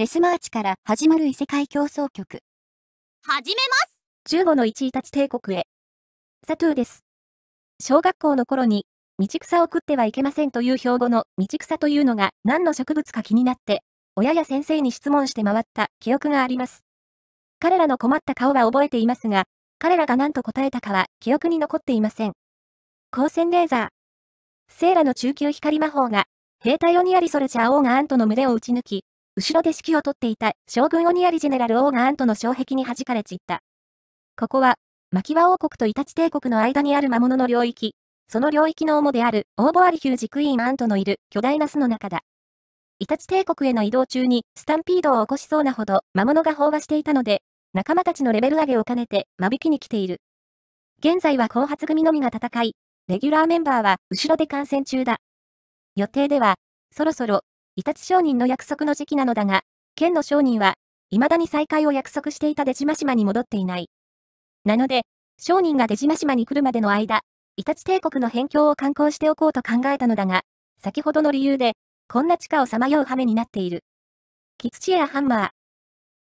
デスマーチから始まる異世界競争曲。始めます15の1イタチ帝国へ。サトゥーです。小学校の頃に、道草を食ってはいけませんという標語の道草というのが何の植物か気になって、親や先生に質問して回った記憶があります。彼らの困った顔は覚えていますが、彼らが何と答えたかは記憶に残っていません。光線レーザー。セーラの中級光魔法が、兵隊オニアリソルジャー王がアントの群れを撃ち抜き、後ろで指揮を取っていた将軍オニアリジェネラル・王がアントの障壁に弾かれ散った。ここは、マキワ王国とイタチ帝国の間にある魔物の領域、その領域の主であるオーボアリヒュージクイーン・アントのいる巨大な巣の中だ。イタチ帝国への移動中にスタンピードを起こしそうなほど魔物が飽和していたので、仲間たちのレベル上げを兼ねて間引きに来ている。現在は後発組のみが戦い、レギュラーメンバーは後ろで観戦中だ。予定では、そろそろイタチ商人の約束の時期なのだが、県の商人は、未だに再会を約束していた出島島に戻っていない。なので、商人が出島島に来るまでの間、イタチ帝国の辺境を観光しておこうと考えたのだが、先ほどの理由で、こんな地下をさまよう羽目になっている。キツチエアハンマー。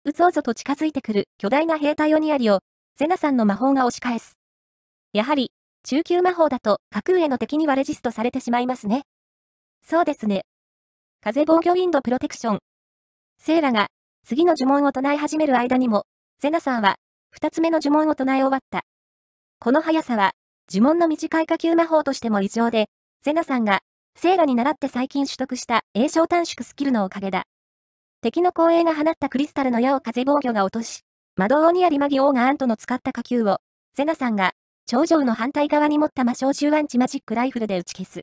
うぞうぞと近づいてくる巨大な兵隊オニアリを、ゼナさんの魔法が押し返す。やはり、中級魔法だと架空への敵にはレジストされてしまいますね。そうですね。風防御ウィンドプロテクション。セイラが、次の呪文を唱え始める間にも、ゼナさんは、二つ目の呪文を唱え終わった。この速さは、呪文の短い下級魔法としても異常で、ゼナさんが、セイラに習って最近取得した栄翔短縮スキルのおかげだ。敵の光栄が放ったクリスタルの矢を風防御が落とし、魔導鬼やリマギオーガアントの使った火球を、ゼナさんが、頂上の反対側に持った魔性獣アンチマジックライフルで打ち消す。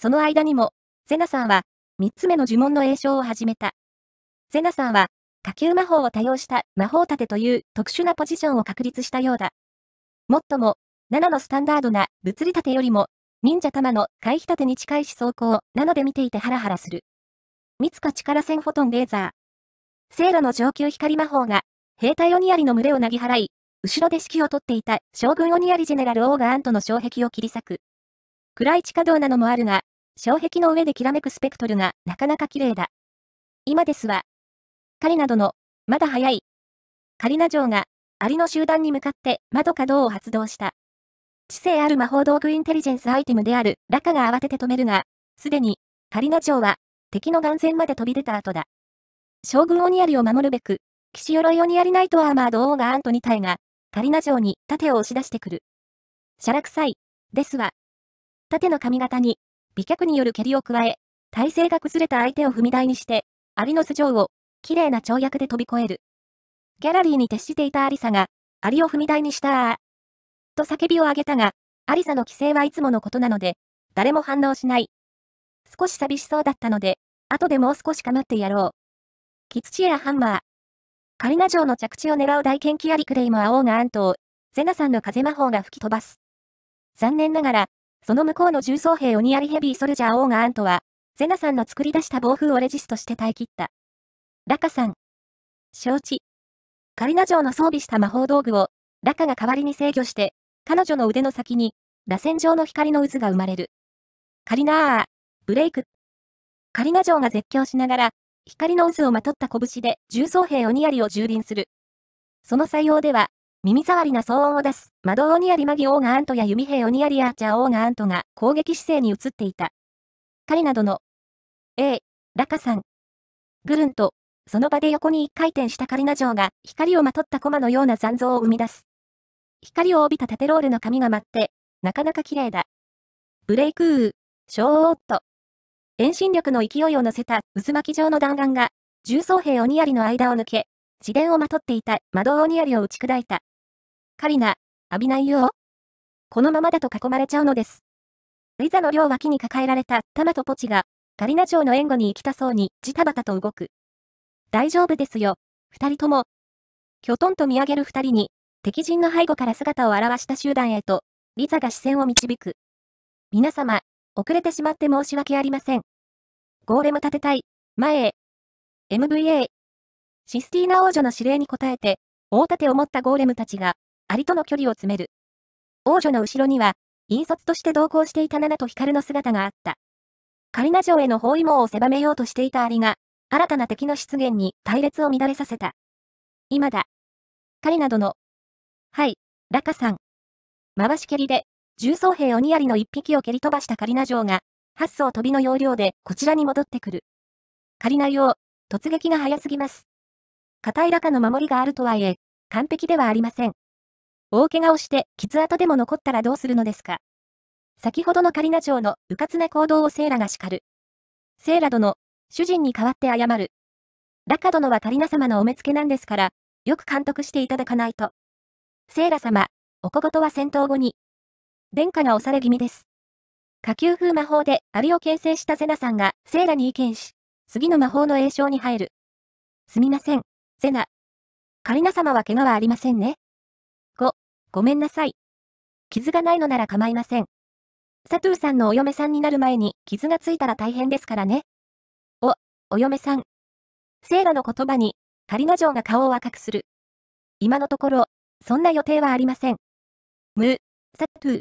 その間にも、ゼナさんは、3つ目の呪文の栄唱を始めた。ゼナさんは、下級魔法を多用した魔法盾という特殊なポジションを確立したようだ。もっとも、7のスタンダードな物理盾よりも、忍者玉の回避盾に近いし想行なので見ていてハラハラする。三つか力線フォトンレーザー。聖路の上級光魔法が、兵隊鬼リの群れをなぎ払い、後ろで指揮を取っていた将軍鬼リジェネラル・オーガアンとの障壁を切り裂く。暗い地下道なのもあるが、障壁の上できらめくスペクトルがなかなか綺麗だ。今ですわ。カリなどの、まだ早い。カリナ城が、アリの集団に向かって窓稼働を発動した。知性ある魔法道具インテリジェンスアイテムであるラカが慌てて止めるが、すでに、カリナ城は、敵の眼前まで飛び出た後だ。将軍オニアリを守るべく、騎士鎧オニアリナイトアーマード王がアント2体が、カリナ城に盾を押し出してくる。シャラ臭い、ですわ。盾の髪型に美脚による蹴りを加え、体勢が崩れた相手を踏み台にして、アリの頭上を、綺麗な跳躍で飛び越える。ギャラリーに徹していたアリサが、アリを踏み台にしたー。と叫びを上げたが、アリサの規制はいつものことなので、誰も反応しない。少し寂しそうだったので、後でもう少し構ってやろう。キツチエアハンマー。カリナ城の着地を狙う大剣気アリクレイも青がアントを、ゼナさんの風魔法が吹き飛ばす。残念ながら、その向こうの重装兵鬼ありヘビーソルジャーオーガーンとは、ゼナさんの作り出した暴風をレジストして耐え切った。ラカさん。承知。カリナ城の装備した魔法道具を、ラカが代わりに制御して、彼女の腕の先に、螺旋状の光の渦が生まれる。カリナー、ブレイク。カリナ城が絶叫しながら、光の渦をまとった拳で重装兵鬼ありを蹂躙する。その採用では、耳障りな騒音を出す、魔導オニアリマギオーガアントや弓兵オニアリアーチャーオーガアントが攻撃姿勢に移っていた。狩りなどの、A、ラカさん。ぐるんと、その場で横に一回転したカリナ城が光をまとった駒のような残像を生み出す。光を帯びた縦ロールの髪が舞って、なかなか綺麗だ。ブレイクー、ョオート。遠心力の勢いを乗せた渦巻き状の弾丸が、重装兵オニアリの間を抜け、自伝をまとっていた魔導オニアリを打ち砕いた。カリナ、浴びないよこのままだと囲まれちゃうのです。リザの両脇に抱えられたタマとポチが、カリナ城の援護に行きたそうにジタバタと動く。大丈夫ですよ、二人とも。きょとんと見上げる二人に、敵陣の背後から姿を現した集団へと、リザが視線を導く。皆様、遅れてしまって申し訳ありません。ゴーレム立てたい、前へ。MVA。システィーナ王女の指令に応えて、大盾を持ったゴーレムたちが、アリとの距離を詰める。王女の後ろには、引率として同行していた七とルの姿があった。カリナ城への包囲網を狭めようとしていたアリが、新たな敵の出現に隊列を乱れさせた。今だ。カリナ殿。はい、ラカさん。回し蹴りで、重装兵鬼槍の一匹を蹴り飛ばしたカリナ城が、八層飛びの要領でこちらに戻ってくる。カリナ用、突撃が早すぎます。硬いラカの守りがあるとはいえ、完璧ではありません。大怪我をして、傷跡でも残ったらどうするのですか先ほどのカリナ町の迂闊な行動をセイラが叱る。セイラ殿、主人に代わって謝る。ラカ殿はカリナ様のお目付けなんですから、よく監督していただかないと。セイラ様、お小言は戦闘後に。殿下が押され気味です。下級風魔法でアリを形成したゼナさんがセイラに意見し、次の魔法の栄称に入る。すみません、ゼナ。カリナ様は怪我はありませんね。ごめんなさい。傷がないのなら構いません。サトゥーさんのお嫁さんになる前に傷がついたら大変ですからね。お、お嫁さん。セイラの言葉に、カリナ城が顔を赤くする。今のところ、そんな予定はありません。む、サトゥー。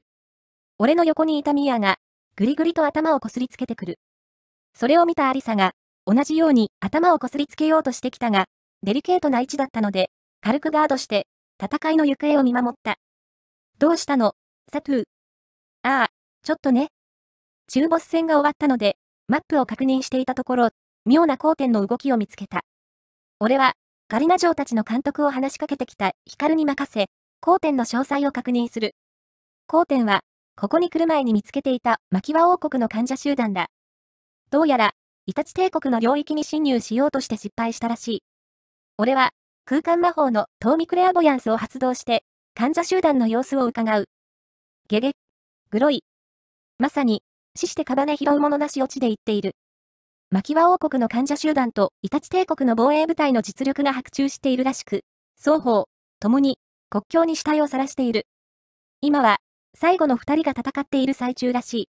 俺の横にいたミアが、ぐりぐりと頭をこすりつけてくる。それを見たアリサが、同じように頭をこすりつけようとしてきたが、デリケートな位置だったので、軽くガードして、戦いの行方を見守った。どうしたの、サトゥー。ああ、ちょっとね。中ボス戦が終わったので、マップを確認していたところ、妙な交点の動きを見つけた。俺は、ガリナ城たちの監督を話しかけてきたヒカルに任せ、交点の詳細を確認する。交点は、ここに来る前に見つけていたマキワ王国の患者集団だ。どうやら、イタチ帝国の領域に侵入しようとして失敗したらしい。俺は、空間魔法のトーミクレアボヤンスを発動して、患者集団の様子を伺う。ゲゲ、グロイ。まさに、死してカバネ拾うものなし落ちで言っている。マキワ王国の患者集団とイタチ帝国の防衛部隊の実力が白昼しているらしく、双方、共に、国境に死体を晒している。今は、最後の二人が戦っている最中らしい。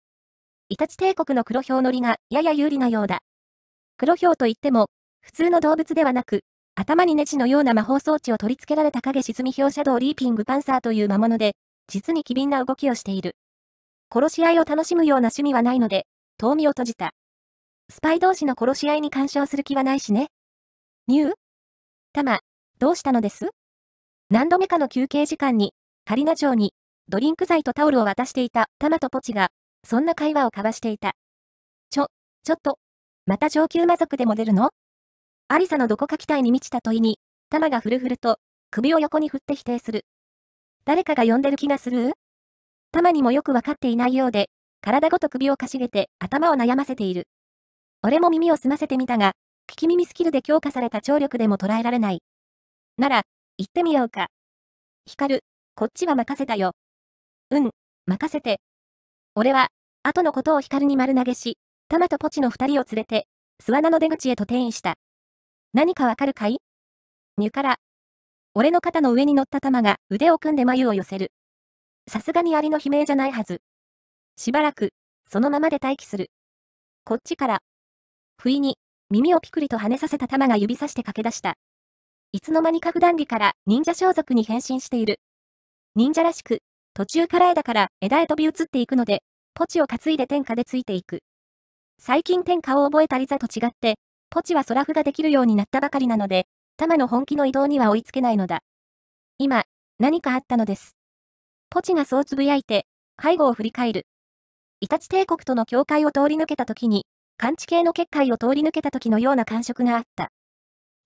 イタチ帝国の黒豹のりがやや有利なようだ。黒豹といっても、普通の動物ではなく、頭にネジのような魔法装置を取り付けられた影沈み表シャドウリーピングパンサーという魔物で、実に機敏な動きをしている。殺し合いを楽しむような趣味はないので、遠見を閉じた。スパイ同士の殺し合いに干渉する気はないしね。ニュータマ、どうしたのです何度目かの休憩時間に、カリナ城に、ドリンク剤とタオルを渡していたタマとポチが、そんな会話を交わしていた。ちょ、ちょっと、また上級魔族でも出るのありさのどこか期待に満ちた問いに、玉がふるふると、首を横に振って否定する。誰かが呼んでる気がする玉にもよくわかっていないようで、体ごと首をかしげて頭を悩ませている。俺も耳を澄ませてみたが、聞き耳スキルで強化された聴力でも捉えられない。なら、行ってみようか。カる、こっちは任せたよ。うん、任せて。俺は、後のことを光に丸投げし、玉とポチの二人を連れて、巣穴の出口へと転移した。何かわかるかいにゅから。俺の肩の上に乗った玉が腕を組んで眉を寄せる。さすがにりの悲鳴じゃないはず。しばらく、そのままで待機する。こっちから。不意に、耳をピクリと跳ねさせた玉が指さして駆け出した。いつの間にか普段着から忍者装束に変身している。忍者らしく、途中から枝から枝へ飛び移っていくので、ポチを担いで天下でついていく。最近天下を覚えたりざと違って、ポチはソラフができるようになったばかりなので、タマの本気の移動には追いつけないのだ。今、何かあったのです。ポチがそうつぶやいて、背後を振り返る。イタチ帝国との境界を通り抜けた時に、感知系の結界を通り抜けた時のような感触があった。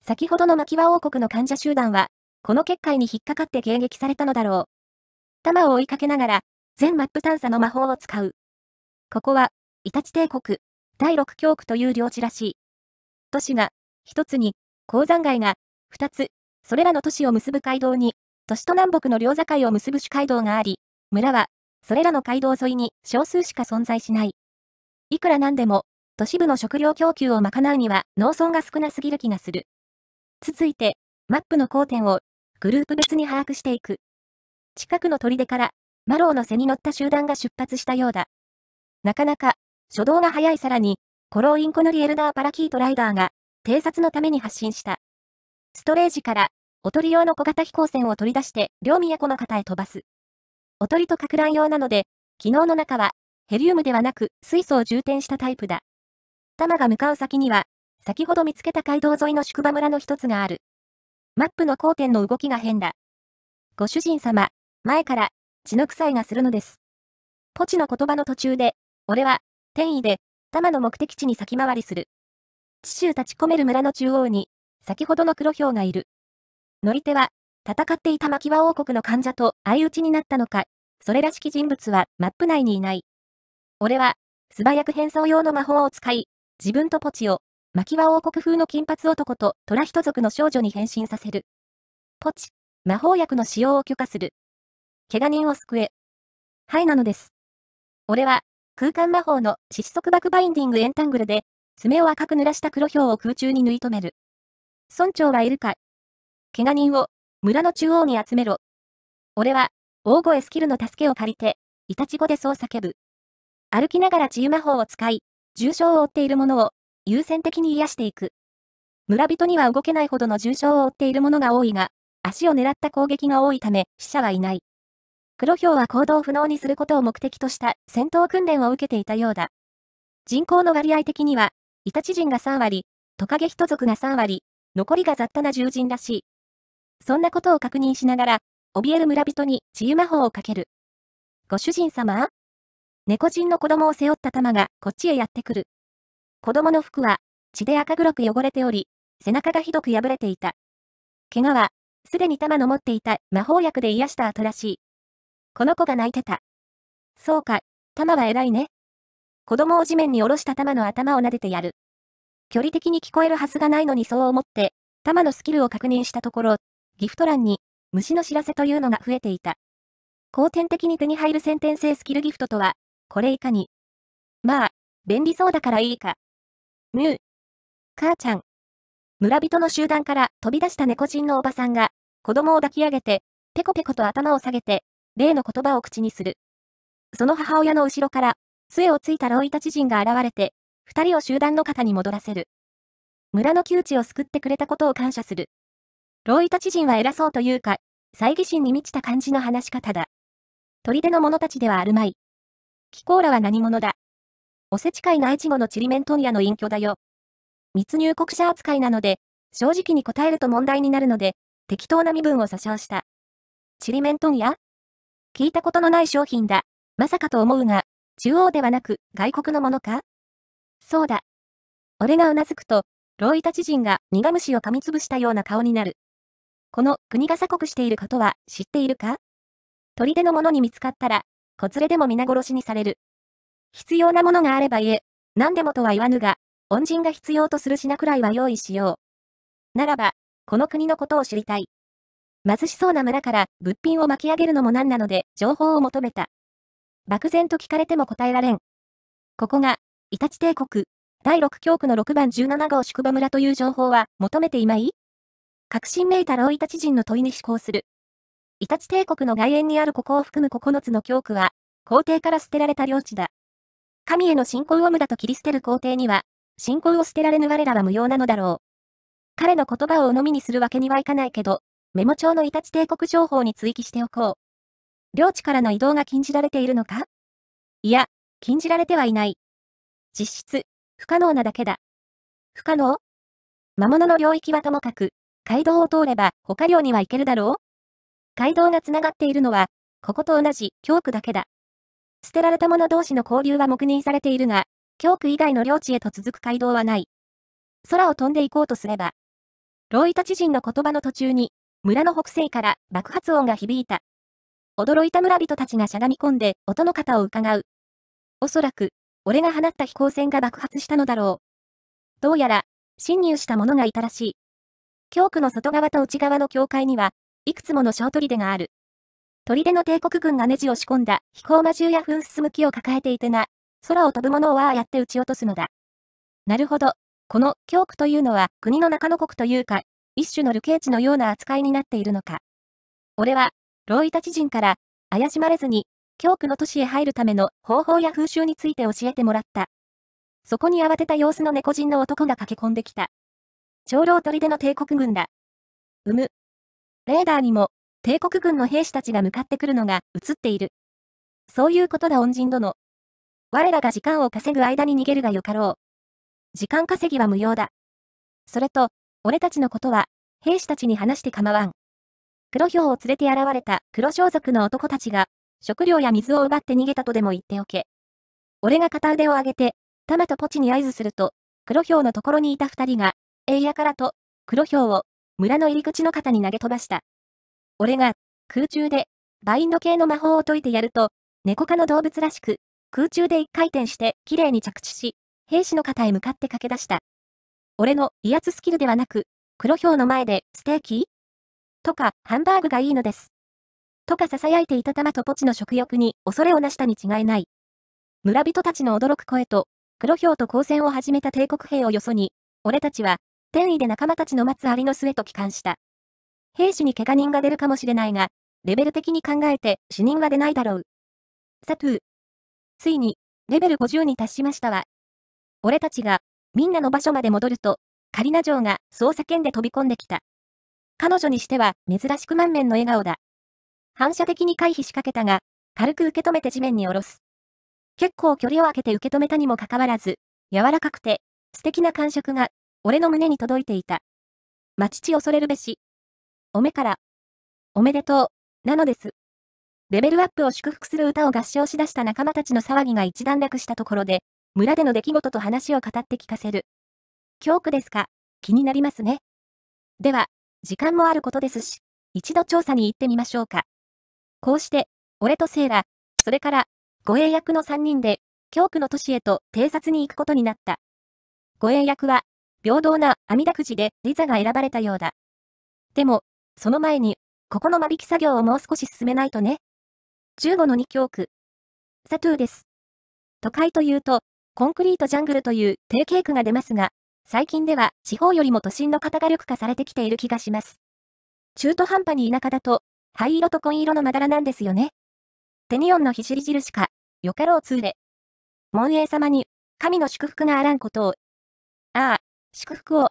先ほどのマキワ王国の患者集団は、この結界に引っかかって迎撃されたのだろう。マを追いかけながら、全マップ探査の魔法を使う。ここは、イタチ帝国、第六教区という領地らしい。都市が、一つに、鉱山街が、二つ、それらの都市を結ぶ街道に、都市と南北の両境を結ぶ主街道があり、村は、それらの街道沿いに少数しか存在しない。いくらなんでも、都市部の食料供給を賄うには農村が少なすぎる気がする。続いて、マップの交点をグループ別に把握していく。近くの砦から、マローの背に乗った集団が出発したようだ。なかなか、初動が早いさらに、コローインコノリエルダーパラキートライダーが、偵察のために発進した。ストレージから、おとり用の小型飛行船を取り出して、両都の方へ飛ばす。おとりとかく乱用なので、昨日の中は、ヘリウムではなく、水素を充填したタイプだ。玉が向かう先には、先ほど見つけた街道沿いの宿場村の一つがある。マップの交点の動きが変だ。ご主人様、前から、血の臭いがするのです。ポチの言葉の途中で、俺は、転移で、摩の目的地に先回りする。地州立ち込める村の中央に、先ほどの黒豹がいる。乗り手は、戦っていた牧和王国の患者と相打ちになったのか、それらしき人物はマップ内にいない。俺は、素早く変装用の魔法を使い、自分とポチを、牧和王国風の金髪男と虎一族の少女に変身させる。ポチ、魔法薬の使用を許可する。怪我人を救え。はいなのです。俺は、空間魔法の窒息爆バインディングエンタングルで、爪を赤く濡らした黒豹を空中に縫い止める。村長はいるか怪我人を村の中央に集めろ。俺は、大声スキルの助けを借りて、イタチ語でそう叫ぶ。歩きながら治癒魔法を使い、重傷を負っているものを優先的に癒していく。村人には動けないほどの重傷を負っているものが多いが、足を狙った攻撃が多いため死者はいない。黒豹は行動不能にすることを目的とした戦闘訓練を受けていたようだ。人口の割合的には、イタチ人が3割、トカゲ人族が3割、残りが雑多な獣人らしい。そんなことを確認しながら、怯える村人に治癒魔法をかける。ご主人様猫人の子供を背負った玉がこっちへやってくる。子供の服は血で赤黒く汚れており、背中がひどく破れていた。怪我は、すでに玉の持っていた魔法薬で癒した後らしい。この子が泣いてた。そうか、玉は偉いね。子供を地面に下ろした玉の頭を撫でてやる。距離的に聞こえるはずがないのにそう思って、玉のスキルを確認したところ、ギフト欄に、虫の知らせというのが増えていた。後天的に手に入る先天性スキルギフトとは、これいかに。まあ、便利そうだからいいか。ムー。母ちゃん。村人の集団から飛び出した猫人のおばさんが、子供を抱き上げて、ペコペコと頭を下げて、例の言葉を口にする。その母親の後ろから、杖をついたロイタ知人が現れて、二人を集団の肩に戻らせる。村の窮地を救ってくれたことを感謝する。ロイタ知人は偉そうというか、猜疑心に満ちた感じの話し方だ。砦の者たちではあるまい。気候らは何者だ。おせち会の愛知語のチリメントンやの隠居だよ。密入国者扱いなので、正直に答えると問題になるので、適当な身分を詐称した。チリメントンや聞いたことのない商品だ。まさかと思うが、中央ではなく外国のものかそうだ。俺がうなずくと、ロイタ知人が苦虫を噛みつぶしたような顔になる。この国が鎖国していることは知っているか砦の者に見つかったら、子連れでも皆殺しにされる。必要なものがあれば言え、何でもとは言わぬが、恩人が必要とする品くらいは用意しよう。ならば、この国のことを知りたい。貧しそうな村から物品を巻き上げるのも何なので情報を求めた。漠然と聞かれても答えられん。ここが、イタチ帝国、第6教区の6番17号宿場村という情報は求めていまい革新めいた老イタチ人の問いに思考する。イタチ帝国の外縁にあるここを含む9つの教区は、皇帝から捨てられた領地だ。神への信仰を無駄と切り捨てる皇帝には、信仰を捨てられぬ我らは無用なのだろう。彼の言葉を鵜呑みにするわけにはいかないけど、メモ帳のイタチ帝国情報に追記しておこう。領地からの移動が禁じられているのかいや、禁じられてはいない。実質、不可能なだけだ。不可能魔物の領域はともかく、街道を通れば他領には行けるだろう街道が繋がっているのは、ここと同じ教区だけだ。捨てられた者同士の交流は黙認されているが、教区以外の領地へと続く街道はない。空を飛んで行こうとすれば、ロイタ知人の言葉の途中に、村の北西から爆発音が響いた。驚いた村人たちがしゃがみ込んで音の型を伺う。おそらく、俺が放った飛行船が爆発したのだろう。どうやら、侵入した者がいたらしい。教区の外側と内側の境界には、いくつもの小砦がある。砦の帝国軍がネジを仕込んだ飛行魔獣や噴出向きを抱えていてな、空を飛ぶものをああやって撃ち落とすのだ。なるほど。この教区というのは国の中の国というか一種の流刑地のような扱いになっているのか。俺は、ロイタ知人から、怪しまれずに、教区の都市へ入るための方法や風習について教えてもらった。そこに慌てた様子の猫人の男が駆け込んできた。長老砦の帝国軍だ。うむ。レーダーにも、帝国軍の兵士たちが向かってくるのが映っている。そういうことだ恩人殿。我らが時間を稼ぐ間に逃げるがよかろう。時間稼ぎは無用だ。それと、俺たちのことは、兵士たちに話して構わん。黒豹を連れて現れた黒装束の男たちが、食料や水を奪って逃げたとでも言っておけ。俺が片腕を上げて、玉とポチに合図すると、黒豹のところにいた二人が、えいやからと、黒豹を、村の入り口の肩に投げ飛ばした。俺が、空中で、バインド系の魔法を解いてやると、猫科の動物らしく、空中で一回転して、綺麗に着地し、兵士の肩へ向かって駆け出した。俺の威圧スキルではなく、黒豹の前でステーキとか、ハンバーグがいいのです。とか囁いていた玉とポチの食欲に恐れをなしたに違いない。村人たちの驚く声と、黒豹と交戦を始めた帝国兵をよそに、俺たちは、天意で仲間たちの待つありの末と帰還した。兵士に怪我人が出るかもしれないが、レベル的に考えて死人は出ないだろう。サトゥー。ついに、レベル50に達しましたわ。俺たちがみんなの場所まで戻ると、カリナ嬢がそう叫んで飛び込んできた。彼女にしては珍しく満面の笑顔だ。反射的に回避しかけたが、軽く受け止めて地面に下ろす。結構距離を空けて受け止めたにもかかわらず、柔らかくて、素敵な感触が、俺の胸に届いていた。まち恐れるべし。おめから。おめでとう、なのです。レベルアップを祝福する歌を合唱しだした仲間たちの騒ぎが一段落したところで、村での出来事と話を語って聞かせる。教区ですか気になりますね。では、時間もあることですし、一度調査に行ってみましょうか。こうして、俺とセイラ、それから、護衛役の三人で、教区の都市へと偵察に行くことになった。護衛役は、平等な阿弥陀くじでリザが選ばれたようだ。でも、その前に、ここの間引き作業をもう少し進めないとね。15の2教区。サトゥーです。都会というと、コンクリートジャングルという定型区が出ますが、最近では地方よりも都心の型が力化されてきている気がします。中途半端に田舎だと、灰色と紺色のまだらなんですよね。テニオンのひしり印か、よかろう通れ。門営様に、神の祝福があらんことを。ああ、祝福を。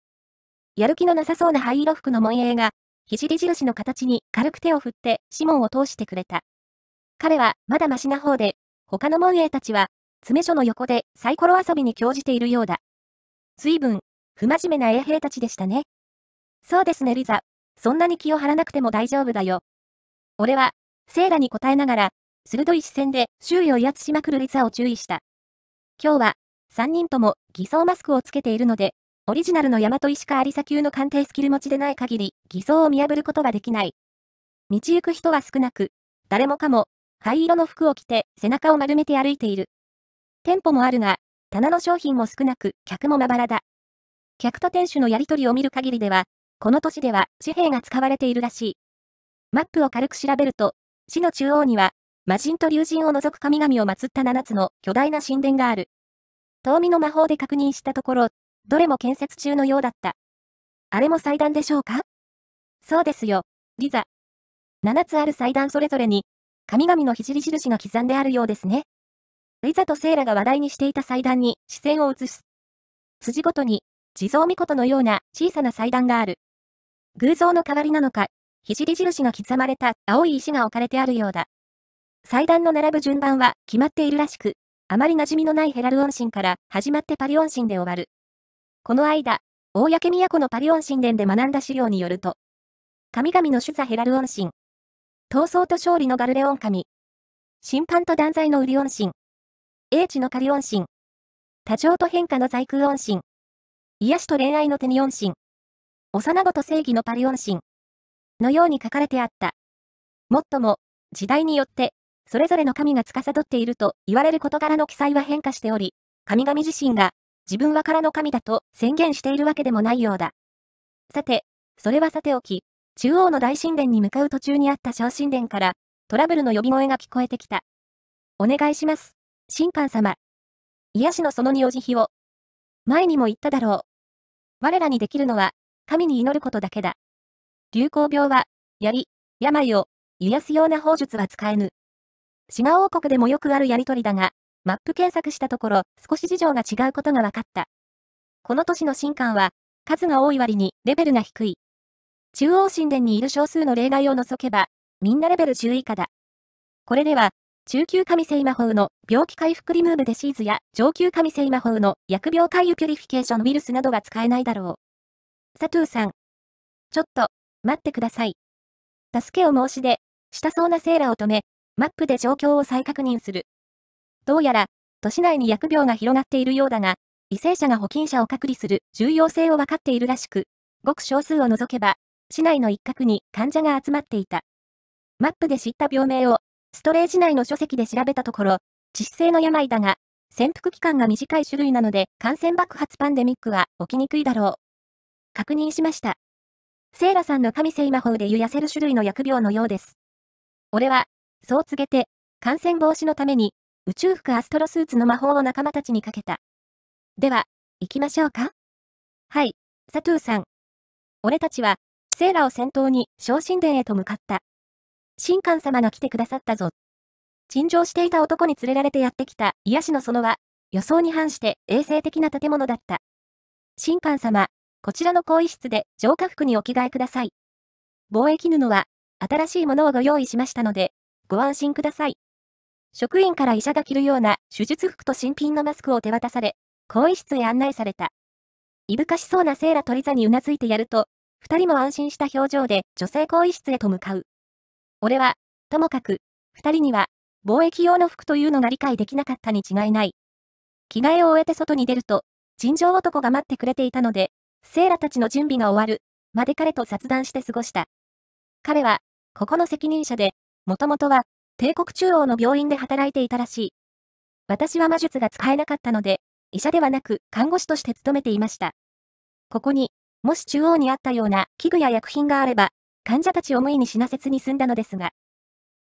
やる気のなさそうな灰色服の門営が、ひしり印の形に軽く手を振って指紋を通してくれた。彼はまだましな方で、他の門営たちは詰所の横でサイコロ遊びに興じているようだ。随分、不真面目な衛兵たちでしたね。そうですね、リザ。そんなに気を張らなくても大丈夫だよ。俺は、セイラに答えながら、鋭い視線で周囲を威圧しまくるリザを注意した。今日は、3人とも偽装マスクをつけているので、オリジナルの大和石川有沙級の鑑定スキル持ちでない限り、偽装を見破ることはできない。道行く人は少なく、誰もかも、灰色の服を着て背中を丸めて歩いている。店舗もあるが、棚の商品も少なく、客もまばらだ。客と店主のやりとりを見る限りでは、この都市では紙幣が使われているらしい。マップを軽く調べると、市の中央には、魔人と竜神を除く神々を祀った7つの巨大な神殿がある。遠見の魔法で確認したところ、どれも建設中のようだった。あれも祭壇でしょうかそうですよ、リザ。7つある祭壇それぞれに、神々の聖印が刻んであるようですね。リザとセイラが話題にしていた祭壇に視線を移す。辻ごとに、地蔵巫女のような小さな祭壇がある。偶像の代わりなのか、聖印が刻まれた青い石が置かれてあるようだ。祭壇の並ぶ順番は決まっているらしく、あまり馴染みのないヘラルオン神から始まってパリオン神で終わる。この間、公都のパリオン神殿で学んだ資料によると、神々の主座ヘラルオン神、闘争と勝利のガルレオン神、審判と断罪のウリオ神、英知の仮音信。多情と変化の在空音信。癒しと恋愛の手に音信。幼子と正義のパリ音信。のように書かれてあった。もっとも、時代によって、それぞれの神が司っていると言われる事柄の記載は変化しており、神々自身が自分は空の神だと宣言しているわけでもないようだ。さて、それはさておき、中央の大神殿に向かう途中にあった小神殿から、トラブルの呼び声が聞こえてきた。お願いします。神官様。癒しのそのにお慈悲を。前にも言っただろう。我らにできるのは、神に祈ることだけだ。流行病は、槍、病を、癒すような法術は使えぬ。滋賀王国でもよくあるやりとりだが、マップ検索したところ、少し事情が違うことが分かった。この都市の神官は、数が多い割にレベルが低い。中央神殿にいる少数の例外を除けば、みんなレベル10以下だ。これでは、中級神聖魔法の病気回復リムーブデシーズや上級神聖魔法の薬病回遊ピュリフィケーションウイルスなどが使えないだろう。サトゥーさん。ちょっと、待ってください。助けを申し出、したそうなセーラを止め、マップで状況を再確認する。どうやら、都市内に薬病が広がっているようだが、異性者が保菌者を隔離する重要性を分かっているらしく、ごく少数を除けば、市内の一角に患者が集まっていた。マップで知った病名をストレージ内の書籍で調べたところ、致死性の病だが、潜伏期間が短い種類なので感染爆発パンデミックは起きにくいだろう。確認しました。セイラさんの神聖魔法で癒せる種類の疫病のようです。俺は、そう告げて、感染防止のために、宇宙服アストロスーツの魔法を仲間たちにかけた。では、行きましょうかはい、サトゥーさん。俺たちは、セイラを先頭に、昇進殿へと向かった。神官様が来てくださったぞ。陳情していた男に連れられてやってきた癒しの園は、予想に反して衛生的な建物だった。神官様、こちらの更衣室で浄化服にお着替えください。貿易布は、新しいものをご用意しましたので、ご安心ください。職員から医者が着るような手術服と新品のマスクを手渡され、更衣室へ案内された。いぶかしそうなセーラり座にうなずいてやると、二人も安心した表情で女性更衣室へと向かう。俺は、ともかく、二人には、貿易用の服というのが理解できなかったに違いない。着替えを終えて外に出ると、尋常男が待ってくれていたので、セイラたちの準備が終わる、まで彼と雑談して過ごした。彼は、ここの責任者で、もともとは、帝国中央の病院で働いていたらしい。私は魔術が使えなかったので、医者ではなく看護師として勤めていました。ここに、もし中央にあったような器具や薬品があれば、患者たちを無意に死なせずに済んだのですが、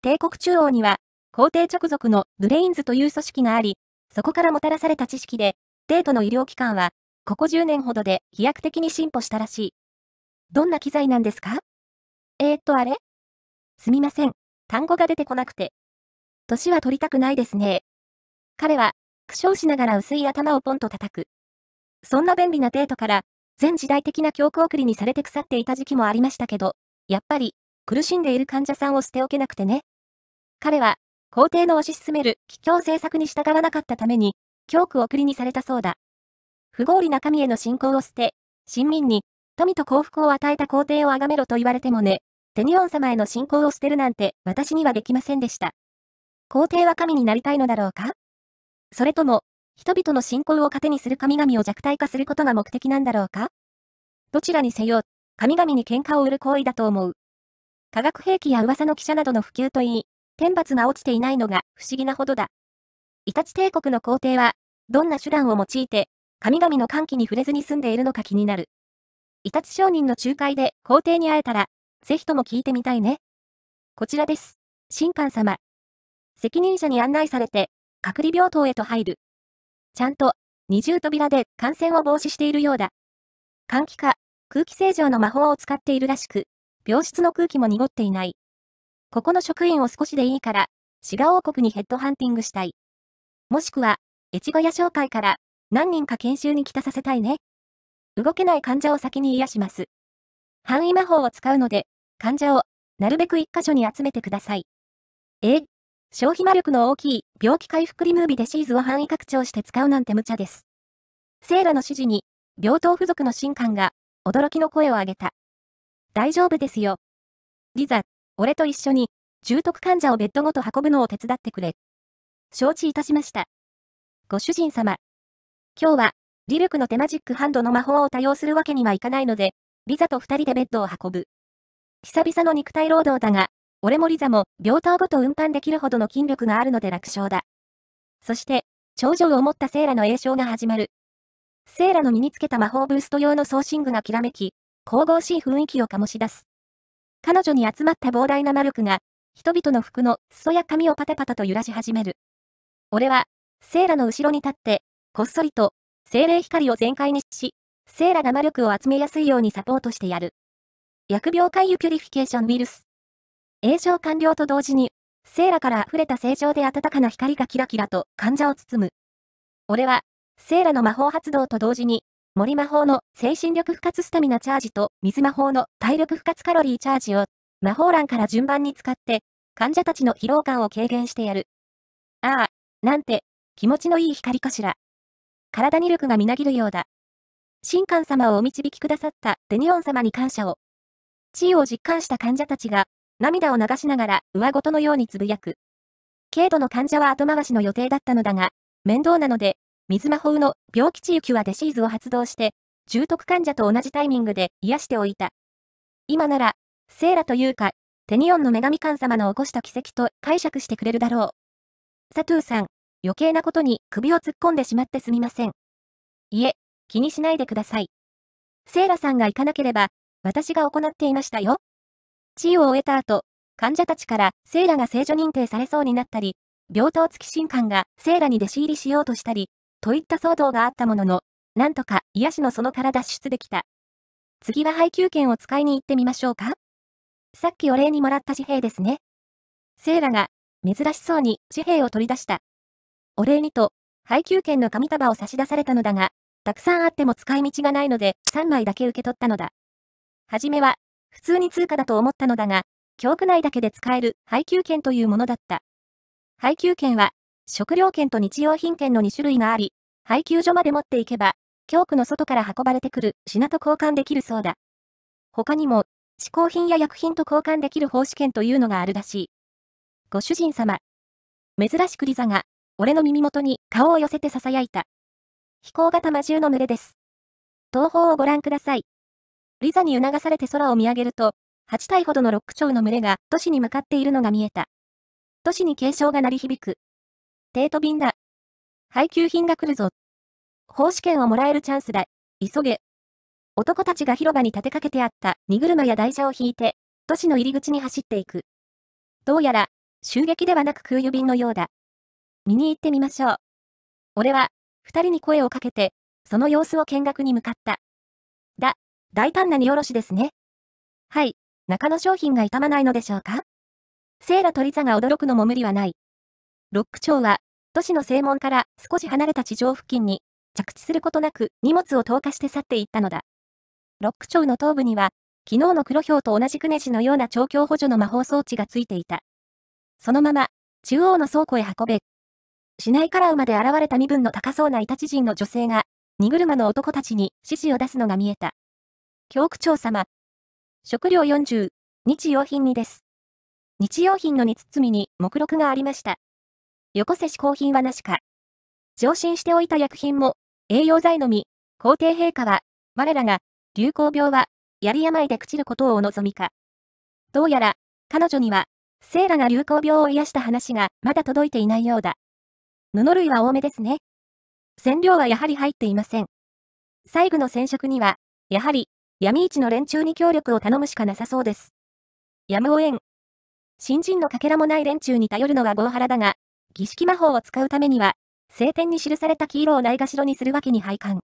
帝国中央には、皇帝直属のブレインズという組織があり、そこからもたらされた知識で、帝都の医療機関は、ここ10年ほどで飛躍的に進歩したらしい。どんな機材なんですかえー、っとあれすみません。単語が出てこなくて。年は取りたくないですね。彼は、苦笑しながら薄い頭をポンと叩く。そんな便利なデートから、全時代的な教区送りにされて腐っていた時期もありましたけど、やっぱり、苦しんでいる患者さんを捨ておけなくてね。彼は、皇帝の推し進める桔梗政策に従わなかったために、教区を送りにされたそうだ。不合理な神への信仰を捨て、臣民に、富と幸福を与えた皇帝を崇めろと言われてもね、テニオン様への信仰を捨てるなんて私にはできませんでした。皇帝は神になりたいのだろうかそれとも、人々の信仰を糧にする神々を弱体化することが目的なんだろうかどちらにせよ、神々に喧嘩を売る行為だと思う。化学兵器や噂の記者などの普及といい、天罰が落ちていないのが不思議なほどだ。イタチ帝国の皇帝は、どんな手段を用いて、神々の歓喜に触れずに済んでいるのか気になる。イタチ商人の仲介で皇帝に会えたら、ぜひとも聞いてみたいね。こちらです。神官様。責任者に案内されて、隔離病棟へと入る。ちゃんと、二重扉で感染を防止しているようだ。換気か、空気清浄の魔法を使っているらしく、病室の空気も濁っていない。ここの職員を少しでいいから、滋賀王国にヘッドハンティングしたい。もしくは、越後屋商会から何人か研修に来たさせたいね。動けない患者を先に癒します。範囲魔法を使うので、患者をなるべく一箇所に集めてください。え消費魔力の大きい病気回復リムービデシーズを範囲拡張して使うなんて無茶です。セイラの指示に、病棟付属の新刊が驚きの声を上げた。大丈夫ですよ。リザ、俺と一緒に、重篤患者をベッドごと運ぶのを手伝ってくれ。承知いたしました。ご主人様。今日は、リルクの手マジックハンドの魔法を多用するわけにはいかないので、リザと二人でベッドを運ぶ。久々の肉体労働だが、俺もリザも病棟ごと運搬できるほどの筋力があるので楽勝だ。そして、頂上を持ったセイラの栄唱が始まる。セーラの身につけた魔法ブースト用の送信具がきらめき、神々しい雰囲気を醸し出す。彼女に集まった膨大な魔力が、人々の服の裾や髪をパタパタと揺らし始める。俺は、セーラの後ろに立って、こっそりと、精霊光を全開にし、セーラが魔力を集めやすいようにサポートしてやる。薬病回遊ピュリフィケーションウイルス。栄唱完了と同時に、セーラから溢れた正常で暖かな光がキラキラと患者を包む。俺は、セーラの魔法発動と同時に、森魔法の精神力不活スタミナチャージと水魔法の体力不活カロリーチャージを魔法欄から順番に使って患者たちの疲労感を軽減してやる。ああ、なんて気持ちのいい光かしら。体に力がみなぎるようだ。神官様をお導きくださったデニオン様に感謝を。地位を実感した患者たちが涙を流しながら上ごとのようにつぶやく。軽度の患者は後回しの予定だったのだが、面倒なので水魔法の病気治癒はデシーズを発動して、重篤患者と同じタイミングで癒しておいた。今なら、セーラというか、テニオンの女神官様の起こした奇跡と解釈してくれるだろう。サトゥーさん、余計なことに首を突っ込んでしまってすみません。いえ、気にしないでください。セーラさんが行かなければ、私が行っていましたよ。治癒を終えた後、患者たちからセーラが聖女認定されそうになったり、病棟付き神官がセーラに弟子入りしようとしたり、といった騒動があったものの、なんとか癒しの園から脱出できた。次は配給券を使いに行ってみましょうかさっきお礼にもらった紙幣ですね。セイラが、珍しそうに紙幣を取り出した。お礼にと、配給券の紙束を差し出されたのだが、たくさんあっても使い道がないので、3枚だけ受け取ったのだ。はじめは、普通に通貨だと思ったのだが、教区内だけで使える配給券というものだった。配給券は、食料券と日用品券の2種類があり、配給所まで持っていけば、教区の外から運ばれてくる品と交換できるそうだ。他にも、嗜好品や薬品と交換できる奉仕券というのがあるらしい。ご主人様。珍しくリザが、俺の耳元に顔を寄せて囁いた。飛行型魔獣の群れです。東方をご覧ください。リザに促されて空を見上げると、8体ほどのロック蝶の群れが都市に向かっているのが見えた。都市に警鐘が鳴り響く。デート便だ。配給品が来るぞ。奉仕券をもらえるチャンスだ。急げ。男たちが広場に立てかけてあった荷車や台車を引いて、都市の入り口に走っていく。どうやら、襲撃ではなく空輸便のようだ。見に行ってみましょう。俺は、二人に声をかけて、その様子を見学に向かった。だ、大胆な荷下ろしですね。はい、中の商品が傷まないのでしょうかセ羅ラ・トリザが驚くのも無理はない。ロック長は、都市の正門から少し離れた地上付近に、着地することなく荷物を投下して去っていったのだ。ロック長の頭部には、昨日の黒ひょうと同じくねじのような調教補助の魔法装置がついていた。そのまま、中央の倉庫へ運べ。市内から馬で現れた身分の高そうなイタチ人の女性が、荷車の男たちに指示を出すのが見えた。教区長様。食料40、日用品にです。日用品の煮包みに目録がありました。よこせ嗜好品はなしか。上申しておいた薬品も、栄養剤のみ、皇帝陛下は、我らが、流行病は、槍病で朽ちることをお望みか。どうやら、彼女には、セーラが流行病を癒した話がまだ届いていないようだ。布類は多めですね。染料はやはり入っていません。細部の染色には、やはり、闇市の連中に協力を頼むしかなさそうです。やむを得ん。新人のかけらもない連中に頼るのはゴーハラだが、儀式魔法を使うためには、聖典に記された黄色をないがしろにするわけに配管。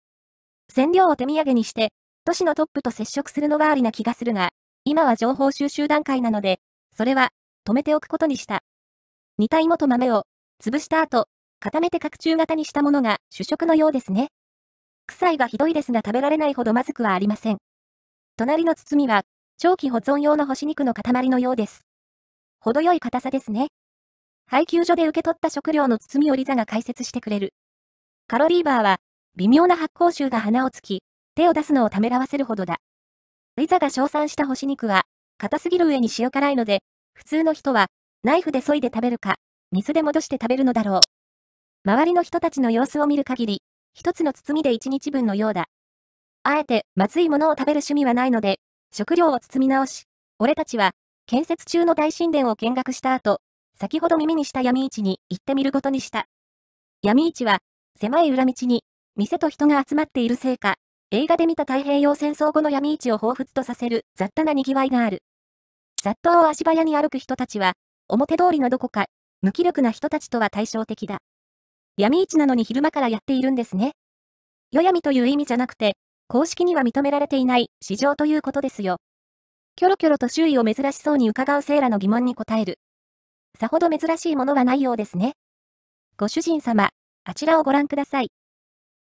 染料を手土産にして、都市のトップと接触するのはありな気がするが、今は情報収集段階なので、それは、止めておくことにした。似た芋と豆を、潰した後、固めて角柱型にしたものが主食のようですね。臭いがひどいですが食べられないほどまずくはありません。隣の包みは、長期保存用の干し肉の塊のようです。程よい硬さですね。配給所で受け取った食料の包みリ座が解説してくれる。カロリーバーは、微妙な発酵臭が鼻をつき、手を出すのをためらわせるほどだ。リザが称賛した干し肉は、硬すぎる上に塩辛いので、普通の人は、ナイフで削いで食べるか、水で戻して食べるのだろう。周りの人たちの様子を見る限り、一つの包みで一日分のようだ。あえて、まずいものを食べる趣味はないので、食料を包み直し、俺たちは、建設中の大神殿を見学した後、先ほど耳にした闇市に行ってみることにした。闇市は、狭い裏道に、店と人が集まっているせいか、映画で見た太平洋戦争後の闇市を彷彿とさせる雑多な賑わいがある。雑踏を足早に歩く人たちは、表通りのどこか、無気力な人たちとは対照的だ。闇市なのに昼間からやっているんですね。夜闇という意味じゃなくて、公式には認められていない市場ということですよ。キョロキョロと周囲を珍しそうに伺うセイラの疑問に答える。さほど珍しいものはないようですね。ご主人様、あちらをご覧ください。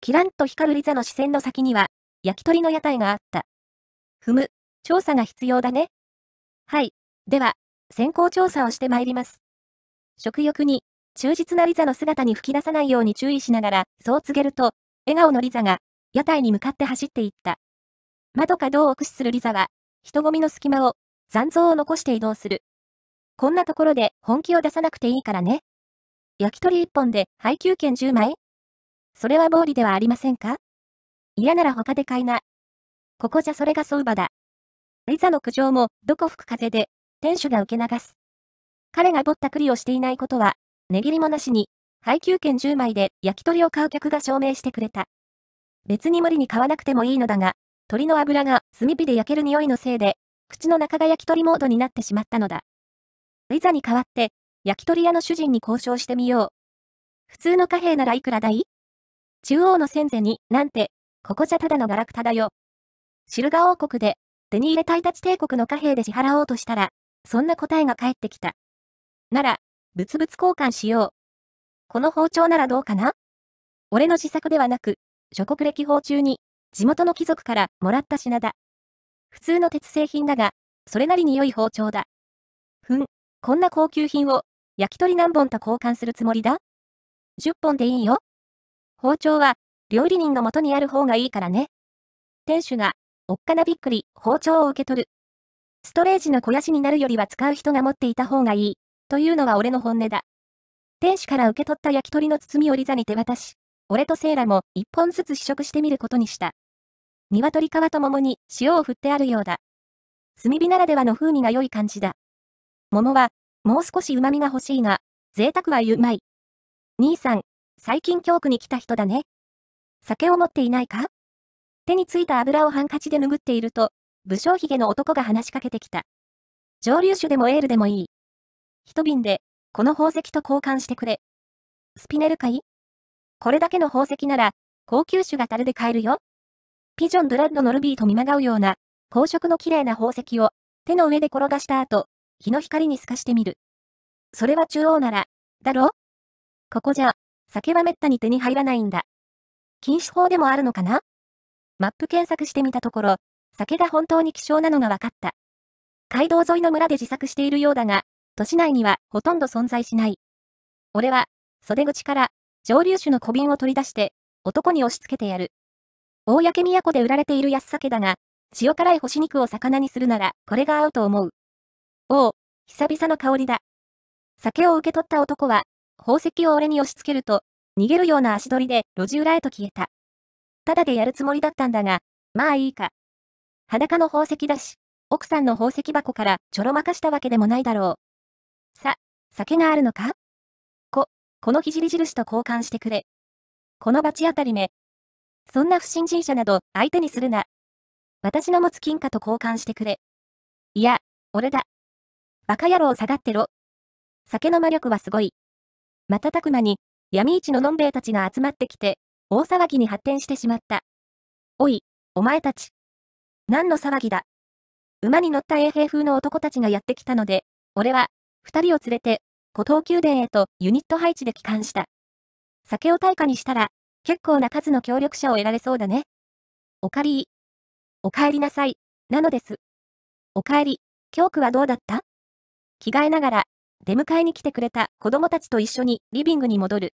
キランと光るリザの視線の先には、焼き鳥の屋台があった。ふむ、調査が必要だね。はい、では、先行調査をしてまいります。食欲に、忠実なリザの姿に吹き出さないように注意しながら、そう告げると、笑顔のリザが、屋台に向かって走っていった。窓か道を駆使するリザは、人混みの隙間を、残像を残して移動する。こんなところで本気を出さなくていいからね。焼き鳥1本で配給券10枚それは暴利ではありませんか嫌なら他で買いな。ここじゃそれが相場だ。いざの苦情もどこ吹く風で、店主が受け流す。彼がぼったくりをしていないことは、値切りもなしに、配給券10枚で焼き鳥を買う客が証明してくれた。別に無理に買わなくてもいいのだが、鳥の油が炭火で焼ける匂いのせいで、口の中が焼き鳥モードになってしまったのだ。いざに代わって、焼き鳥屋の主人に交渉してみよう。普通の貨幣ならいくらだい中央の戦前に、なんて、ここじゃただのガラクタだよ。シルガ王国で、手に入れたイタチ帝国の貨幣で支払おうとしたら、そんな答えが返ってきた。なら、物々交換しよう。この包丁ならどうかな俺の自作ではなく、諸国歴訪中に、地元の貴族からもらった品だ。普通の鉄製品だが、それなりに良い包丁だ。ふん、こんな高級品を、焼き鳥何本と交換するつもりだ ?10 本でいいよ。包丁は、料理人の元にある方がいいからね。店主が、おっかなびっくり、包丁を受け取る。ストレージの肥やしになるよりは使う人が持っていた方がいい、というのは俺の本音だ。店主から受け取った焼き鳥の包みをリザに手渡し、俺とセイラも一本ずつ試食してみることにした。鶏皮と桃に塩を振ってあるようだ。炭火ならではの風味が良い感じだ。桃は、もう少し旨味が欲しいが、贅沢は言うまい。兄さん、最近京区に来た人だね。酒を持っていないか手についた油をハンカチで拭っていると、武将髭の男が話しかけてきた。蒸留酒でもエールでもいい。一瓶で、この宝石と交換してくれ。スピネルかいこれだけの宝石なら、高級酒が樽で買えるよ。ピジョンブラッドのルビーと見まがうような、光色の綺麗な宝石を、手の上で転がした後、日の光に透かしてみる。それは中央なら、だろここじゃ、酒はめったに手に入らないんだ。禁止法でもあるのかなマップ検索してみたところ、酒が本当に希少なのが分かった。街道沿いの村で自作しているようだが、都市内にはほとんど存在しない。俺は、袖口から、蒸留酒の小瓶を取り出して、男に押し付けてやる。公都で売られている安酒だが、塩辛い干し肉を魚にするなら、これが合うと思う。おお、久々の香りだ。酒を受け取った男は、宝石を俺に押し付けると、逃げるような足取りで路地裏へと消えた。ただでやるつもりだったんだが、まあいいか。裸の宝石だし、奥さんの宝石箱からちょろまかしたわけでもないだろう。さ、酒があるのかこ、この聖印と交換してくれ。この罰当たりめ。そんな不信心者など相手にするな。私の持つ金貨と交換してくれ。いや、俺だ。バカ野郎下がってろ。酒の魔力はすごい。瞬く間に、闇市ののんべえたちが集まってきて、大騒ぎに発展してしまった。おい、お前たち。何の騒ぎだ。馬に乗った衛兵風の男たちがやってきたので、俺は、二人を連れて、古東宮殿へとユニット配置で帰還した。酒を対価にしたら、結構な数の協力者を得られそうだね。おかりお帰りなさい、なのです。お帰り、教区はどうだった着替えながら、出迎えに来てくれた子供たちと一緒にリビングに戻る。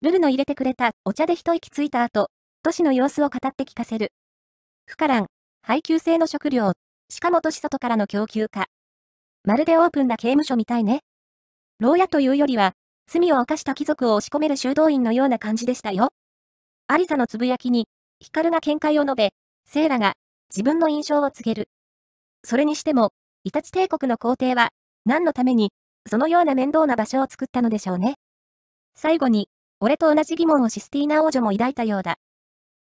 ルルの入れてくれたお茶で一息ついた後、都市の様子を語って聞かせる。不可乱、配給制の食料、しかも都市外からの供給か。まるでオープンな刑務所みたいね。牢屋というよりは、罪を犯した貴族を押し込める修道院のような感じでしたよ。アリザのつぶやきに、ヒカルが見解を述べ、セイラが自分の印象を告げる。それにしても、イタチ帝国の皇帝は何のために、そのような面倒な場所を作ったのでしょうね。最後に、俺と同じ疑問をシスティーナ王女も抱いたようだ。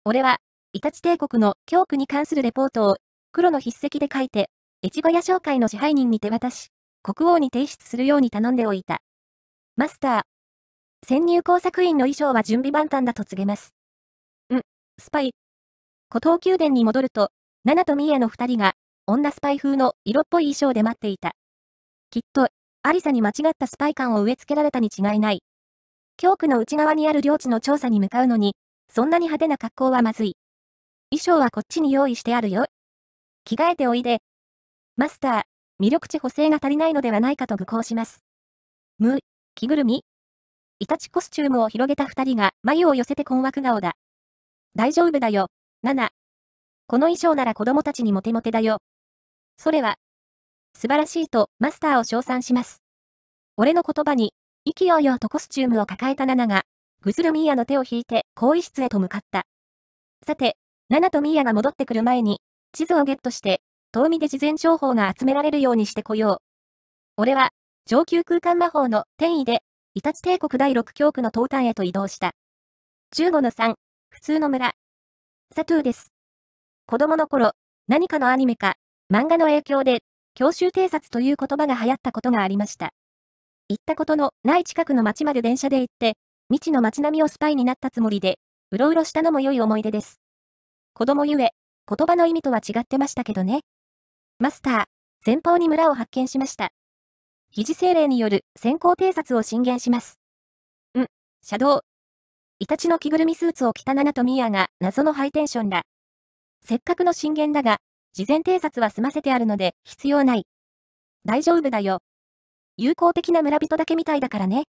俺は、イタチ帝国の教区に関するレポートを、黒の筆跡で書いて、越後屋商会の支配人に手渡し、国王に提出するように頼んでおいた。マスター。潜入工作員の衣装は準備万端だと告げます。ん、スパイ。古東宮殿に戻ると、ナナとミーエの二人が、女スパイ風の色っぽい衣装で待っていた。きっと、ありさに間違ったスパイ感を植え付けられたに違いない。教区の内側にある領地の調査に向かうのに、そんなに派手な格好はまずい。衣装はこっちに用意してあるよ。着替えておいで。マスター、魅力値補正が足りないのではないかと愚行します。む、着ぐるみイタチコスチュームを広げた二人が眉を寄せて困惑顔だ。大丈夫だよ、ナナ。この衣装なら子供たちにモテモテだよ。それは、素晴らしいとマスターを称賛します。俺の言葉に、意気揚々とコスチュームを抱えたナナが、ぐずるミーヤの手を引いて更衣室へと向かった。さて、ナナとミーヤが戻ってくる前に、地図をゲットして、遠見で事前情報が集められるようにしてこよう。俺は、上級空間魔法の転移で、イタチ帝国第6教区の東端へと移動した。15の3、普通の村。サトゥーです。子供の頃、何かのアニメか、漫画の影響で教習偵察という言葉が流行ったことがありました。行ったことのない近くの町まで電車で行って、未知の街並みをスパイになったつもりで、うろうろしたのも良い思い出です。子供ゆえ、言葉の意味とは違ってましたけどね。マスター、前方に村を発見しました。疑似精霊による先行偵察を進言します。ん、シャドウ。イタチの着ぐるみスーツを着たナナとミーアが謎のハイテンションだ。せっかくの進言だが、事前偵察は済ませてあるので、必要ない。大丈夫だよ。友好的な村人だけみたいだからね。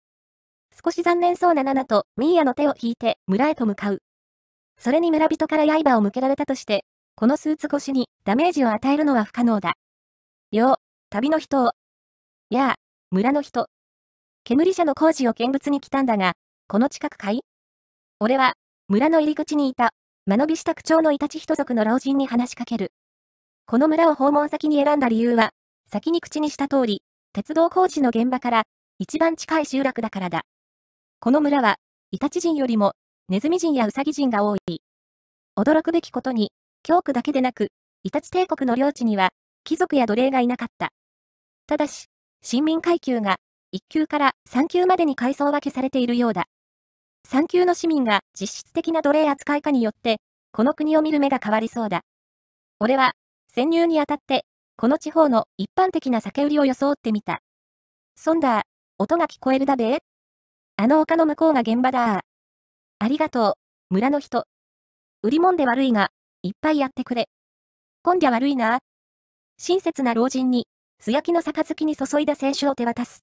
少し残念そうなナナとミーヤの手を引いて村へと向かう。それに村人から刃を向けられたとして、このスーツ越しにダメージを与えるのは不可能だ。よう、旅の人を。やあ、村の人。煙車の工事を見物に来たんだが、この近くかい俺は、村の入り口にいた、間延びした区長のイタチ一族の老人に話しかける。この村を訪問先に選んだ理由は、先に口にした通り、鉄道工事の現場から一番近い集落だからだ。この村は、イタチ人よりも、ネズミ人やウサギ人が多い。驚くべきことに、教区だけでなく、イタチ帝国の領地には、貴族や奴隷がいなかった。ただし、新民階級が、1級から3級までに階層分けされているようだ。3級の市民が実質的な奴隷扱いかによって、この国を見る目が変わりそうだ。俺は、潜入にあたって、この地方の一般的な酒売りを装ってみた。そんだ音が聞こえるだべあの丘の向こうが現場だありがとう、村の人。売りもんで悪いが、いっぱいやってくれ。今ゃ悪いな親切な老人に、素焼きの杯に注いだ選手を手渡す。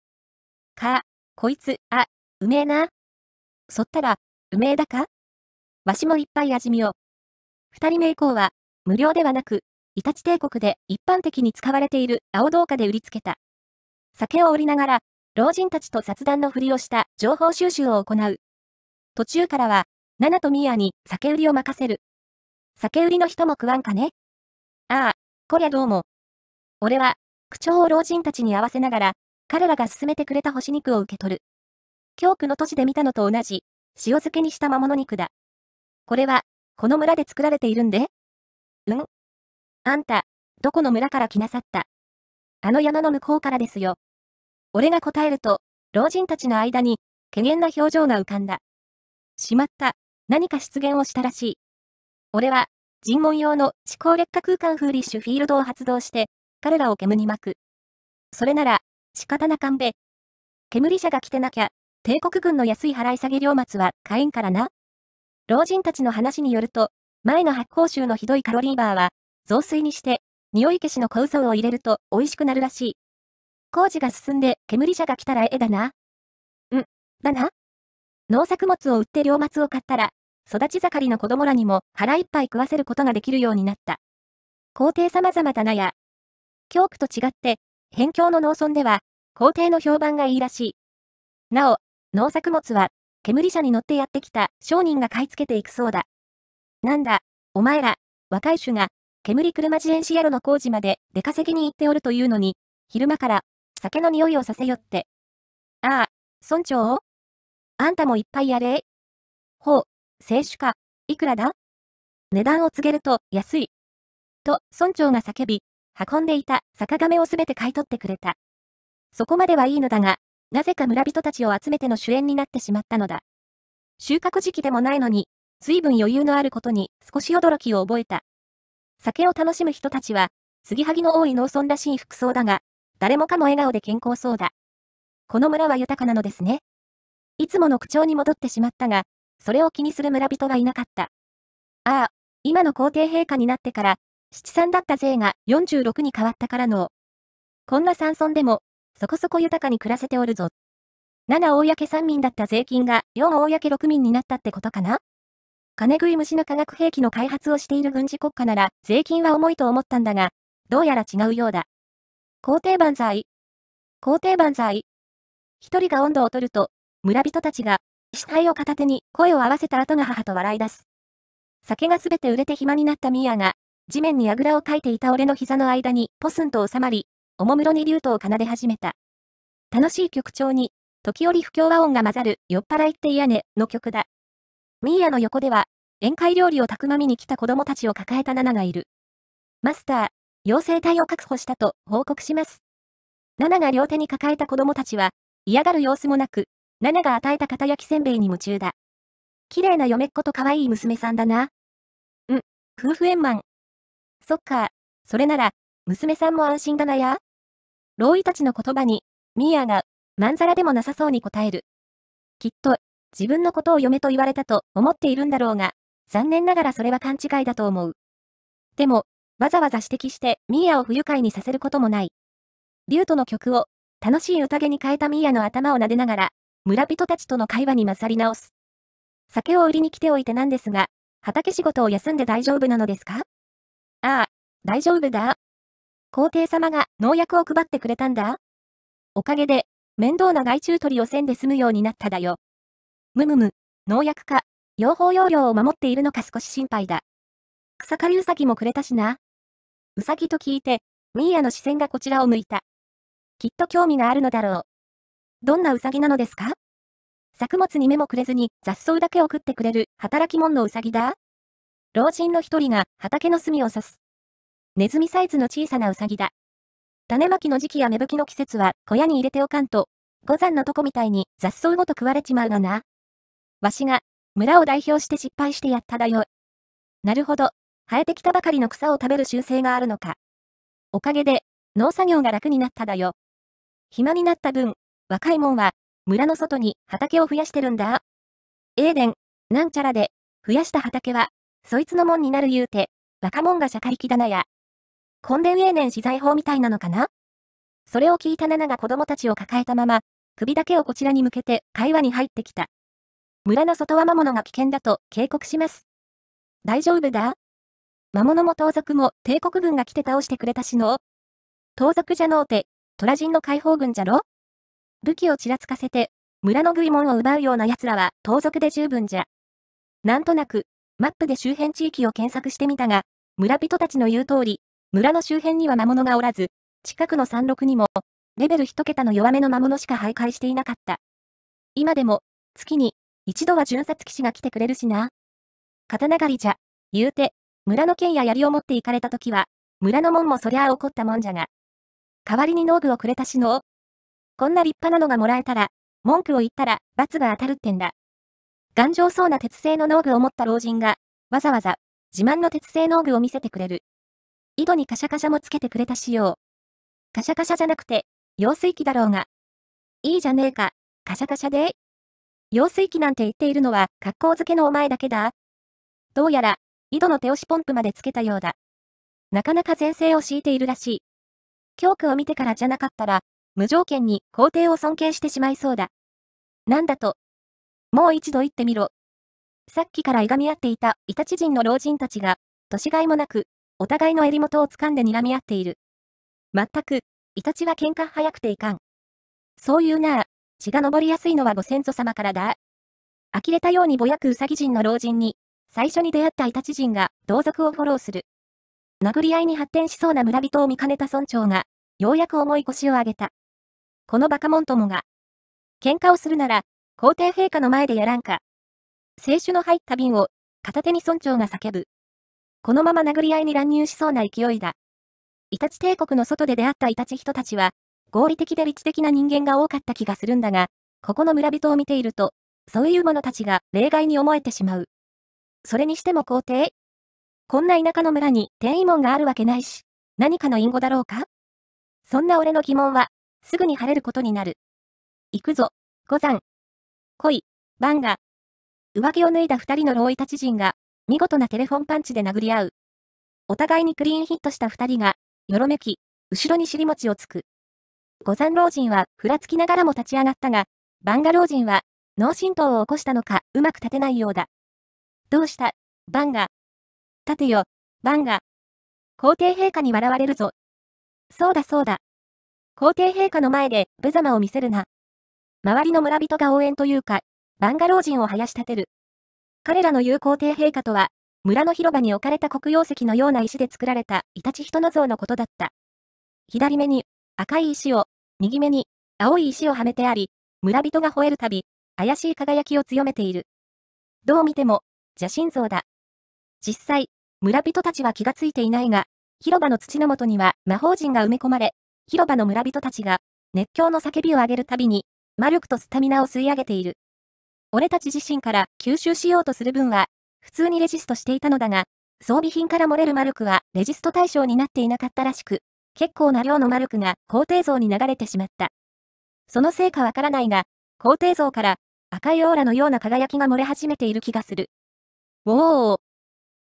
か、こいつ、あ、うめえな。そったら、うめえだかわしもいっぱい味見を。二人目以降は、無料ではなく、イタチ帝国で一般的に使われている青銅貨で売りつけた。酒を売りながら、老人たちと雑談のふりをした情報収集を行う。途中からは、ナナとミアに酒売りを任せる。酒売りの人も食わんかねああ、こりゃどうも。俺は、口調を老人たちに合わせながら、彼らが勧めてくれた干し肉を受け取る。京区の都市で見たのと同じ、塩漬けにした魔物肉だ。これは、この村で作られているんでうん、あんた、どこの村から来なさった。あの山の向こうからですよ。俺が答えると、老人たちの間に、怪げな表情が浮かんだ。しまった、何か出現をしたらしい。俺は、尋問用の思考劣化空間フーリッシュフィールドを発動して、彼らを煙に巻く。それなら、仕方なかんべ。煙者が来てなきゃ、帝国軍の安い払い下げ量末は買えんからな。老人たちの話によると、前の発行臭のひどいカロリーバーは、雑炊にして、匂い消しの小嘘を入れると美味しくなるらしい。工事が進んで煙車が来たらええだな。うん、だな。農作物を売って両松を買ったら、育ち盛りの子供らにも腹いっぱい食わせることができるようになった。皇帝様々だなや。教区と違って、辺境の農村では、皇帝の評判がいいらしい。なお、農作物は、煙車に乗ってやってきた商人が買い付けていくそうだ。なんだ、お前ら、若い種が煙車自エンシエロの工事まで出稼ぎに行っておるというのに、昼間から酒の匂いをさせよって。ああ、村長あんたもいっぱいやれ。ほう、清酒か、いくらだ値段を告げると安い。と、村長が叫び、運んでいた酒亀をすべて買い取ってくれた。そこまではいいのだが、なぜか村人たちを集めての主演になってしまったのだ。収穫時期でもないのに、随分余裕のあることに少し驚きを覚えた。酒を楽しむ人たちは、杉はぎの多い農村らしい服装だが、誰もかも笑顔で健康そうだ。この村は豊かなのですね。いつもの口調に戻ってしまったが、それを気にする村人はいなかった。ああ、今の皇帝陛下になってから、七三だった税が46に変わったからの。こんな山村でも、そこそこ豊かに暮らせておるぞ。7公3民だった税金が4公6民になったってことかな金食い虫の化学兵器の開発をしている軍事国家なら、税金は重いと思ったんだが、どうやら違うようだ。皇帝万歳。皇帝万歳。一人が温度を取ると、村人たちが、死体を片手に声を合わせた後が母と笑い出す。酒がすべて売れて暇になったミーアが、地面にあぐらをかいていた俺の膝の間にポスンと収まり、おもむろにリュートを奏で始めた。楽しい曲調に、時折不協和音が混ざる酔っ払いって嫌ねの曲だ。ミーアの横では、宴会料理をたくまみに来た子供たちを抱えたナナがいる。マスター、養成体を確保したと報告します。ナナが両手に抱えた子供たちは、嫌がる様子もなく、ナナが与えた片焼きせんべいに夢中だ。綺麗な嫁っ子と可愛い娘さんだな。うん、夫婦円満。そっか、それなら、娘さんも安心だなや。老いたちの言葉に、ミーアが、まんざらでもなさそうに答える。きっと、自分のことを嫁と言われたと思っているんだろうが、残念ながらそれは勘違いだと思う。でも、わざわざ指摘してミーアを不愉快にさせることもない。リュートの曲を楽しい宴に変えたミーアの頭を撫でながら、村人たちとの会話に勝り直す。酒を売りに来ておいてなんですが、畑仕事を休んで大丈夫なのですかああ、大丈夫だ。皇帝様が農薬を配ってくれたんだ。おかげで、面倒な害虫取りをせんで済むようになっただよ。むむむ、農薬か、養蜂容量を守っているのか少し心配だ。草刈りうさぎもくれたしな。うさぎと聞いて、ミーアの視線がこちらを向いた。きっと興味があるのだろう。どんなうさぎなのですか作物に目もくれずに雑草だけ送ってくれる働き者のうさぎだ老人の一人が畑の隅を刺す。ネズミサイズの小さなうさぎだ。種まきの時期や芽吹きの季節は小屋に入れておかんと、五山のとこみたいに雑草ごと食われちまうがな。わしが、村を代表して失敗してやっただよ。なるほど、生えてきたばかりの草を食べる習性があるのか。おかげで、農作業が楽になっただよ。暇になった分、若いもんは、村の外に畑を増やしてるんだ。エーデン、なんちゃらで、増やした畑は、そいつのもんになる言うて、若もんが社会気だなや。根伝永年資材法みたいなのかなそれを聞いたナナが子供たちを抱えたまま、首だけをこちらに向けて会話に入ってきた。村の外は魔物が危険だと警告します。大丈夫だ魔物も盗賊も帝国軍が来て倒してくれたしの。盗賊じゃのうて、虎人の解放軍じゃろ武器をちらつかせて、村の食い物を奪うような奴らは盗賊で十分じゃ。なんとなく、マップで周辺地域を検索してみたが、村人たちの言う通り、村の周辺には魔物がおらず、近くの山麓にも、レベル1桁の弱めの魔物しか徘徊していなかった。今でも、月に一度は巡察騎士が来てくれるしな。刀狩りじゃ、言うて、村の剣や槍を持って行かれた時は、村の門もそりゃあ怒ったもんじゃが。代わりに農具をくれたしのこんな立派なのがもらえたら、文句を言ったら、罰が当たるってんだ。頑丈そうな鉄製の農具を持った老人が、わざわざ、自慢の鉄製農具を見せてくれる。井戸にカシャカシャもつけてくれたしよう。カシャカシャじゃなくて、用水器だろうが。いいじゃねえか、カシャカシャで用水器なんて言っているのは、格好付けのお前だけだ。どうやら、井戸の手押しポンプまでつけたようだ。なかなか前世を敷いているらしい。教区を見てからじゃなかったら、無条件に皇帝を尊敬してしまいそうだ。なんだと。もう一度言ってみろ。さっきからいがみ合っていたイタチ人の老人たちが、年がいもなく、お互いの襟元を掴んで睨み合っている。まったく、イタチは喧嘩早くていかん。そう言うなあ。血が昇りやすいのはご先祖様からだ。呆れたようにぼやくうさぎ人の老人に、最初に出会ったイタチ人が同族をフォローする。殴り合いに発展しそうな村人を見かねた村長が、ようやく重い腰を上げた。このバカモンともが、喧嘩をするなら、皇帝陛下の前でやらんか。清酒の入った瓶を、片手に村長が叫ぶ。このまま殴り合いに乱入しそうな勢いだ。イタチ帝国の外で出会ったイタチ人たちは、合理的で理知的な人間が多かった気がするんだが、ここの村人を見ていると、そういう者たちが例外に思えてしまう。それにしても皇帝こんな田舎の村に天意門があるわけないし、何かの隠語だろうかそんな俺の疑問は、すぐに晴れることになる。行くぞ、五山。恋、バンガ。上着を脱いだ二人の老いた知人が、見事なテレフォンパンチで殴り合う。お互いにクリーンヒットした二人が、よろめき、後ろに尻餅をつく。五山老人はふらつきながらも立ち上がったが、バンガ老人は脳震盪を起こしたのかうまく立てないようだ。どうしたバンガ。立てよ、バンガ。皇帝陛下に笑われるぞ。そうだそうだ。皇帝陛下の前で無様を見せるな。周りの村人が応援というか、バンガ老人を囃し立てる。彼らの言う皇帝陛下とは、村の広場に置かれた黒曜石のような石で作られたイタチ人の像のことだった。左目に赤い石を、右目に、青い石をはめてあり、村人が吠えるたび、怪しい輝きを強めている。どう見ても、邪神像だ。実際、村人たちは気がついていないが、広場の土の元には魔法陣が埋め込まれ、広場の村人たちが、熱狂の叫びを上げるたびに、魔力とスタミナを吸い上げている。俺たち自身から吸収しようとする分は、普通にレジストしていたのだが、装備品から漏れる魔力はレジスト対象になっていなかったらしく、結構な量のマルクが皇帝像に流れてしまった。そのせいかわからないが、皇帝像から赤いオーラのような輝きが漏れ始めている気がする。おお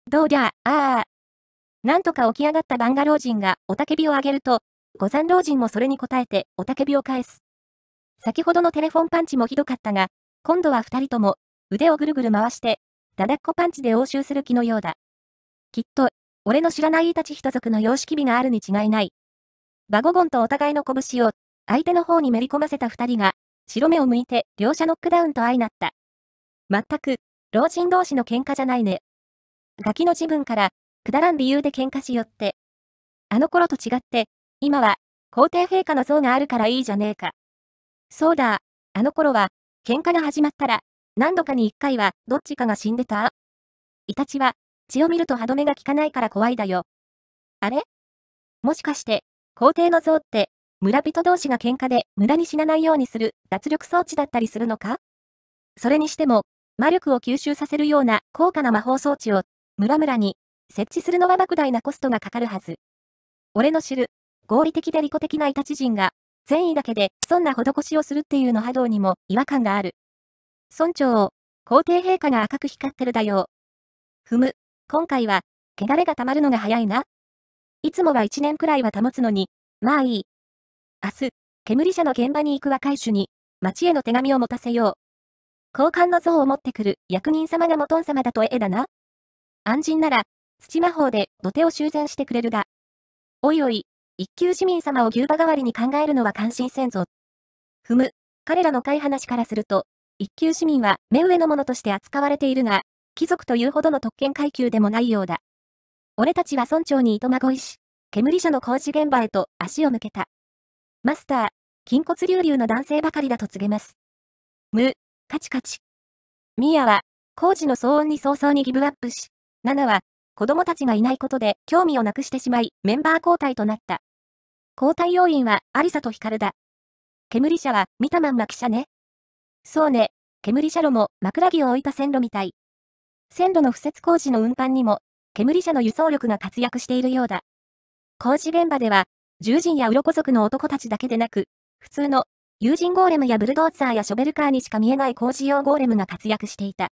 どうじゃ、ああ。なんとか起き上がったバンガ老人がおたけびをあげると、五山老人もそれに応えておたけびを返す。先ほどのテレフォンパンチもひどかったが、今度は二人とも腕をぐるぐる回して、だだっこパンチで応酬する気のようだ。きっと、俺の知らないイタチ一族の様式美があるに違いない。バゴゴンとお互いの拳を、相手の方にめり込ませた二人が、白目を向いて両者ノックダウンと相なった。全く、老人同士の喧嘩じゃないね。ガキの自分から、くだらん理由で喧嘩しよって。あの頃と違って、今は、皇帝陛下の像があるからいいじゃねえか。そうだ、あの頃は、喧嘩が始まったら、何度かに一回は、どっちかが死んでた。イタチは、血を見ると歯止めが効かないから怖いだよ。あれもしかして、皇帝の像って、村人同士が喧嘩で無駄に死なないようにする脱力装置だったりするのかそれにしても、魔力を吸収させるような高価な魔法装置を村々に設置するのは莫大なコストがかかるはず。俺の知る合理的で利己的なイタチ人が善意だけでそんな施しをするっていうの波動にも違和感がある。村長を皇帝陛下が赤く光ってるだよ。ふむ、今回は、汚れが溜まるのが早いな。いつもは1年くらいは保つのに、まあいい。明日、煙者の現場に行く若い主に、町への手紙を持たせよう。交換の像を持ってくる役人様が元ト様だとええだな。安心なら、土魔法で土手を修繕してくれるが。おいおい、一級市民様を牛馬代わりに考えるのは関心せんぞ。ふむ、彼らの飼い話からすると、一級市民は目上の者として扱われているが、貴族というほどの特権階級でもないようだ。俺たちは村長にいとまごいし、煙所の工事現場へと足を向けた。マスター、筋骨隆々の男性ばかりだと告げます。む、カチカチ。ミーアは、工事の騒音に早々にギブアップし、ナナは、子供たちがいないことで興味をなくしてしまい、メンバー交代となった。交代要員は、アリサとヒカルだ。煙車は、見たまんま記者ね。そうね、煙車路も、枕木を置いた線路みたい。線路の敷設工事の運搬にも煙車の輸送力が活躍しているようだ。工事現場では、獣人や鱗族の男たちだけでなく、普通の友人ゴーレムやブルドーザーやショベルカーにしか見えない工事用ゴーレムが活躍していた。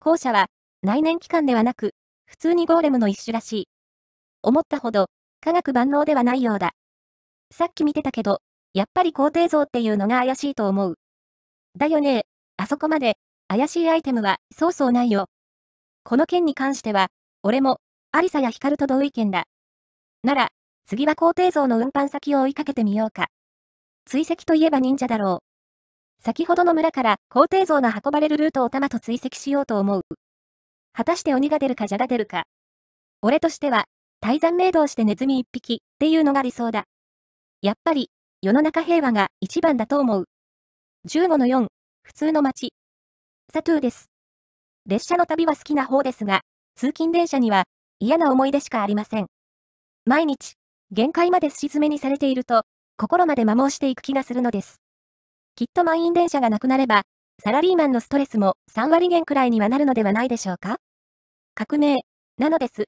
後者は、内燃機関ではなく、普通にゴーレムの一種らしい。思ったほど、科学万能ではないようだ。さっき見てたけど、やっぱり工程像っていうのが怪しいと思う。だよねあそこまで、怪しいアイテムは、そうそうないよ。この件に関しては、俺も、アリサやヒカルと同意見だ。なら、次は皇帝像の運搬先を追いかけてみようか。追跡といえば忍者だろう。先ほどの村から皇帝像が運ばれるルートを玉と追跡しようと思う。果たして鬼が出るか蛇が出るか。俺としては、退山明堂してネズミ一匹っていうのが理想だ。やっぱり、世の中平和が一番だと思う。15の4、普通の街。サトゥーです。列車の旅は好きな方ですが、通勤電車には嫌な思い出しかありません。毎日、限界まですし詰めにされていると、心まで摩耗していく気がするのです。きっと満員電車がなくなれば、サラリーマンのストレスも3割減くらいにはなるのではないでしょうか革命、なのです。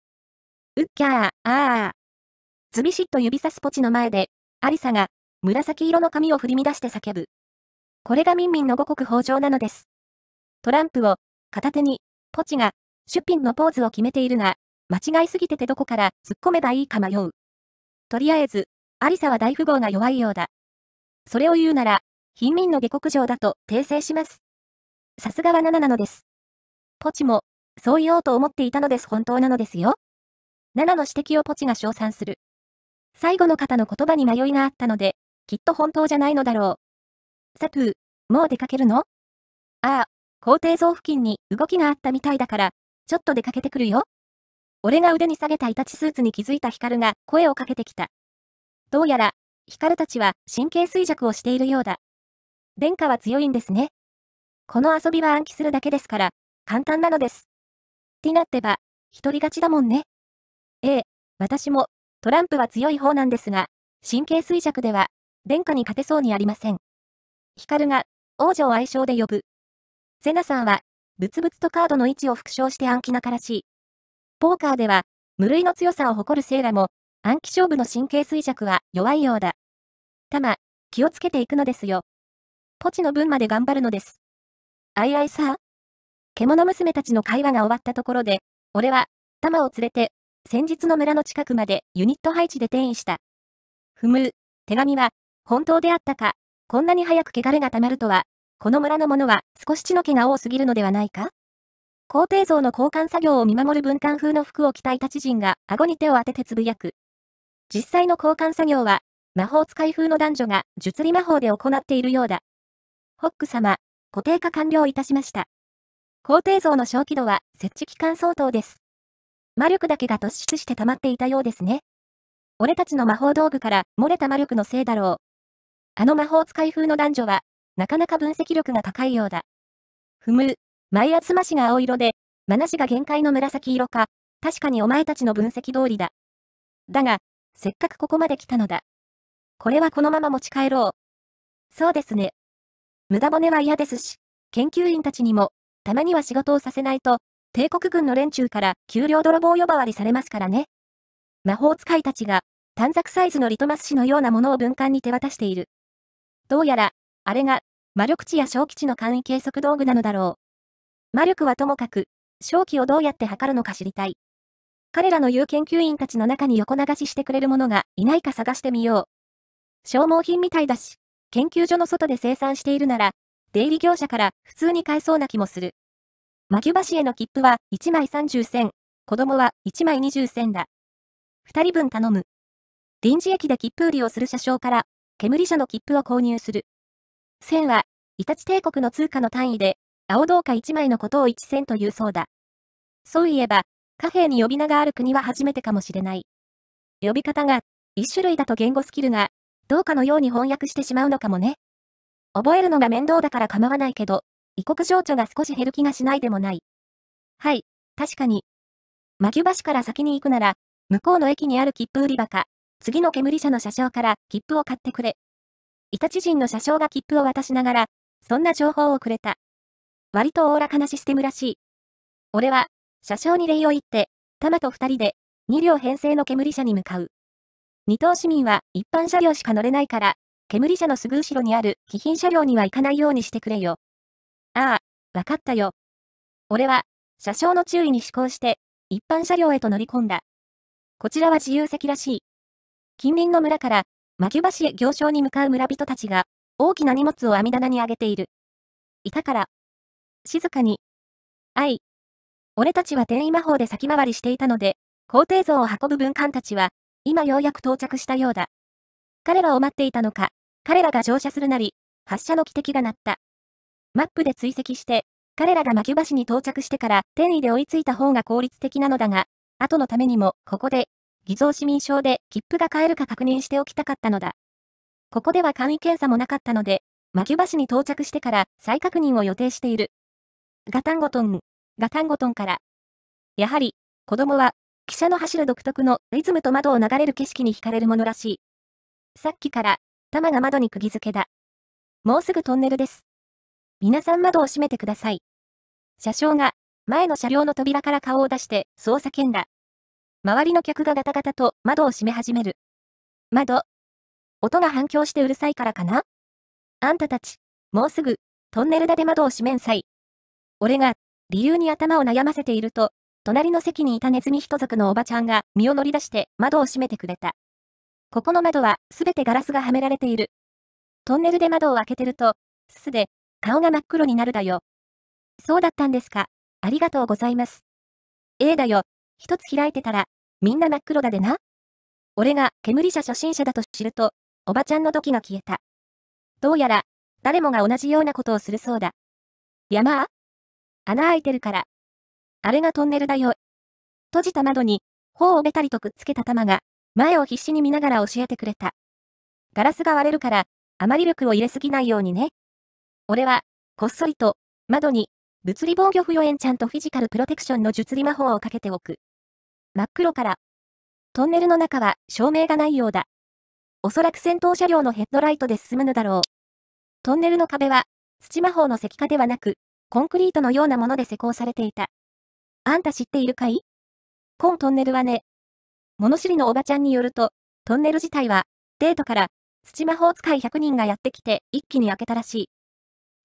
うっきゃー、あー。ズビシッと指さすポチの前で、アリサが、紫色の髪を振り乱して叫ぶ。これがミンミンの五穀豊穣なのです。トランプを、片手に、ポチが、出品のポーズを決めているが、間違いすぎててどこから突っ込めばいいか迷う。とりあえず、アリサは大富豪が弱いようだ。それを言うなら、貧民の下克上だと訂正します。さすがはナナなのです。ポチも、そう言おうと思っていたのです本当なのですよ。ナナの指摘をポチが称賛する。最後の方の言葉に迷いがあったので、きっと本当じゃないのだろう。サプー、もう出かけるのああ、皇帝像付近に動きがあったみたいだから、ちょっと出かけてくるよ。俺が腕に下げたイタチスーツに気づいたヒカルが声をかけてきた。どうやら、ヒカルたちは神経衰弱をしているようだ。殿下は強いんですね。この遊びは暗記するだけですから、簡単なのです。ってなってば、一人勝ちだもんね。ええ、私も、トランプは強い方なんですが、神経衰弱では、殿下に勝てそうにありません。ヒカルが、王女を愛称で呼ぶ。ゼナさんは、物々とカードの位置を復唱して暗記なからしい。ポーカーでは、無類の強さを誇るセイラも、暗記勝負の神経衰弱は弱いようだ。たま、気をつけていくのですよ。ポチの分まで頑張るのです。あいあいさあ。獣娘たちの会話が終わったところで、俺は、タマを連れて、先日の村の近くまでユニット配置で転移した。ふむ、手紙は、本当であったか、こんなに早く汚れが溜まるとは、この村の者は少し血の気が多すぎるのではないか皇帝像の交換作業を見守る文官風の服を着たいた知人が顎に手を当ててつぶやく。実際の交換作業は、魔法使い風の男女が術理魔法で行っているようだ。ホック様、固定化完了いたしました。皇帝像の小気度は設置期間相当です。魔力だけが突出して溜まっていたようですね。俺たちの魔法道具から漏れた魔力のせいだろう。あの魔法使い風の男女はなかなか分析力が高いようだ。ふむ、前厚ましが青色で、まなしが限界の紫色か、確かにお前たちの分析通りだ。だが、せっかくここまで来たのだ。これはこのまま持ち帰ろう。そうですね。無駄骨は嫌ですし、研究員たちにも、たまには仕事をさせないと、帝国軍の連中から給料泥棒呼ばわりされますからね。魔法使いたちが、短冊サイズのリトマス紙のようなものを文官に手渡している。どうやら、あれが、魔力値や小基地の簡易計測道具なのだろう。魔力はともかく、小気をどうやって測るのか知りたい。彼らの言う研究員たちの中に横流ししてくれるものがいないか探してみよう。消耗品みたいだし、研究所の外で生産しているなら、出入り業者から普通に買えそうな気もする。マキュバ市への切符は1枚30銭、子供は1枚20銭だ。二人分頼む。臨時駅で切符売りをする車掌から、煙車の切符を購入する。1000は、イタチ帝国の通貨の単位で、青銅貨1枚のことを1銭というそうだ。そういえば、貨幣に呼び名がある国は初めてかもしれない。呼び方が、1種類だと言語スキルが、うかのように翻訳してしまうのかもね。覚えるのが面倒だから構わないけど、異国情緒が少し減る気がしないでもない。はい、確かに。マキュバ市から先に行くなら、向こうの駅にある切符売り場か、次の煙車の車掌から切符を買ってくれ。イタチ人の車掌が切符を渡しながら、そんな情報をくれた。割とおおらかなシステムらしい。俺は、車掌に礼を言って、タマと二人で、二両編成の煙車に向かう。二等市民は一般車両しか乗れないから、煙車のすぐ後ろにある貴賓車両には行かないようにしてくれよ。ああ、わかったよ。俺は、車掌の注意に思考して、一般車両へと乗り込んだ。こちらは自由席らしい。近隣の村からマキュバ市へ行商に向かう村人たちが、大きな荷物を網棚に上げている。いたから。静かに。あい。俺たちは転移魔法で先回りしていたので、皇帝像を運ぶ文官たちは、今ようやく到着したようだ。彼らを待っていたのか、彼らが乗車するなり、発射の汽笛が鳴った。マップで追跡して、彼らが牧橋に到着してから転移で追いついた方が効率的なのだが、後のためにも、ここで、偽造市民証で切符が買えるか確認しておきたかったのだ。ここでは簡易検査もなかったので、マキュバ市に到着してから再確認を予定している。ガタンゴトン、ガタンゴトンから。やはり、子供は、汽車の走る独特のリズムと窓を流れる景色に惹かれるものらしい。さっきから、玉が窓に釘付けだ。もうすぐトンネルです。皆さん窓を閉めてください。車掌が、前の車両の扉から顔を出して、そう叫んだ。周りの客がガタガタと窓を閉め始める。窓。音が反響してうるさいからかなあんたたち、もうすぐ、トンネルだで窓を閉めんさい。俺が、理由に頭を悩ませていると、隣の席にいたネズミ一族のおばちゃんが身を乗り出して窓を閉めてくれた。ここの窓はすべてガラスがはめられている。トンネルで窓を開けてると、すで、顔が真っ黒になるだよ。そうだったんですか。ありがとうございます。ええだよ。一つ開いてたら、みんな真っ黒だでな。俺が煙車初心者だと知ると、おばちゃんの時が消えた。どうやら、誰もが同じようなことをするそうだ。山穴開いてるから。あれがトンネルだよ。閉じた窓に、頬をべたりとくっつけた玉が、前を必死に見ながら教えてくれた。ガラスが割れるから、あまり力を入れすぎないようにね。俺は、こっそりと、窓に、物理防御不要ンちゃんとフィジカルプロテクションの術理魔法をかけておく。真っ黒から。トンネルの中は照明がないようだ。おそらく先頭車両のヘッドライトで進むのだろう。トンネルの壁は、土魔法の石化ではなく、コンクリートのようなもので施工されていた。あんた知っているかい今トンネルはね。物知りのおばちゃんによると、トンネル自体は、デートから、土魔法使い100人がやってきて一気に開けたらしい。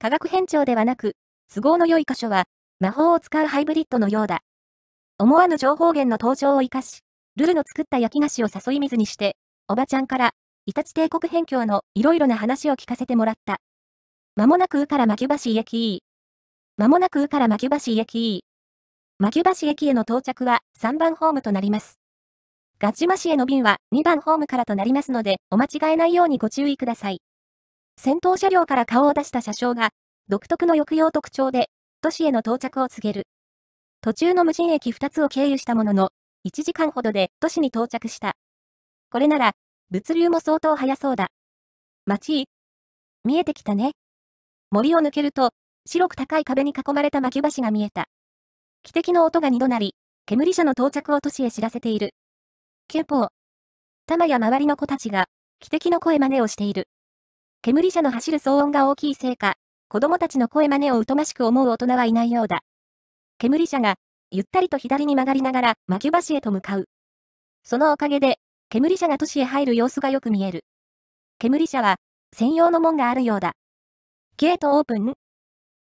化学変調ではなく、都合の良い箇所は、魔法を使うハイブリッドのようだ。思わぬ情報源の登場を生かし、ルルの作った焼き菓子を誘い水にして、おばちゃんから、イタチ帝国辺境のいろいろな話を聞かせてもらった。間もなくうから牧橋駅いまもなくうから牧橋駅い牧橋駅への到着は3番ホームとなります。ガチマ市への便は2番ホームからとなりますので、お間違えないようにご注意ください。先頭車両から顔を出した車掌が、独特の抑揚特徴で、都市への到着を告げる。途中の無人駅2つを経由したものの、1時間ほどで都市に到着した。これなら、物流も相当早そうだ。街見えてきたね。森を抜けると、白く高い壁に囲まれた巻き橋が見えた。汽笛の音が二度なり、煙車の到着を都市へ知らせている。憲法。玉や周りの子たちが、汽笛の声真似をしている。煙車の走る騒音が大きいせいか、子供たちの声真似を疎ましく思う大人はいないようだ。煙車が、ゆったりと左に曲がりながら、牧橋へと向かう。そのおかげで、煙車が都市へ入る様子がよく見える。煙車は、専用の門があるようだ。ゲートオープン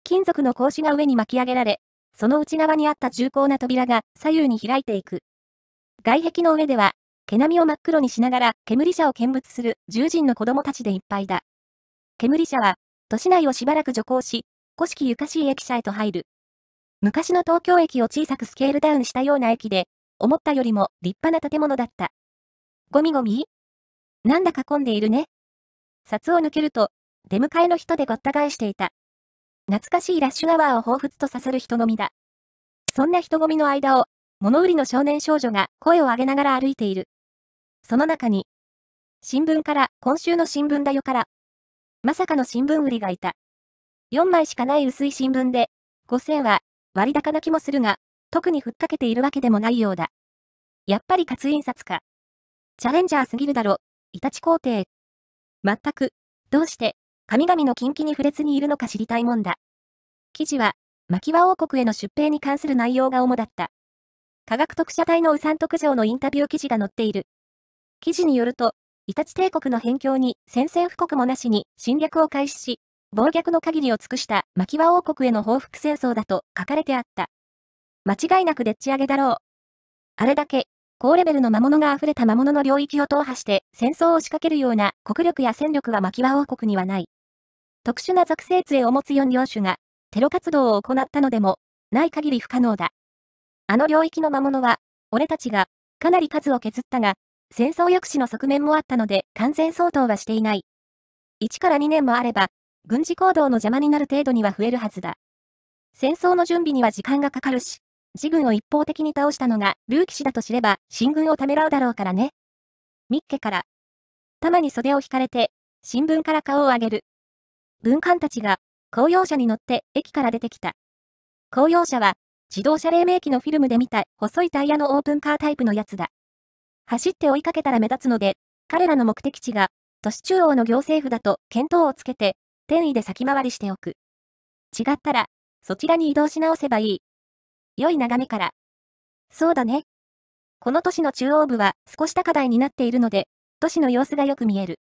金属の格子が上に巻き上げられ、その内側にあった重厚な扉が左右に開いていく。外壁の上では、毛並みを真っ黒にしながら煙車を見物する獣人の子供たちでいっぱいだ。煙車は、都市内をしばらく徐行し、古式ゆかしい駅舎へと入る。昔の東京駅を小さくスケールダウンしたような駅で、思ったよりも立派な建物だった。ゴミゴミなんだか混んでいるね。札を抜けると、出迎えの人でごった返していた。懐かしいラッシュアワーを彷彿とさせる人混みだ。そんな人混みの間を、物売りの少年少女が声を上げながら歩いている。その中に、新聞から、今週の新聞だよから。まさかの新聞売りがいた。4枚しかない薄い新聞で、5000は割高な気もするが、特にふっかけているわけでもないようだ。やっぱり活印刷か。チャレンジャーすぎるだろ、イタチ皇帝。まったく、どうして、神々の近畿に触れずにいるのか知りたいもんだ。記事は、牧和王国への出兵に関する内容が主だった。科学特写隊のウサン特上のインタビュー記事が載っている。記事によると、イタチ帝国の辺境に宣戦布告もなしに侵略を開始し、暴虐の限りを尽くした牧ワ王国への報復戦争だと書かれてあった。間違いなくでっち上げだろう。あれだけ、高レベルの魔物が溢れた魔物の領域を踏破して戦争を仕掛けるような国力や戦力は牧ワ王国にはない。特殊な属性杖を持つ4領主が、テロ活動を行ったのでも、ない限り不可能だ。あの領域の魔物は、俺たちが、かなり数を削ったが、戦争抑止の側面もあったので完全相当はしていない。1から2年もあれば、軍事行動の邪魔になる程度には増えるはずだ。戦争の準備には時間がかかるし、自軍を一方的に倒したのがルーキ氏だと知れば、進軍をためらうだろうからね。ミッケから。たまに袖を引かれて、新聞から顔を上げる。文官たちが、公用車に乗って駅から出てきた。公用車は、自動車黎明期のフィルムで見た細いタイヤのオープンカータイプのやつだ。走って追いかけたら目立つので、彼らの目的地が、都市中央の行政府だと見当をつけて、転移で先回りしておく。違ったら、そちらに移動し直せばいい。良い眺めから。そうだね。この都市の中央部は少し高台になっているので、都市の様子がよく見える。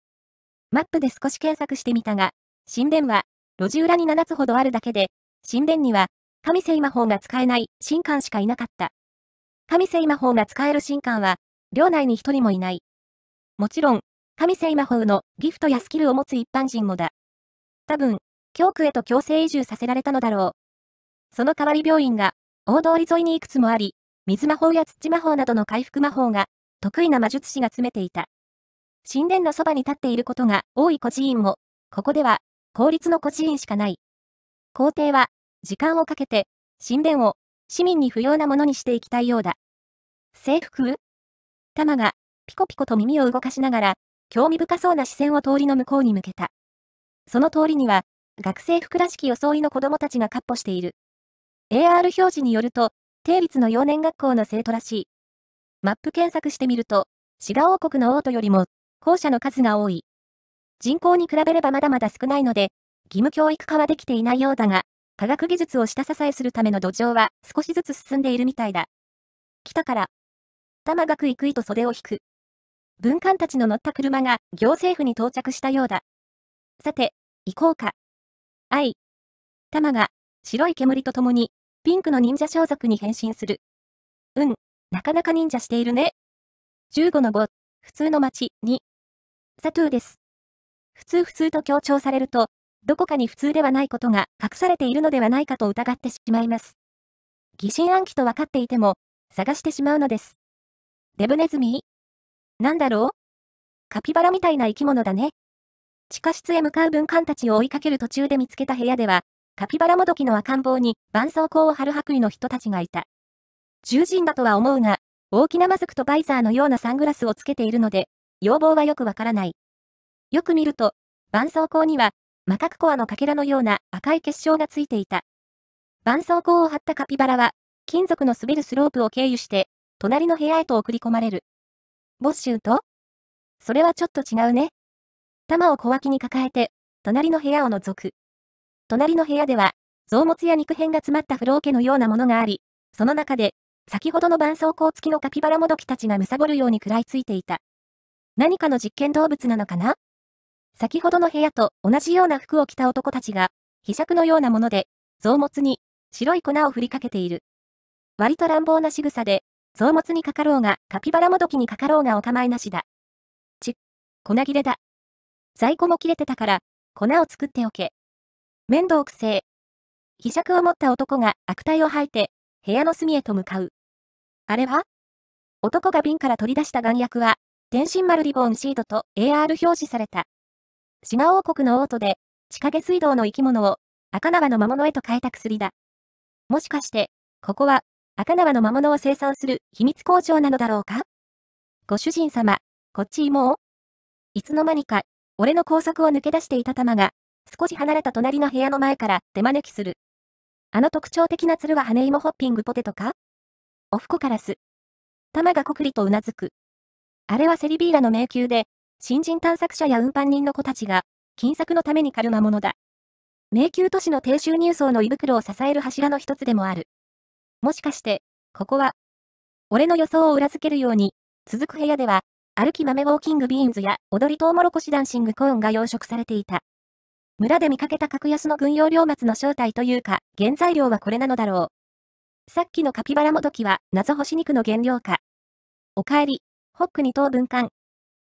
マップで少し検索してみたが、神殿は、路地裏に7つほどあるだけで、神殿には、神聖魔法が使えない神官しかいなかった。神聖魔法が使える神官は、領内に一人もいない。もちろん、神聖魔法のギフトやスキルを持つ一般人もだ。多分、教区へと強制移住させられたのだろう。その代わり病院が、大通り沿いにいくつもあり、水魔法や土魔法などの回復魔法が、得意な魔術師が詰めていた。神殿のそばに立っていることが多い孤児院も、ここでは、公立の孤児院しかない。皇帝は、時間をかけて、神殿を、市民に不要なものにしていきたいようだ。制服玉が、ピコピコと耳を動かしながら、興味深そうな視線を通りの向こうに向けた。その通りには、学生服らしき装いの子供たちが闊歩している。AR 表示によると、定率の幼年学校の生徒らしい。マップ検索してみると、滋賀王国の王都よりも、校舎の数が多い。人口に比べればまだまだ少ないので、義務教育化はできていないようだが、科学技術を下支えするための土壌は少しずつ進んでいるみたいだ。来たから、玉がくいくいと袖を引く。文官たちの乗った車が行政府に到着したようだ。さて、行こうか。愛。玉が、白い煙と共に、ピンクの忍者装束に変身する。うん、なかなか忍者しているね。15の5、普通の街、に。サトゥーです。普通普通と強調されると、どこかに普通ではないことが隠されているのではないかと疑ってしまいます。疑心暗鬼と分かっていても、探してしまうのです。デブネズミなんだろうカピバラみたいな生き物だね。地下室へ向かう文官たちを追いかける途中で見つけた部屋では、カピバラもどきの赤ん坊に絆創膏を貼る白衣の人たちがいた。獣人だとは思うが、大きなマスクとバイザーのようなサングラスをつけているので、要望はよくわからない。よく見ると、絆創膏には、マカクコアのかけらのような赤い結晶がついていた。絆創膏を貼ったカピバラは、金属の滑るスロープを経由して、隣の部屋へと送り込まれる。ボッシュとそれはちょっと違うね。玉を小脇に抱えて、隣の部屋を覗く。隣の部屋では、臓物や肉片が詰まった風呂桶のようなものがあり、その中で、先ほどの絆創膏付きのカピバラもどきたちがむさぼるように食らいついていた。何かの実験動物なのかな先ほどの部屋と同じような服を着た男たちが、被釈のようなもので、臓物に白い粉を振りかけている。割と乱暴な仕草で、臓物にかかろうが、カピバラもどきにかかろうがお構いなしだ。ち、粉切れだ。在庫も切れてたから、粉を作っておけ。面倒くせえ。被尺を持った男が悪態を吐いて、部屋の隅へと向かう。あれは男が瓶から取り出した眼薬は、天津丸リボンシードと AR 表示された。島王国の王都で、地下下水道の生き物を、赤縄の魔物へと変えた薬だ。もしかして、ここは、赤縄の魔物を生産する秘密工場なのだろうかご主人様、こっちもういつの間にか俺の拘束を抜け出していた玉が、少し離れた隣の部屋の前から手招きする。あの特徴的な鶴は羽芋ホッピングポテトかオフコカラス。玉がこくりとうなずく。あれはセリビーラの迷宮で、新人探索者や運搬人の子たちが、金策のために狩る魔物だ。迷宮都市の低収入層の胃袋を支える柱の一つでもある。もしかして、ここは、俺の予想を裏付けるように、続く部屋では、歩き豆ウォーキングビーンズや踊りトウモロコシダンシングコーンが養殖されていた。村で見かけた格安の軍用量松の正体というか、原材料はこれなのだろう。さっきのカピバラもどきは、謎干し肉の原料か。おかえり、ホック二等分間。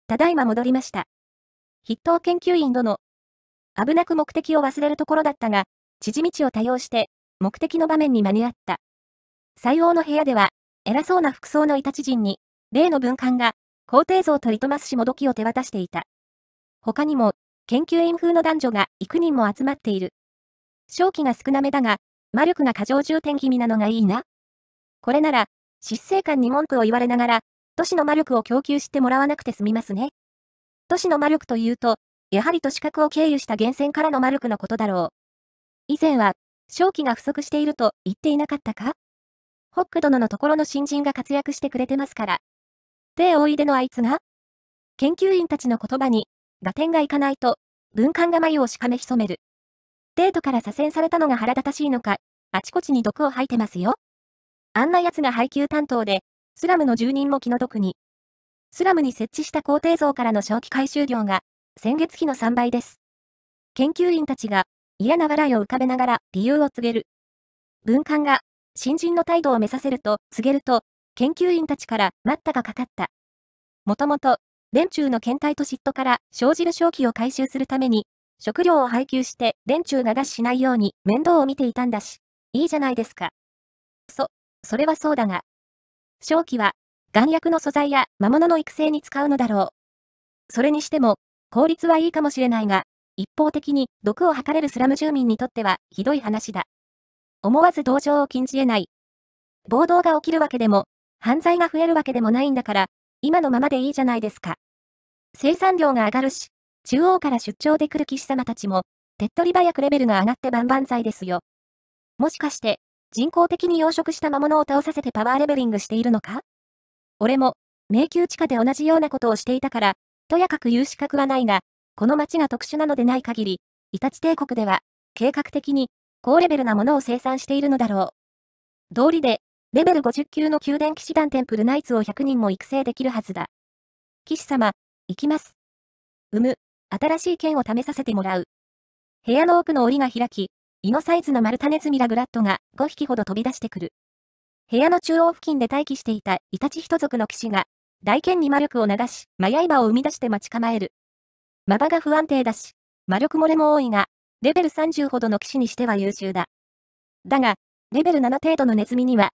ただいま戻りました。筆頭研究員殿。危なく目的を忘れるところだったが、縮み道を多用して、目的の場面に間に合った。採用の部屋では、偉そうな服装のいた知人に、例の文官が、皇帝像とリトマス紙も土器を手渡していた。他にも、研究員風の男女が幾人も集まっている。正気が少なめだが、魔力が過剰重点気味なのがいいな。これなら、失勢官に文句を言われながら、都市の魔力を供給してもらわなくて済みますね。都市の魔力というと、やはり都市核を経由した源泉からの魔力のことだろう。以前は、正気が不足していると言っていなかったかホック殿のところの新人が活躍してくれてますから。っておいでのあいつが研究員たちの言葉に、合点がいかないと、文官が眉をしかめ潜める。デートから左遷されたのが腹立たしいのか、あちこちに毒を吐いてますよ。あんな奴が配給担当で、スラムの住人も気の毒に。スラムに設置した工程像からの正規回収量が、先月比の3倍です。研究員たちが、嫌な笑いを浮かべながら理由を告げる。文官が、新人の態度を目指せると告げると、研究員たちから待ったがかかった。もともと、連中の検体と嫉妬から生じる正気を回収するために、食料を配給して連中が餓死しないように面倒を見ていたんだし、いいじゃないですか。そ、それはそうだが。正気は、眼薬の素材や魔物の育成に使うのだろう。それにしても、効率はいいかもしれないが、一方的に毒を吐かれるスラム住民にとってはひどい話だ。思わず同情を禁じ得ない。暴動が起きるわけでも犯罪が増えるわけでもないんだから、今のままでいいじゃないですか。生産量が上がるし、中央から出張で来る騎士様たちも、手っ取り早くレベルが上がって万々歳ですよ。もしかして、人工的に養殖した魔物を倒させてパワーレベリングしているのか俺も、迷宮地下で同じようなことをしていたから、とやかく言う資格はないが、この町が特殊なのでない限り、イタチ帝国では、計画的に、高レベルなものを生産しているのだろう。道理で、レベル50級の宮殿騎士団テンプルナイツを100人も育成できるはずだ。騎士様、行きます。うむ、新しい剣を試させてもらう。部屋の奥の檻が開き、胃のサイズの丸ルタネズミラグラットが5匹ほど飛び出してくる。部屋の中央付近で待機していたイタチ一族の騎士が、大剣に魔力を流し、魔刃を生み出して待ち構える。魔場が不安定だし、魔力漏れも多いが、レベル30ほどの騎士にしては優秀だ。だが、レベル7程度のネズミには、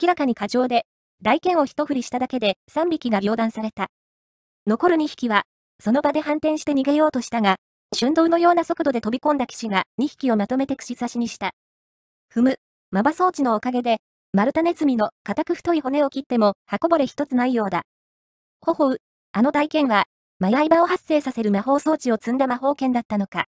明らかに過剰で、大剣を一振りしただけで3匹が両断された。残る2匹は、その場で反転して逃げようとしたが、春動のような速度で飛び込んだ騎士が2匹をまとめて串刺しにした。踏む、マ場装置のおかげで、丸太ネズミの固く太い骨を切っても、刃こぼれ一つないようだ。ほほう、あの大剣は、迷い場を発生させる魔法装置を積んだ魔法剣だったのか。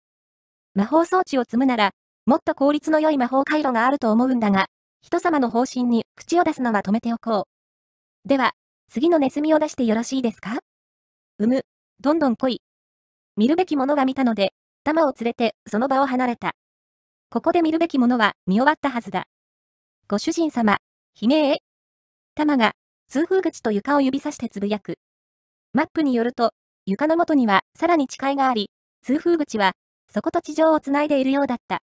魔法装置を積むなら、もっと効率の良い魔法回路があると思うんだが、人様の方針に口を出すのは止めておこう。では、次のネズミを出してよろしいですかうむ、どんどん来い。見るべきものが見たので、玉を連れてその場を離れた。ここで見るべきものは見終わったはずだ。ご主人様、悲鳴へ。玉が、通風口と床を指さしてつぶやく。マップによると、床の元にはさらに誓いがあり、通風口は、そこと地上をつないでいるようだった。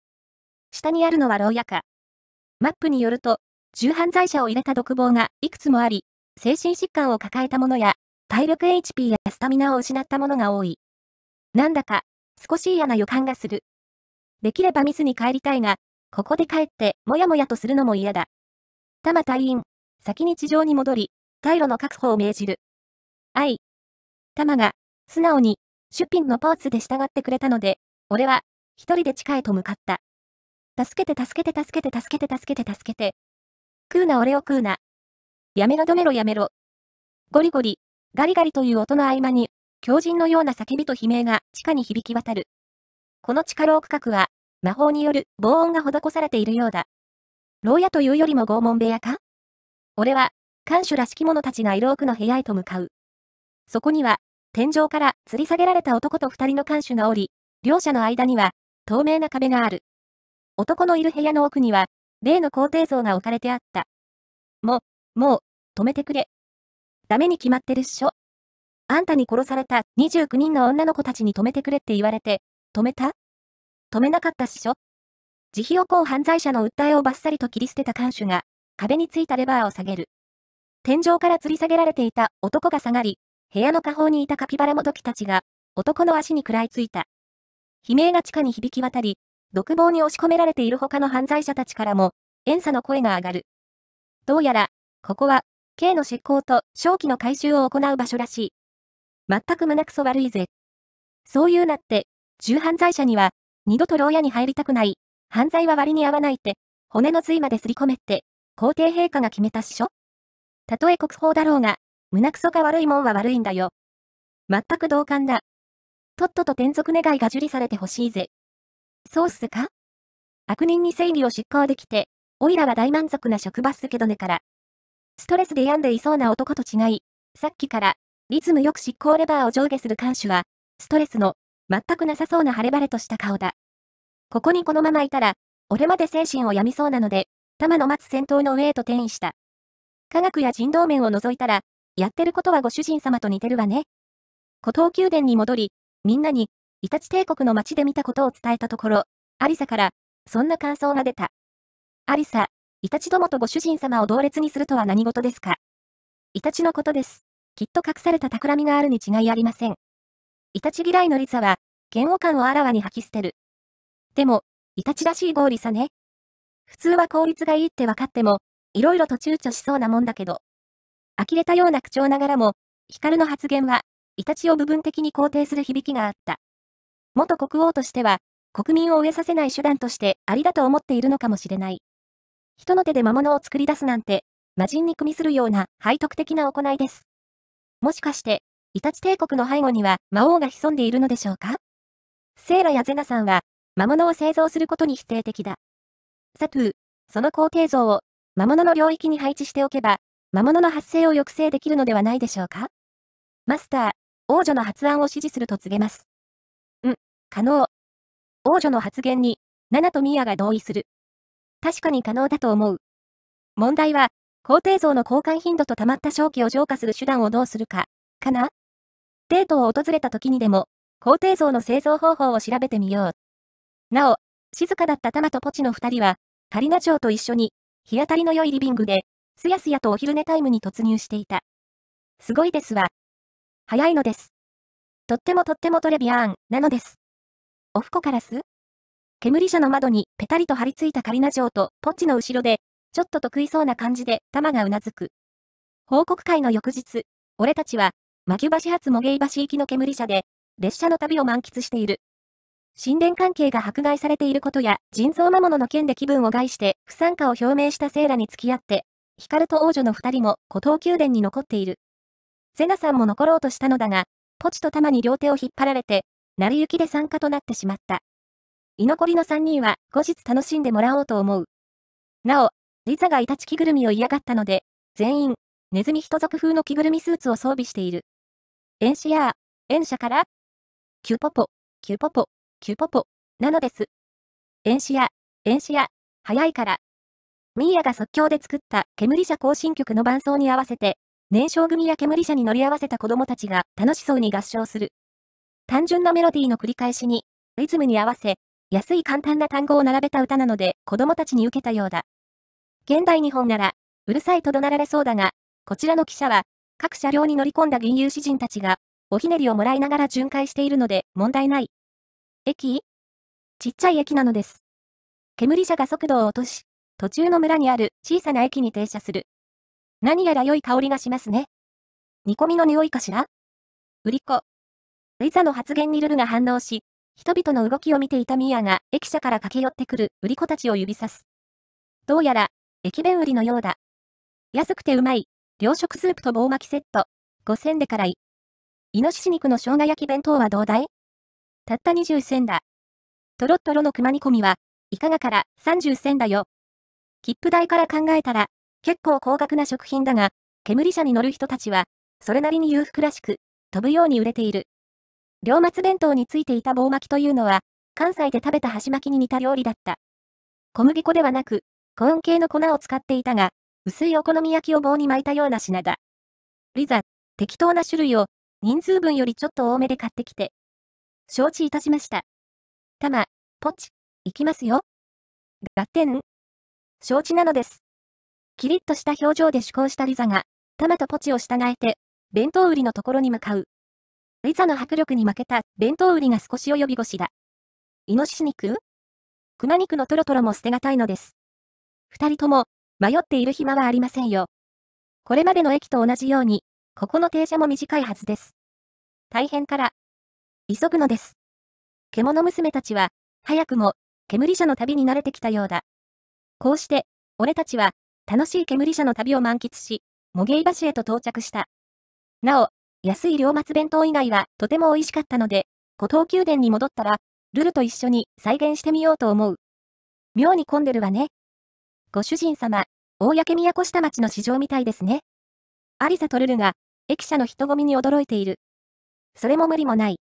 下にあるのは牢屋か。マップによると、重犯罪者を入れた独房がいくつもあり、精神疾患を抱えた者や、体力 HP やスタミナを失った者が多い。なんだか、少し嫌な予感がする。できればミスに帰りたいが、ここで帰って、もやもやとするのも嫌だ。玉隊員、先に地上に戻り、退路の確保を命じる。愛。まが、素直に、出品のポーズで従ってくれたので、俺は、一人で地下へと向かった。助けて助けて助けて助けて助けて助けて。食うな俺を食うな。やめろ止めろやめろ。ゴリゴリ、ガリガリという音の合間に、狂人のような叫びと悲鳴が地下に響き渡る。この地下牢区画は、魔法による防音が施されているようだ。牢屋というよりも拷問部屋か俺は、看守らしき者たちが色奥の部屋へと向かう。そこには、天井から吊り下げられた男と二人の看守がおり、両者の間には、透明な壁がある。男のいる部屋の奥には、例の皇帝像が置かれてあった。も、もう、止めてくれ。ダメに決まってるっしょ。あんたに殺された29人の女の子たちに止めてくれって言われて、止めた止めなかったっしょ。慈悲をこう犯罪者の訴えをバッサリと切り捨てた看守が、壁についたレバーを下げる。天井から吊り下げられていた男が下がり、部屋の下方にいたカピバラもどきたちが、男の足に食らいついた。悲鳴が地下に響き渡り、独房に押し込められている他の犯罪者たちからも、遠差の声が上がる。どうやら、ここは、刑の執行と正気の回収を行う場所らしい。全く胸くそ悪いぜ。そういうなって、重犯罪者には、二度と牢屋に入りたくない、犯罪は割に合わないって、骨の髄まですり込めって、皇帝陛下が決めたっしょたとえ国宝だろうが、胸くそが悪いもんは悪いんだよ。全く同感だ。とっとと転属願いが受理されてほしいぜ。そうっすか悪人に正義を執行できて、おいらは大満足な職場っすけどねから。ストレスで病んでいそうな男と違い、さっきから、リズムよく執行レバーを上下する看守は、ストレスの、全くなさそうな晴れ晴れとした顔だ。ここにこのままいたら、俺まで精神を病みそうなので、玉の待つ戦闘の上へと転移した。科学や人道面を除いたら、やってることはご主人様と似てるわね。古東宮殿に戻り、みんなに、イタチ帝国の街で見たことを伝えたところ、アリサから、そんな感想が出た。アリサ、イタチどもとご主人様を同列にするとは何事ですかイタチのことです。きっと隠された企みがあるに違いありません。イタチ嫌いのリサは、嫌悪感をあらわに吐き捨てる。でも、イタチらしい合理さね。普通は効率がいいって分かっても、いろいろと躊躇しそうなもんだけど。呆れたような口調ながらも、ヒカルの発言は、イタチを部分的に肯定する響きがあった。元国王としては、国民を飢えさせない手段としてありだと思っているのかもしれない。人の手で魔物を作り出すなんて、魔人に組みするような背徳的な行いです。もしかして、イタチ帝国の背後には魔王が潜んでいるのでしょうかセーラやゼナさんは、魔物を製造することに否定的だ。サトゥー、その工程像を魔物の領域に配置しておけば、魔物の発生を抑制できるのではないでしょうかマスター、王女の発案を指示すると告げます。可能。王女の発言に、ナナとミアが同意する。確かに可能だと思う。問題は、皇帝像の交換頻度と溜まった正気を浄化する手段をどうするか、かなデートを訪れた時にでも、皇帝像の製造方法を調べてみよう。なお、静かだったタマとポチの二人は、カリナ城と一緒に、日当たりの良いリビングで、すやすやとお昼寝タイムに突入していた。すごいですわ。早いのです。とってもとってもトレビアーン、なのです。オフコカラス煙車の窓にぺたりと張り付いたカリナ城とポッチの後ろで、ちょっと得意そうな感じで玉がうなずく。報告会の翌日、俺たちは、牧橋発茂芸橋行きの煙車で、列車の旅を満喫している。神殿関係が迫害されていることや、人造魔物の件で気分を害して、不参加を表明したセイラに付き合って、ヒカルと王女の二人も古東宮殿に残っている。セナさんも残ろうとしたのだが、ポチとタマに両手を引っ張られて、成り行きで参加となってしまった。居残りの3人は後日楽しんでもらおうと思う。なお、リザがイタチ着ぐるみを嫌がったので、全員、ネズミ人族風の着ぐるみスーツを装備している。エンシアー、エンシャから、キュポポ、キュポポ、キュポポ、なのです。エンシア、エンシア、早いから。ミーアが即興で作った煙車行進曲の伴奏に合わせて、燃焼組や煙車に乗り合わせた子供たちが楽しそうに合唱する。単純なメロディーの繰り返しに、リズムに合わせ、安い簡単な単語を並べた歌なので、子供たちに受けたようだ。現代日本なら、うるさいと怒鳴られそうだが、こちらの記者は、各車両に乗り込んだ銀融詩人たちが、おひねりをもらいながら巡回しているので、問題ない。駅ちっちゃい駅なのです。煙車が速度を落とし、途中の村にある小さな駅に停車する。何やら良い香りがしますね。煮込みの匂いかしら売り子。ルイザの発言にルルが反応し、人々の動きを見ていたミアが駅舎から駆け寄ってくる売り子たちを指さす。どうやら、駅弁売りのようだ。安くてうまい、洋食スープと棒巻きセット、5000でからい。イノシシ肉の生姜焼き弁当はどうだいたった20銭だ。とろッとろの熊煮込みは、いかがから30銭だよ。切符代から考えたら、結構高額な食品だが、煙車に乗る人たちは、それなりに裕福らしく、飛ぶように売れている。両松弁当についていた棒巻きというのは、関西で食べた箸巻きに似た料理だった。小麦粉ではなく、コーン系の粉を使っていたが、薄いお好み焼きを棒に巻いたような品だ。リザ、適当な種類を、人数分よりちょっと多めで買ってきて。承知いたしました。たま、ポチ、いきますよ。合点。承知なのです。キリッとした表情で趣向したリザが、玉とポチを従えて、弁当売りのところに向かう。リザの迫力に負けた、弁当売りが少し及び腰だ。イノシシ肉熊肉のトロトロも捨てがたいのです。二人とも、迷っている暇はありませんよ。これまでの駅と同じように、ここの停車も短いはずです。大変から、急ぐのです。獣娘たちは、早くも、煙車の旅に慣れてきたようだ。こうして、俺たちは、楽しい煙車の旅を満喫し、模芸橋へと到着した。なお、安い両末弁当以外はとても美味しかったので、古島宮殿に戻ったら、ルルと一緒に再現してみようと思う。妙に混んでるわね。ご主人様、大焼宮古下町の市場みたいですね。アリサとルルが、駅舎の人混みに驚いている。それも無理もない。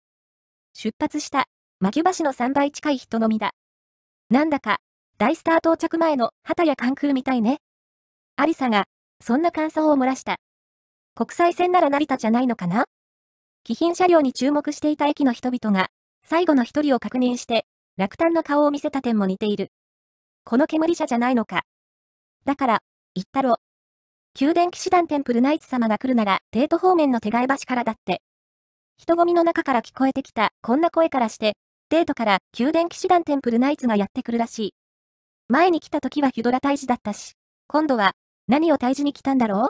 出発した、牧橋の3倍近い人のみだ。なんだか、大スター到着前の旗や関空みたいね。アリサが、そんな感想を漏らした。国際線なら成田じゃないのかな貴賓車両に注目していた駅の人々が、最後の一人を確認して、落胆の顔を見せた点も似ている。この煙車じゃないのか。だから、言ったろ。宮殿騎士団テンプルナイツ様が来るなら、デート方面の手替え橋からだって。人混みの中から聞こえてきた、こんな声からして、デートから宮殿騎士団テンプルナイツがやってくるらしい。前に来た時はヒュドラ退治だったし、今度は、何を退治に来たんだろう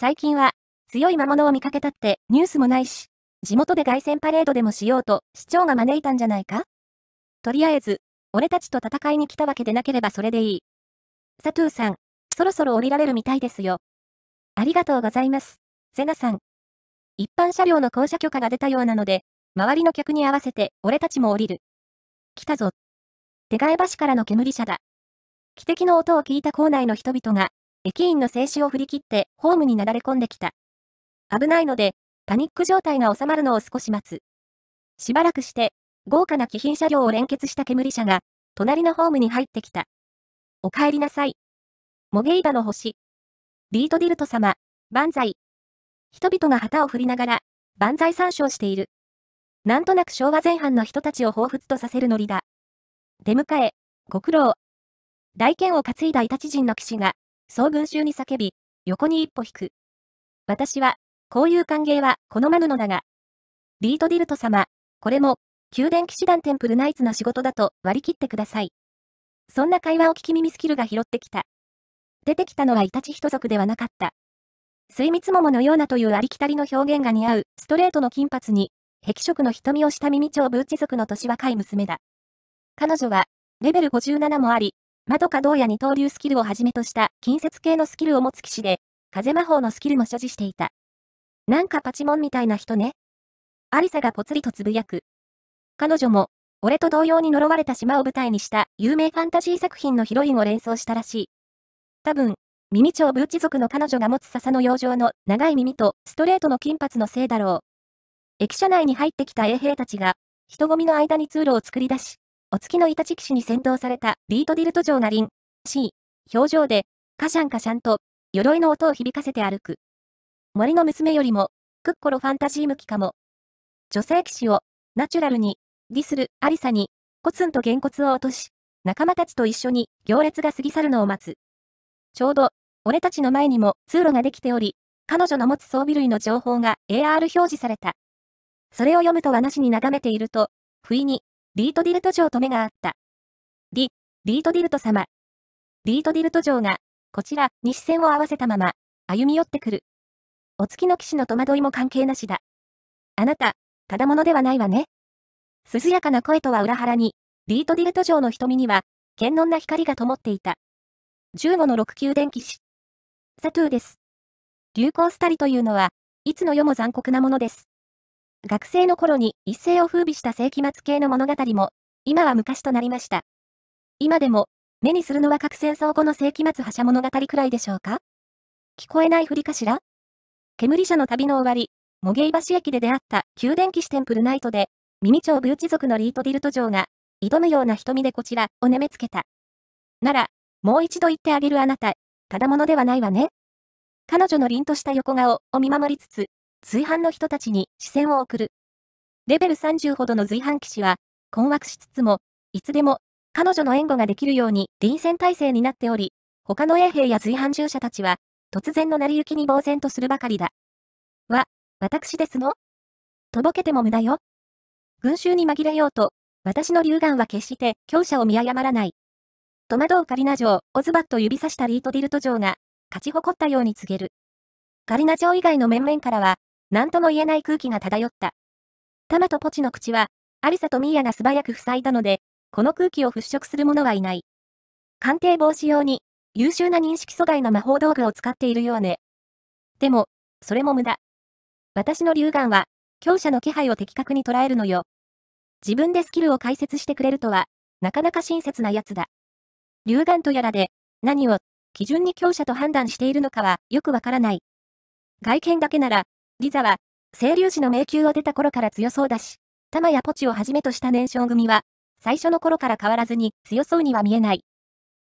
最近は、強い魔物を見かけたってニュースもないし、地元で凱旋パレードでもしようと市長が招いたんじゃないかとりあえず、俺たちと戦いに来たわけでなければそれでいい。サトゥーさん、そろそろ降りられるみたいですよ。ありがとうございます、ゼナさん。一般車両の降車許可が出たようなので、周りの客に合わせて俺たちも降りる。来たぞ。手替え橋からの煙車だ。汽笛の音を聞いた校内の人々が駅員の制止を振り切ってホームになだれ込んできた。危ないので、パニック状態が収まるのを少し待つ。しばらくして、豪華な貴賓車両を連結した煙車が、隣のホームに入ってきた。お帰りなさい。モゲイバの星。ビートディルト様、万歳。人々が旗を振りながら、万歳参照している。なんとなく昭和前半の人たちを彷彿とさせるノリだ。出迎え、ご苦労。大剣を担いだイタチ人の騎士が、そう群衆に叫び、横に一歩引く。私は、こういう歓迎は好まぬのだが。ビート・ディルト様、これも、宮殿騎士団テンプルナイツの仕事だと割り切ってください。そんな会話を聞き耳スキルが拾ってきた。出てきたのはイタチ人族ではなかった。水蜜桃のようなというありきたりの表現が似合うストレートの金髪に、壁色の瞳をした耳長ブーチ族の年若い娘だ。彼女は、レベル57もあり、カか道や二刀流スキルをはじめとした近接系のスキルを持つ騎士で、風魔法のスキルも所持していた。なんかパチモンみたいな人ね。アリサがぽつりとつぶやく。彼女も、俺と同様に呪われた島を舞台にした有名ファンタジー作品のヒロインを連想したらしい。多分、耳長ブーチ族の彼女が持つ笹の養生の長い耳とストレートの金髪のせいだろう。駅舎内に入ってきた衛兵たちが、人混みの間に通路を作り出し、お月のイタチ騎士に先導されたビートディルト城なりん、C、表情で、カシャンカシャンと、鎧の音を響かせて歩く。森の娘よりも、クッコロファンタジー向きかも。女性騎士を、ナチュラルに、ディスる、アリサに、コツンと原骨を落とし、仲間たちと一緒に行列が過ぎ去るのを待つ。ちょうど、俺たちの前にも通路ができており、彼女の持つ装備類の情報が AR 表示された。それを読むと話に眺めていると、不意にビートディルト城と目があった。リ、ビートディルト様。ビートディルト城が、こちら西線を合わせたまま、歩み寄ってくる。お月の騎士の戸惑いも関係なしだ。あなた、ただ者ではないわね。涼やかな声とは裏腹に、ビートディルト城の瞳には、堅能な光が灯っていた。15の6級電騎士。サトゥーです。流行スタリというのは、いつの世も残酷なものです。学生の頃に一世を風靡した世紀末系の物語も、今は昔となりました。今でも、目にするのは核戦争後の世紀末覇者物語くらいでしょうか聞こえないふりかしら煙車の旅の終わり、モゲイ橋駅で出会った宮殿騎士テンプルナイトで、耳町ブーチ族のリートディルト城が、挑むような瞳でこちらをねめつけた。なら、もう一度言ってあげるあなた、ただ者ではないわね。彼女の凛とした横顔を見守りつつ、随伴の人たちに視線を送る。レベル30ほどの随伴騎士は、困惑しつつも、いつでも、彼女の援護ができるように臨戦態勢になっており、他の衛兵や随伴従者たちは、突然の成り行きに呆然とするばかりだ。わ、私ですのとぼけても無駄よ。群衆に紛れようと、私の竜眼は決して強者を見誤らない。戸惑うカリナ城、オズバット指さしたリートディルト城が、勝ち誇ったように告げる。カリナ城以外の面々からは、何とも言えない空気が漂った。タマとポチの口は、アリサとミーヤが素早く塞いだので、この空気を払拭する者はいない。鑑定防止用に、優秀な認識阻害の魔法道具を使っているようね。でも、それも無駄。私の龍眼は、強者の気配を的確に捉えるのよ。自分でスキルを解説してくれるとは、なかなか親切なやつだ。龍眼とやらで、何を、基準に強者と判断しているのかは、よくわからない。外見だけなら、リザは、清流寺の迷宮を出た頃から強そうだし、玉やポチをはじめとした年少組は、最初の頃から変わらずに強そうには見えない。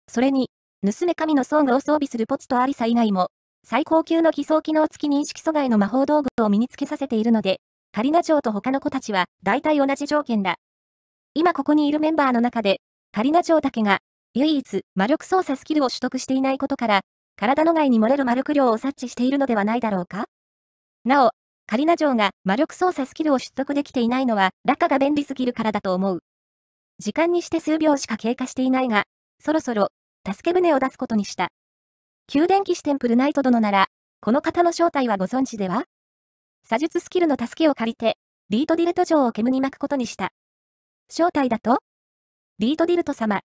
それに、盗め神の装具を装備するポチとアリサ以外も、最高級の偽装機能付き認識阻害の魔法道具を身につけさせているので、カリナ城と他の子たちは大体同じ条件だ。今ここにいるメンバーの中で、カリナ城だけが、唯一魔力操作スキルを取得していないことから、体の外に漏れる魔力量を察知しているのではないだろうかなお、カリナ城が魔力操作スキルを取得できていないのは、ラカが便利すぎるからだと思う。時間にして数秒しか経過していないが、そろそろ、助け船を出すことにした。宮殿騎士テンプルナイト殿なら、この方の正体はご存知では左術スキルの助けを借りて、ビートディルト城を煙に巻くことにした。正体だとビートディルト様。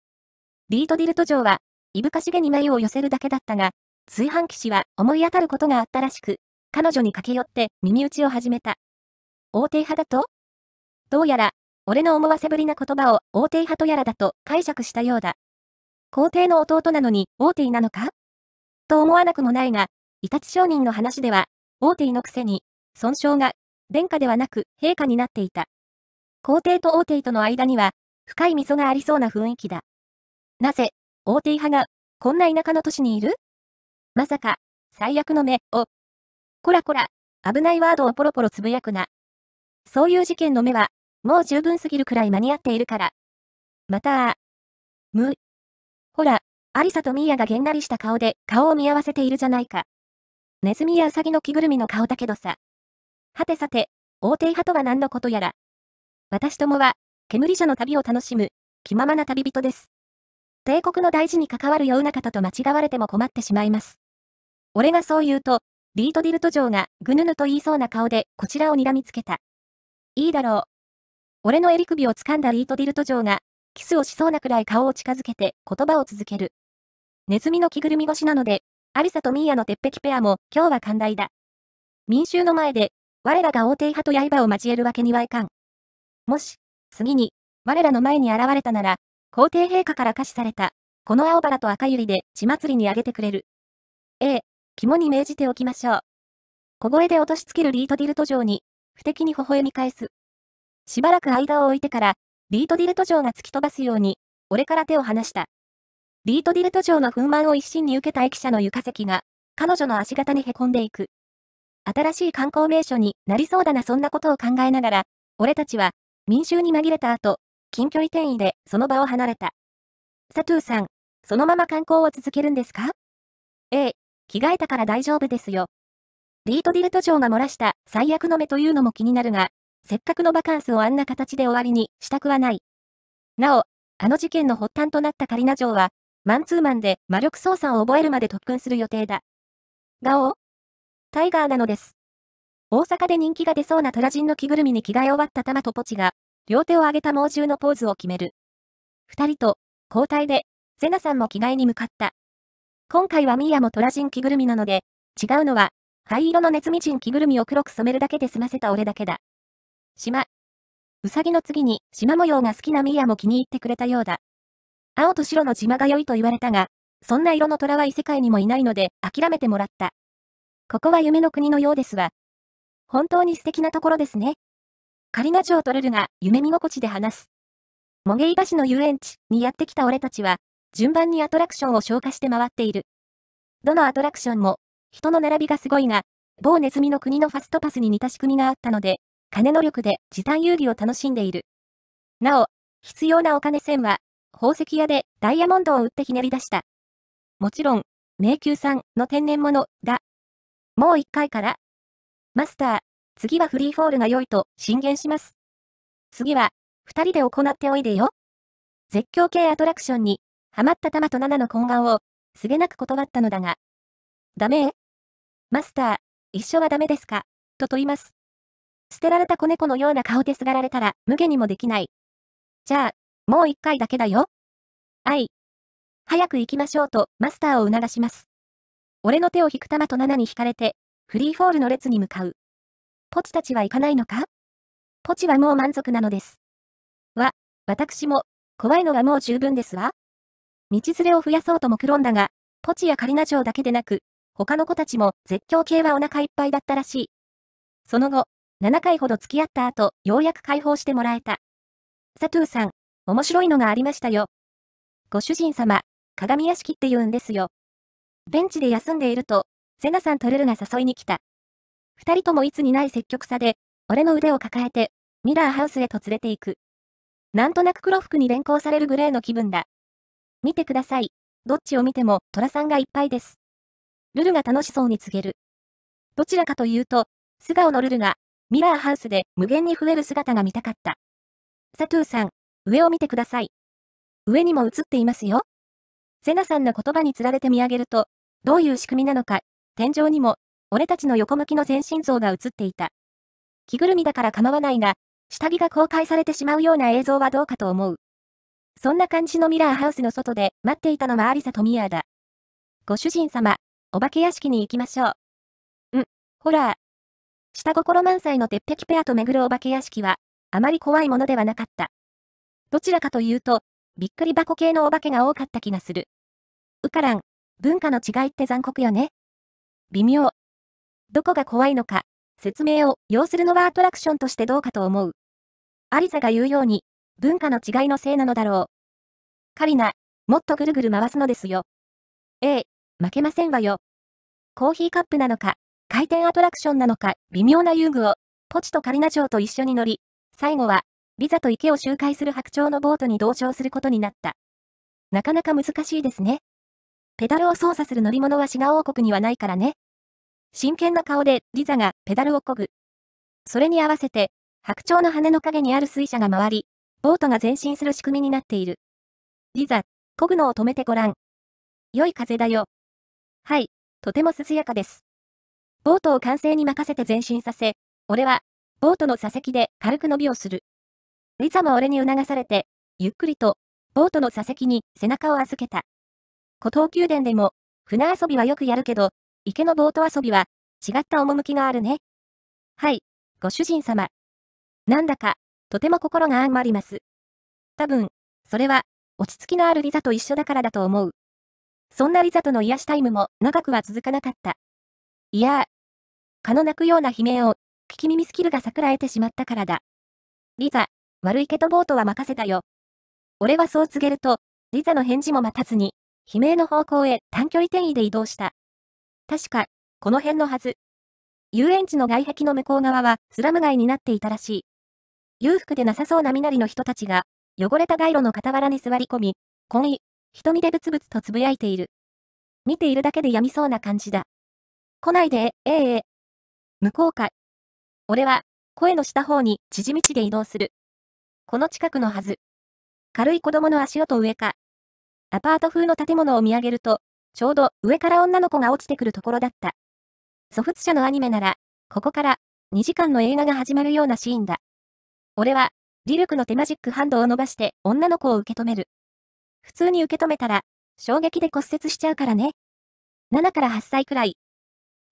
ビートディルト城は、いぶかしげに眉を寄せるだけだったが、炊飯騎士は思い当たることがあったらしく、彼女に駆け寄って耳打ちを始めた。王帝派だとどうやら、俺の思わせぶりな言葉を王帝派とやらだと解釈したようだ。皇帝の弟なのに王帝なのかと思わなくもないが、イタチ商人の話では、王帝のくせに、損傷が、殿下ではなく陛下になっていた。皇帝と王帝との間には、深い溝がありそうな雰囲気だ。なぜ、王帝派が、こんな田舎の都市にいるまさか、最悪の目をこらこら、危ないワードをポロポロつぶやくな。そういう事件の目は、もう十分すぎるくらい間に合っているから。また、む。ほら、アリサとミーアがげんなりした顔で顔を見合わせているじゃないか。ネズミやウサギの着ぐるみの顔だけどさ。はてさて、王帝派とは何のことやら。私どもは、煙者の旅を楽しむ、気ままな旅人です。帝国の大事に関わるような方と間違われても困ってしまいます。俺がそう言うと、リートディルト城がぐぬぬと言いそうな顔でこちらを睨みつけた。いいだろう。俺の襟首を掴んだリートディルト城が、キスをしそうなくらい顔を近づけて言葉を続ける。ネズミの着ぐるみ越しなので、アリサとミーアの鉄壁ペアも今日は寛大だ。民衆の前で、我らが王帝派と刃を交えるわけにはいかん。もし、次に、我らの前に現れたなら、皇帝陛下から可視された、この青バラと赤百合で血祭りにあげてくれる。ええ、肝に銘じておきましょう。小声で落としつけるリートディルト城に、不敵に微笑み返す。しばらく間を置いてから、リートディルト城が突き飛ばすように、俺から手を離した。リートディルト城の噴満を一身に受けた駅舎の床席が、彼女の足型に凹んでいく。新しい観光名所になりそうだなそんなことを考えながら、俺たちは、民衆に紛れた後、近距離転移でその場を離れた。サトゥーさん、そのまま観光を続けるんですかええ、着替えたから大丈夫ですよ。リートディルト城が漏らした最悪の目というのも気になるが、せっかくのバカンスをあんな形で終わりにしたくはない。なお、あの事件の発端となったカリナ城は、マンツーマンで魔力操作を覚えるまで特訓する予定だ。ガオタイガーなのです。大阪で人気が出そうなトラジンの着ぐるみに着替え終わった玉とポチが、両手を上げた猛獣のポーズを決める。二人と、交代で、ゼナさんも着替えに向かった。今回はミーアも虎人着ぐるみなので、違うのは、灰色のネズミ人着ぐるみを黒く染めるだけで済ませた俺だけだ。島。ウサギの次に、島模様が好きなミーアも気に入ってくれたようだ。青と白の島が良いと言われたが、そんな色の虎は異世界にもいないので、諦めてもらった。ここは夢の国のようですわ。本当に素敵なところですね。カリナ城トルルが夢見心地で話す。モゲイ橋の遊園地にやってきた俺たちは、順番にアトラクションを消化して回っている。どのアトラクションも、人の並びがすごいが、某ネズミの国のファストパスに似た仕組みがあったので、金の力で時短遊戯を楽しんでいる。なお、必要なお金線は、宝石屋でダイヤモンドを売ってひねり出した。もちろん、迷宮さんの天然物だ。もう一回から。マスター、次はフリーフォールが良いと進言します。次は、二人で行っておいでよ。絶叫系アトラクションにハマった玉と7の懇願を、すげなく断ったのだが。ダメマスター、一緒はダメですかと問います。捨てられた子猫のような顔ですがられたら、無下にもできない。じゃあ、もう一回だけだよ。あい。早く行きましょうと、マスターを促します。俺の手を引く玉と7に引かれて、フリーフォールの列に向かう。ポチたちは行かないのかポチはもう満足なのです。わ、私も、怖いのはもう十分ですわ。道連れを増やそうと目論んだが、ポチやカリナ城だけでなく、他の子たちも絶叫系はお腹いっぱいだったらしい。その後、7回ほど付き合った後、ようやく解放してもらえた。サトゥーさん、面白いのがありましたよ。ご主人様、鏡屋敷って言うんですよ。ベンチで休んでいると、セナさんとルルが誘いに来た。二人ともいつにない積極さで、俺の腕を抱えて、ミラーハウスへと連れて行く。なんとなく黒服に連行されるグレーの気分だ。見てください。どっちを見ても虎さんがいっぱいです。ルルが楽しそうに告げる。どちらかというと、素顔のルルが、ミラーハウスで無限に増える姿が見たかった。サトゥーさん、上を見てください。上にも映っていますよ。セナさんの言葉につられて見上げると、どういう仕組みなのか、天井にも、俺たちの横向きの全身像が映っていた。着ぐるみだから構わないが、下着が公開されてしまうような映像はどうかと思う。そんな感じのミラーハウスの外で待っていたのはアリサとミアだ。ご主人様、お化け屋敷に行きましょう。ん、ホラー。下心満載の鉄壁ペアと巡るお化け屋敷は、あまり怖いものではなかった。どちらかというと、びっくり箱系のお化けが多かった気がする。うからん、文化の違いって残酷よね。微妙。どこが怖いのか、説明を要するのはアトラクションとしてどうかと思う。アリサが言うように、文化の違いのせいなのだろう。カリナ、もっとぐるぐる回すのですよ。ええ、負けませんわよ。コーヒーカップなのか、回転アトラクションなのか、微妙な遊具を、ポチとカリナ城と一緒に乗り、最後は、ビザと池を周回する白鳥のボートに同乗することになった。なかなか難しいですね。ペダルを操作する乗り物はシガ王国にはないからね。真剣な顔でリザがペダルをこぐ。それに合わせて、白鳥の羽の影にある水車が回り、ボートが前進する仕組みになっている。リザ、漕ぐのを止めてごらん。良い風だよ。はい、とても涼やかです。ボートを完成に任せて前進させ、俺は、ボートの座席で軽く伸びをする。リザも俺に促されて、ゆっくりと、ボートの座席に背中を預けた。古東宮殿でも、船遊びはよくやるけど、池のボート遊びは、違った趣があるね。はい、ご主人様。なんだか、とても心があんります。多分、それは、落ち着きのあるリザと一緒だからだと思う。そんなリザとの癒しタイムも長くは続かなかった。いやー。蚊の鳴くような悲鳴を、聞き耳スキルが桜えてしまったからだ。リザ、悪いけどボートは任せたよ。俺はそう告げると、リザの返事も待たずに、悲鳴の方向へ短距離転移で移動した。確か、この辺のはず。遊園地の外壁の向こう側はスラム街になっていたらしい。裕福でなさそうな身なりの人たちが、汚れた街路の傍らに座り込み、懇い、瞳でブツブツとつぶやいている。見ているだけでやみそうな感じだ。来ないで、えええ向こうか。俺は、声の下方に、縮み道で移動する。この近くのはず。軽い子供の足音上か。アパート風の建物を見上げると、ちょうど上から女の子が落ちてくるところだった。祖父社のアニメなら、ここから2時間の映画が始まるようなシーンだ。俺は、リルクの手マジックハンドを伸ばして女の子を受け止める。普通に受け止めたら、衝撃で骨折しちゃうからね。7から8歳くらい。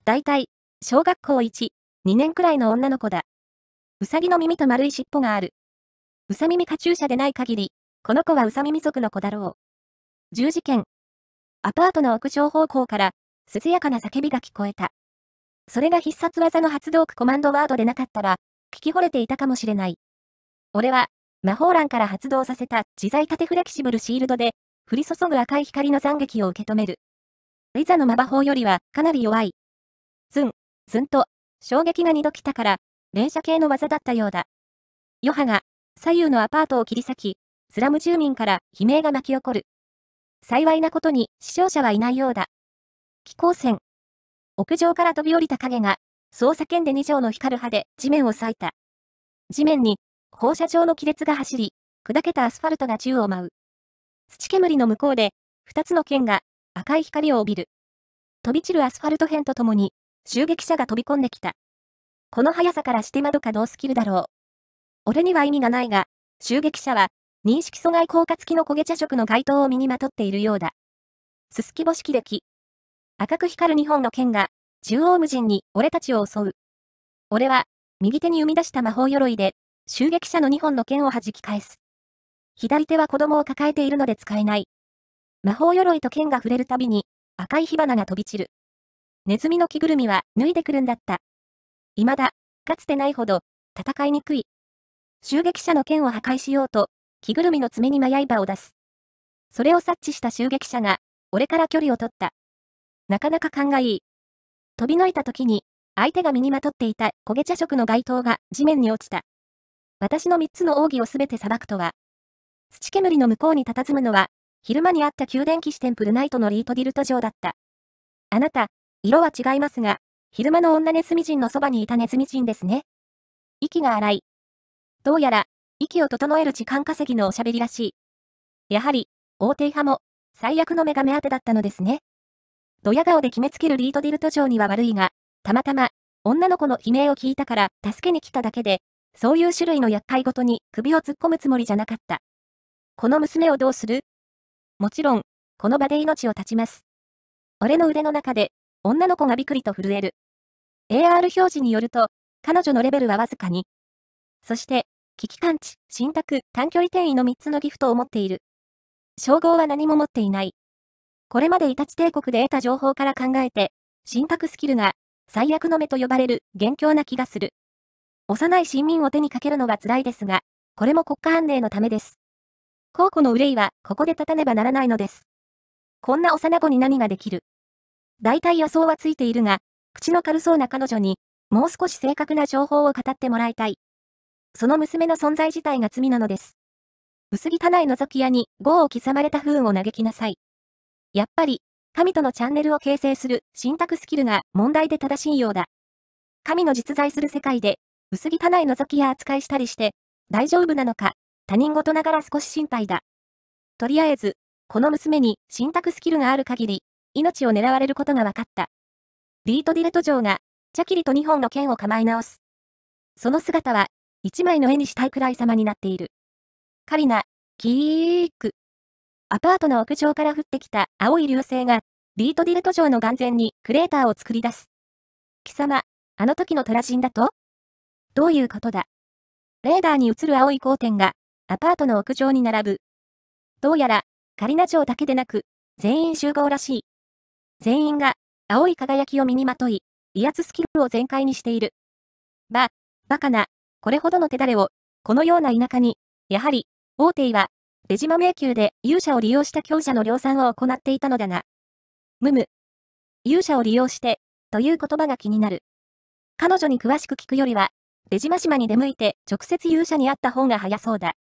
だいたい、小学校1、2年くらいの女の子だ。うさぎの耳と丸い尻尾がある。うさ耳カチューシャでない限り、この子はうさ耳族の子だろう。十字剣。アパートの屋上方向から、涼やかな叫びが聞こえた。それが必殺技の発動区コマンドワードでなかったら、聞き惚れていたかもしれない。俺は、魔法欄から発動させた自在縦フレキシブルシールドで、降り注ぐ赤い光の斬撃を受け止める。リザの魔法よりはかなり弱い。ズン、ズンと、衝撃が二度来たから、連射系の技だったようだ。ヨハが、左右のアパートを切り裂き、スラム住民から悲鳴が巻き起こる。幸いなことに死傷者はいないようだ。気候船。屋上から飛び降りた影が、そう叫んで2畳の光る歯で地面を裂いた。地面に放射状の亀裂が走り、砕けたアスファルトが宙を舞う。土煙の向こうで、二つの剣が赤い光を帯びる。飛び散るアスファルト片とともに、襲撃者が飛び込んできた。この速さからして窓かどうスキルだろう。俺には意味がないが、襲撃者は、認識阻害効果付きの焦げ茶色の街灯を身にまとっているようだ。すすきぼしで赤く光る二本の剣が、中央無尽に俺たちを襲う。俺は、右手に生み出した魔法鎧で襲撃者の2本の剣を弾き返す。左手は子供を抱えているので使えない。魔法鎧と剣が触れるたびに、赤い火花が飛び散る。ネズミの着ぐるみは脱いでくるんだった。未だ、かつてないほど、戦いにくい。襲撃者の剣を破壊しようと、着ぐるみの爪にい刃を出す。それを察知した襲撃者が、俺から距離を取った。なかなか勘がいい。飛び抜いた時に、相手が身にまとっていた焦げ茶色の街灯が地面に落ちた。私の三つの奥義をすべて裁くとは。土煙の向こうに佇むのは、昼間にあった宮殿騎士テンプルナイトのリートディルト城だった。あなた、色は違いますが、昼間の女ネズミ人のそばにいたネズミ人ですね。息が荒い。どうやら、息を整える時間稼ぎのおしゃべりらしい。やはり、王帝派も、最悪の目が目当てだったのですね。ドヤ顔で決めつけるリートディルト城には悪いが、たまたま、女の子の悲鳴を聞いたから、助けに来ただけで、そういう種類の厄介ごとに首を突っ込むつもりじゃなかった。この娘をどうするもちろん、この場で命を絶ちます。俺の腕の中で、女の子がびくりと震える。AR 表示によると、彼女のレベルはわずかに。そして、危機感知、信託、短距離転移の3つのギフトを持っている。称号は何も持っていない。これまでイタチ帝国で得た情報から考えて、信託スキルが、最悪の目と呼ばれる、元凶な気がする。幼い新民を手にかけるのは辛いですが、これも国家安寧のためです。皇庫の憂いは、ここで立たねばならないのです。こんな幼子に何ができる大体予想はついているが、口の軽そうな彼女に、もう少し正確な情報を語ってもらいたい。その娘の存在自体が罪なのです。薄汚い覗き屋に、業を刻まれた不運を嘆きなさい。やっぱり、神とのチャンネルを形成する、信託スキルが問題で正しいようだ。神の実在する世界で、薄汚い覗きや扱いしたりして、大丈夫なのか、他人事ながら少し心配だ。とりあえず、この娘に信託スキルがある限り、命を狙われることが分かった。ビートディレト城が、チャキリと2本の剣を構え直す。その姿は、一枚の絵にしたいくらい様になっている。カリナ、キーク。アパートの屋上から降ってきた青い流星が、ビートディレト城の眼前にクレーターを作り出す。貴様、あの時のトラジンだとどういうことだレーダーに映る青い光点が、アパートの屋上に並ぶ。どうやら、カリナ城だけでなく、全員集合らしい。全員が、青い輝きを身にまとい、威圧スキルを全開にしている。ば、バカな、これほどの手だれを、このような田舎に、やはり、王帝は、出島迷宮で勇者を利用した強者の量産を行っていたのだが、むむ。勇者を利用して、という言葉が気になる。彼女に詳しく聞くよりは、出島島に出向いて直接勇者に会った方が早そうだ。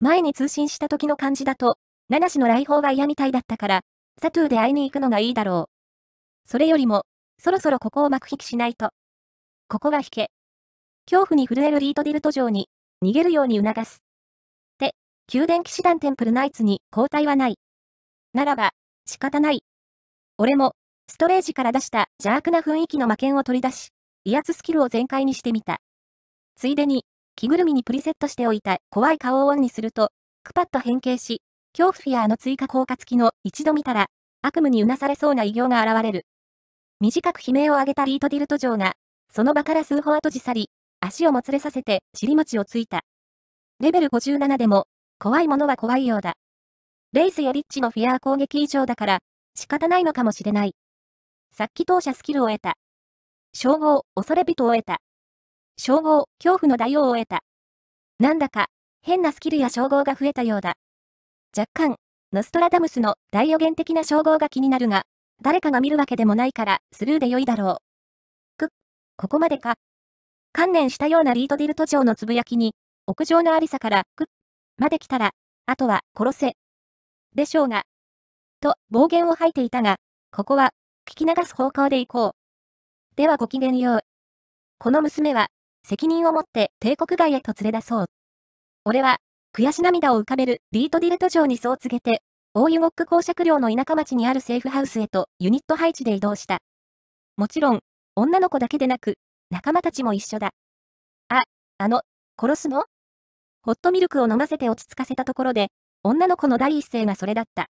前に通信した時の感じだと、七種の来訪は嫌みたいだったから、サトゥーで会いに行くのがいいだろう。それよりも、そろそろここを幕引きしないと。ここは引け。恐怖に震えるリートディルト城に、逃げるように促す。で、宮殿騎士団テンプルナイツに交代はない。ならば、仕方ない。俺も、ストレージから出した邪悪な雰囲気の魔剣を取り出し、威圧スキルを全開にしてみた。ついでに、着ぐるみにプリセットしておいた怖い顔をオンにすると、クパッと変形し、恐怖フィアーの追加効果付きの一度見たら、悪夢にうなされそうな異形が現れる。短く悲鳴を上げたリートディルト城が、その場から数歩後じ去り、足をもつれさせて尻餅をついた。レベル57でも、怖いものは怖いようだ。レイスやリッチのフィアー攻撃以上だから、仕方ないのかもしれない。さっき当社スキルを得た。称号、恐れ人を得た。称号、恐怖の大王を得た。なんだか、変なスキルや称号が増えたようだ。若干、ノストラダムスの大予言的な称号が気になるが、誰かが見るわけでもないから、スルーで良いだろう。く、っ、ここまでか。観念したようなリートディルト長のつぶやきに、屋上のありさから、く、っ、まで来たら、あとは、殺せ。でしょうが。と、暴言を吐いていたが、ここは、聞き流す方向で行こう。ではごきげんよう。この娘は、責任を持って帝国外へと連れ出そう。俺は、悔し涙を浮かべるビートディルト城にそう告げて、大湯ゴック公爵領の田舎町にあるセーフハウスへとユニット配置で移動した。もちろん、女の子だけでなく、仲間たちも一緒だ。あ、あの、殺すのホットミルクを飲ませて落ち着かせたところで、女の子の第一声がそれだった。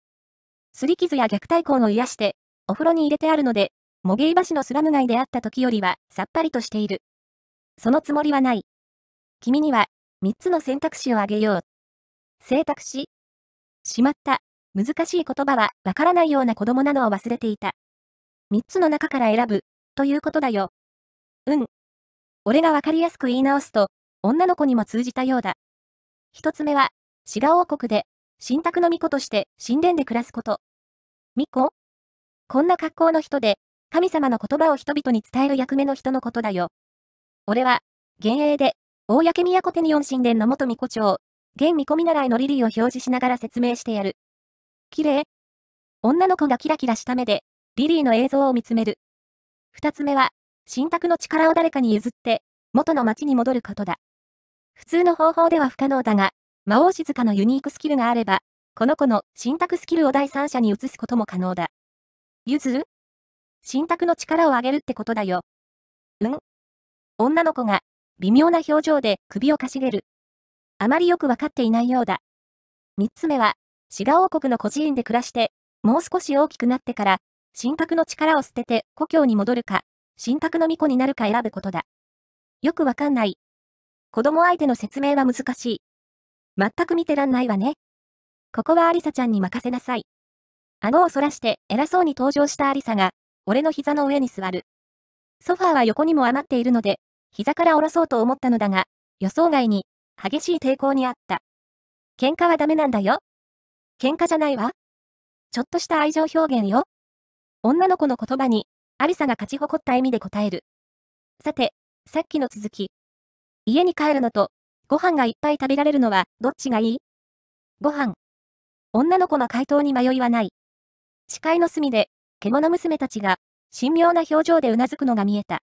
すり傷や虐待痕を癒して、お風呂に入れてあるので、模型橋のスラム街であった時よりはさっぱりとしている。そのつもりはない。君には、3つの選択肢をあげよう。選択肢。しまった。難しい言葉はわからないような子供なのを忘れていた。3つの中から選ぶ、ということだよ。うん。俺がわかりやすく言い直すと、女の子にも通じたようだ。1つ目は、志賀王国で、信託の巫女として神殿で暮らすこと。巫女こんな格好の人で、神様の言葉を人々に伝える役目の人のことだよ。俺は、幻影で、公都ペニオン神殿の元巫女長、現巫女見習いのリリーを表示しながら説明してやる。綺麗女の子がキラキラした目で、リリーの映像を見つめる。二つ目は、新宅の力を誰かに譲って、元の町に戻ることだ。普通の方法では不可能だが、魔王静香のユニークスキルがあれば、この子の新宅スキルを第三者に移すことも可能だ。譲る新宅の力を上げるってことだよ。うん。女の子が、微妙な表情で首をかしげる。あまりよくわかっていないようだ。三つ目は、滋賀王国の孤児院で暮らして、もう少し大きくなってから、神格の力を捨てて故郷に戻るか、神格の巫女になるか選ぶことだ。よくわかんない。子供相手の説明は難しい。全く見てらんないわね。ここはアリサちゃんに任せなさい。顎を反らして偉そうに登場したアリサが、俺の膝の上に座る。ソファーは横にも余っているので、膝から下ろそうと思ったのだが、予想外に、激しい抵抗にあった。喧嘩はダメなんだよ。喧嘩じゃないわ。ちょっとした愛情表現よ。女の子の言葉に、アリサが勝ち誇った意味で答える。さて、さっきの続き。家に帰るのと、ご飯がいっぱい食べられるのは、どっちがいいご飯。女の子の回答に迷いはない。視界の隅で、獣娘たちが、神妙な表情でうなずくのが見えた。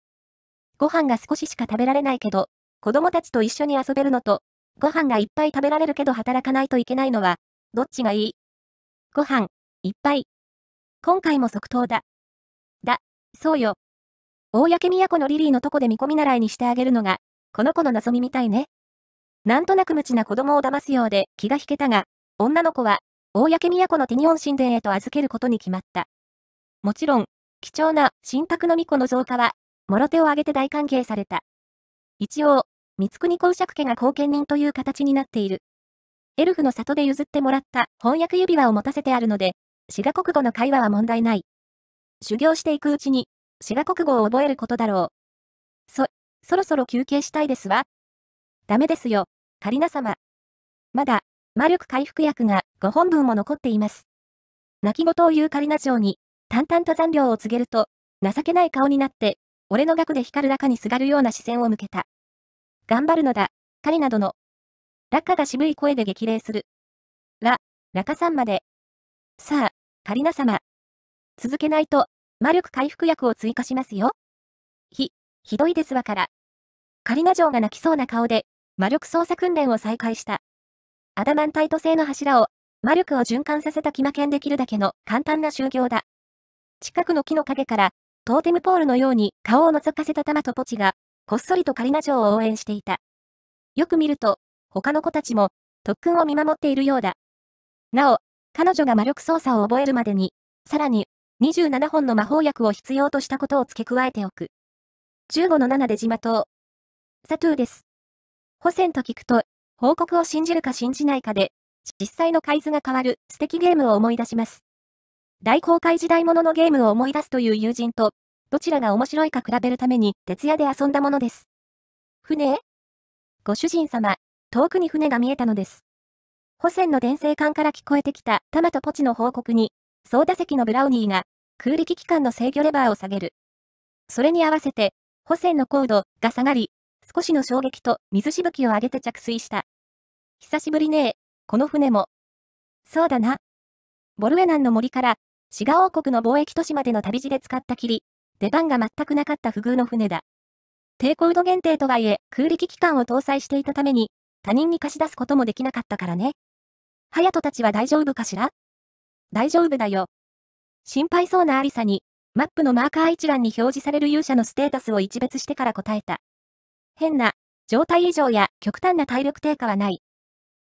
ご飯が少ししか食べられないけど、子供たちと一緒に遊べるのと、ご飯がいっぱい食べられるけど働かないといけないのは、どっちがいいご飯、いっぱい。今回も即答だ。だ、そうよ。公都のリリーのとこで見込み習いにしてあげるのが、この子の望みみたいね。なんとなく無知な子供を騙すようで気が引けたが、女の子は、公都のテニオン神殿へと預けることに決まった。もちろん、貴重な新宅の巫女の増加は諸手を挙げて大歓迎された。一応、三国公爵家が後見人という形になっている。エルフの里で譲ってもらった翻訳指輪を持たせてあるので、滋賀国語の会話は問題ない。修行していくうちに、滋賀国語を覚えることだろう。そ、そろそろ休憩したいですわ。ダメですよ、カリナ様。まだ、魔力回復薬が5本分も残っています。泣き言を言うカリナ城に、淡々と残量を告げると、情けない顔になって俺の額で光る中にすがるような視線を向けた。頑張るのだ、狩りなどの。ラカが渋い声で激励する。ラ、ラカさんまで。さあ、カリナ様。続けないと、魔力回復薬を追加しますよ。ひ、ひどいですわから。カリナ城が泣きそうな顔で、魔力操作訓練を再開した。アダマンタイト製の柱を、魔力を循環させた気魔剣できるだけの簡単な修行だ。近くの木の陰からトーテムポールのように顔を覗かせた玉とポチが、こっそりとカリナ城を応援していた。よく見ると、他の子たちも、特訓を見守っているようだ。なお、彼女が魔力操作を覚えるまでに、さらに、27本の魔法薬を必要としたことを付け加えておく。15の7で自魔党。サトゥーです。保線と聞くと、報告を信じるか信じないかで、実際の海図が変わる素敵ゲームを思い出します。大公開時代物のゲームを思い出すという友人と、どちらが面白いか比べるために徹夜で遊んだものです。船ご主人様、遠くに船が見えたのです。保線の伝声管から聞こえてきたタマとポチの報告に、操舵席のブラウニーが空力機関の制御レバーを下げる。それに合わせて、保線の高度が下がり、少しの衝撃と水しぶきを上げて着水した。久しぶりねえ、この船も。そうだな。ボルエナンの森から滋賀王国の貿易都市までの旅路で使ったきり、出番が全くなかった不遇の船だ。低高度限定とはいえ、空力機関を搭載していたために、他人に貸し出すこともできなかったからね。ハヤトたちは大丈夫かしら大丈夫だよ。心配そうなアリサに、マップのマーカー一覧に表示される勇者のステータスを一別してから答えた。変な、状態異常や極端な体力低下はない。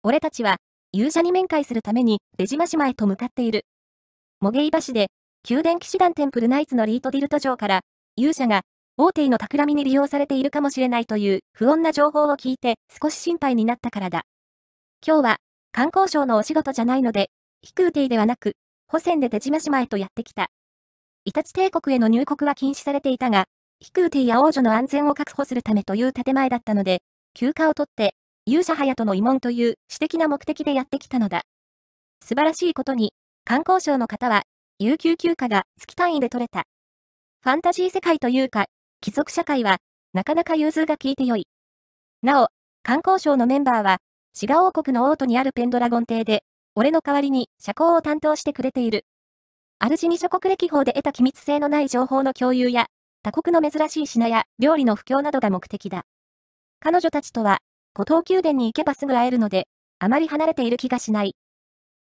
俺たちは、勇者に面会するために出島島へと向かっている。モゲイ橋市で、宮殿騎士団テンプルナイツのリートディルト城から、勇者が、大手の企みに利用されているかもしれないという不穏な情報を聞いて少し心配になったからだ。今日は、観光省のお仕事じゃないので、飛空艇ではなく、保線で手島島へとやってきた。イタチ帝国への入国は禁止されていたが、飛空艇や王女の安全を確保するためという建前だったので、休暇を取って、勇者隼人の慰問という私的な目的でやってきたのだ。素晴らしいことに、観光省の方は、有給休暇が月単位で取れた。ファンタジー世界というか、貴族社会は、なかなか融通が効いてよい。なお、観光省のメンバーは、滋賀王国の王都にあるペンドラゴン邸で、俺の代わりに社交を担当してくれている。主に諸国歴法で得た機密性のない情報の共有や、他国の珍しい品や料理の布教などが目的だ。彼女たちとは、古東宮殿に行けばすぐ会えるので、あまり離れている気がしない。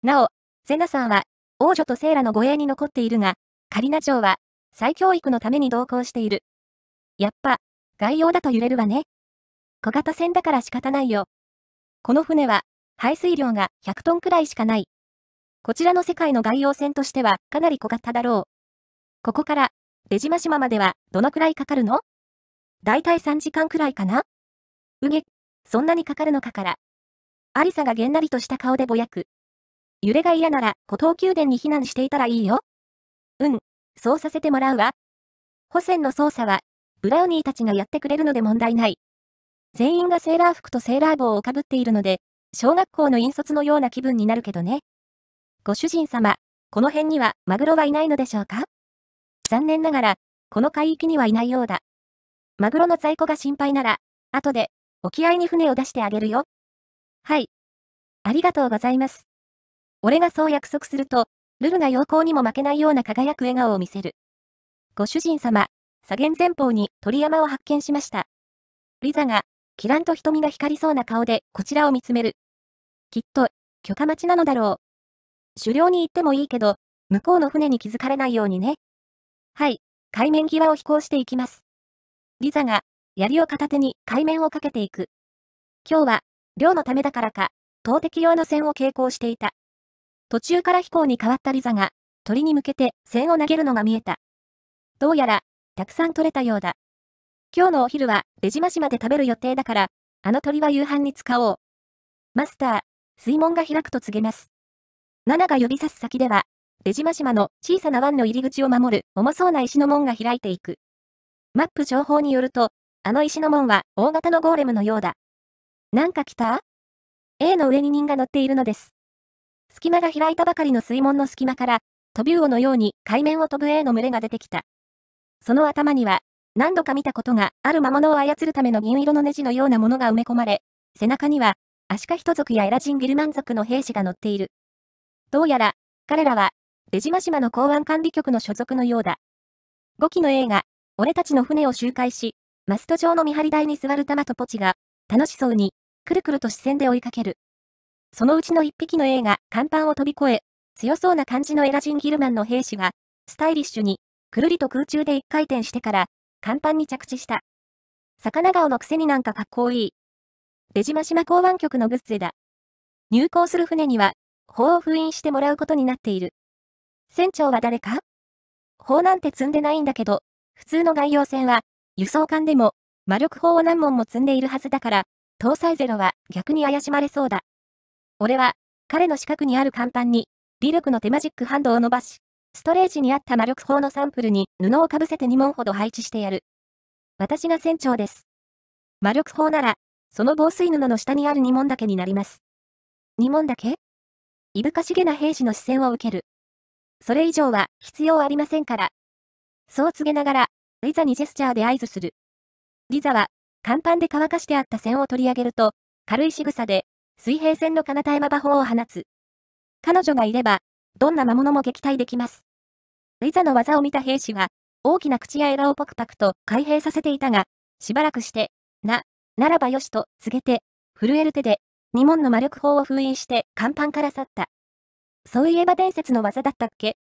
なお、ゼナさんは、王女とセイラの護衛に残っているが、カリナ城は、再教育のために同行している。やっぱ、概要だと揺れるわね。小型船だから仕方ないよ。この船は、排水量が100トンくらいしかない。こちらの世界の外洋船としてはかなり小型だろう。ここから、出島島まではどのくらいかかるのだいたい3時間くらいかなうげ、そんなにかかるのかから。ありさがげんなりとした顔でぼやく。揺れが嫌なら、古東宮殿に避難していたらいいよ。うん、そうさせてもらうわ。保線の操作は、ブラウニーたちがやってくれるので問題ない。全員がセーラー服とセーラー帽をかぶっているので、小学校の引率のような気分になるけどね。ご主人様、この辺にはマグロはいないのでしょうか残念ながら、この海域にはいないようだ。マグロの在庫が心配なら、後で、沖合に船を出してあげるよ。はい。ありがとうございます。俺がそう約束すると、ルルが陽光にも負けないような輝く笑顔を見せる。ご主人様、左舷前方に鳥山を発見しました。リザが、キランと瞳が光りそうな顔でこちらを見つめる。きっと、許可待ちなのだろう。狩猟に行ってもいいけど、向こうの船に気づかれないようにね。はい、海面際を飛行していきます。リザが、槍を片手に海面をかけていく。今日は、漁のためだからか、投擲用の線を携行していた。途中から飛行に変わったリザが、鳥に向けて線を投げるのが見えた。どうやら、たくさん取れたようだ。今日のお昼は出島島で食べる予定だから、あの鳥は夕飯に使おう。マスター、水門が開くと告げます。ナナが指さす先では、出島島の小さな湾の入り口を守る重そうな石の門が開いていく。マップ情報によると、あの石の門は大型のゴーレムのようだ。なんか来た ?A の上に人が乗っているのです。隙間が開いたばかりの水門の隙間から、トビウオのように海面を飛ぶ A の群れが出てきた。その頭には、何度か見たことがある魔物を操るための銀色のネジのようなものが埋め込まれ、背中には、アシカヒト族やエラジン・ギルマン族の兵士が乗っている。どうやら、彼らは、出島島の港湾管理局の所属のようだ。5期の A が、俺たちの船を周回し、マスト上の見張り台に座る玉とポチが、楽しそうに、くるくると視線で追いかける。そのうちの一匹の A が甲板を飛び越え、強そうな感じのエラジン・ギルマンの兵士が、スタイリッシュに、くるりと空中で一回転してから、甲板に着地した。魚顔のくせになんかかっこいい。出島島港湾局のグッズだ。入港する船には、法を封印してもらうことになっている。船長は誰か法なんて積んでないんだけど、普通の外洋船は、輸送艦でも、魔力砲を何門も積んでいるはずだから、搭載ゼロは逆に怪しまれそうだ。俺は、彼の四角にある甲板に、微力の手マジックハンドを伸ばし、ストレージにあった魔力砲のサンプルに布をかぶせて2問ほど配置してやる。私が船長です。魔力砲なら、その防水布の下にある2問だけになります。2問だけいぶかしげな兵士の視線を受ける。それ以上は必要ありませんから。そう告げながら、リザにジェスチャーで合図する。リザは、甲板で乾かしてあった線を取り上げると、軽い仕草で水平線の彼方へ魔法を放つ。彼女がいれば、どんな魔物も撃退できます。リザの技を見た兵士は、大きな口や枝をパクパクと開閉させていたが、しばらくして、な、ならばよしと告げて、震える手で、二門の魔力砲を封印して甲板から去った。そういえば伝説の技だったっけ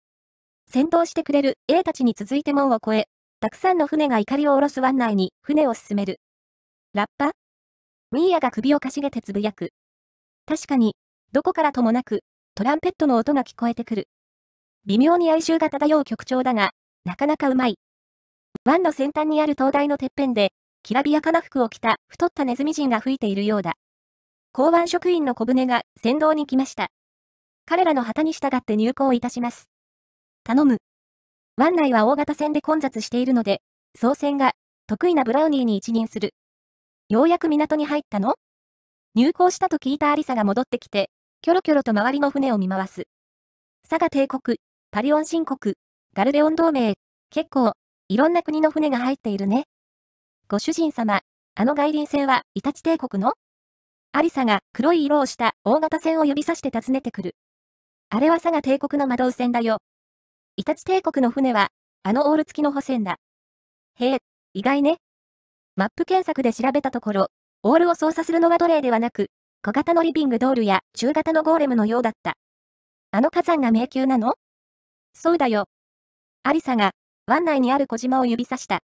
戦闘してくれる A たちに続いて門を越え、たくさんの船が怒りを下ろす湾内に船を進める。ラッパミーヤが首をかしげてつぶやく。確かに、どこからともなく、トランペットの音が聞こえてくる。微妙に哀愁が漂う曲調だが、なかなかうまい。湾の先端にある灯台のてっぺんで、きらびやかな服を着た太ったネズミ人が吹いているようだ。港湾職員の小舟が先導に来ました。彼らの旗に従って入港いたします。頼む。湾内は大型船で混雑しているので、操船が得意なブラウニーに一任する。ようやく港に入ったの入港したと聞いたアリサが戻ってきて、キョロキョロと周りの船を見回す。佐賀帝国、パリオン新国、ガルレオン同盟、結構、いろんな国の船が入っているね。ご主人様、あの外輪船はイタチ帝国のアリサが黒い色をした大型船を指さして訪ねてくる。あれは佐賀帝国の魔導船だよ。イタチ帝国の船は、あのオール付きの補船だ。へえ、意外ね。マップ検索で調べたところ、オールを操作するのは奴隷ではなく、小型のリビングドールや中型のゴーレムのようだった。あの火山が迷宮なのそうだよ。アリサが、湾内にある小島を指さした。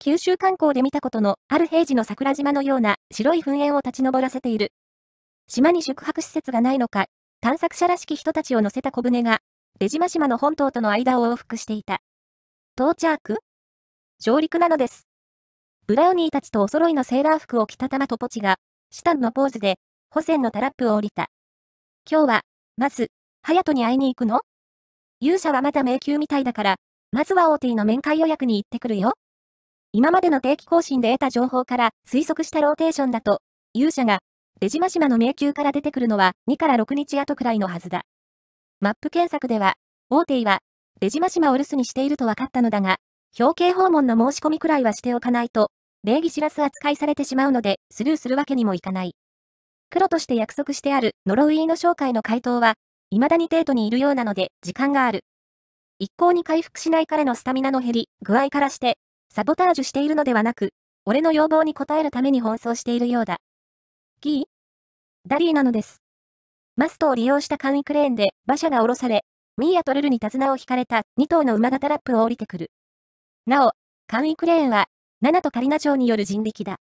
九州観光で見たことのある平時の桜島のような白い噴煙を立ち上らせている。島に宿泊施設がないのか、探索者らしき人たちを乗せた小舟が、出島島の本島との間を往復していた。到着上陸なのです。ブラウニーたちとお揃いのセーラー服を着た玉とポチが、シタンのポーズで、保線のタラップを降りた。今日は、まず、ハヤトに会いに行くの勇者はまだ迷宮みたいだから、まずはオーティの面会予約に行ってくるよ。今までの定期更新で得た情報から推測したローテーションだと、勇者が、出島島の迷宮から出てくるのは2から6日後くらいのはずだ。マップ検索では、オーテイは、出島島を留守にしていると分かったのだが、表敬訪問の申し込みくらいはしておかないと、礼儀知らず扱いされてしまうので、スルーするわけにもいかない。黒として約束してある呪いの紹介の回答は、未だにデートにいるようなので、時間がある。一向に回復しない彼のスタミナの減り、具合からして、サボタージュしているのではなく、俺の要望に応えるために奔走しているようだ。ギーダリーなのです。マストを利用した簡易クレーンで馬車が降ろされ、ミーアとルルに手綱を引かれた2頭の馬がラップを降りてくる。なお、簡易クレーンは、7とカリナ城による人力だ。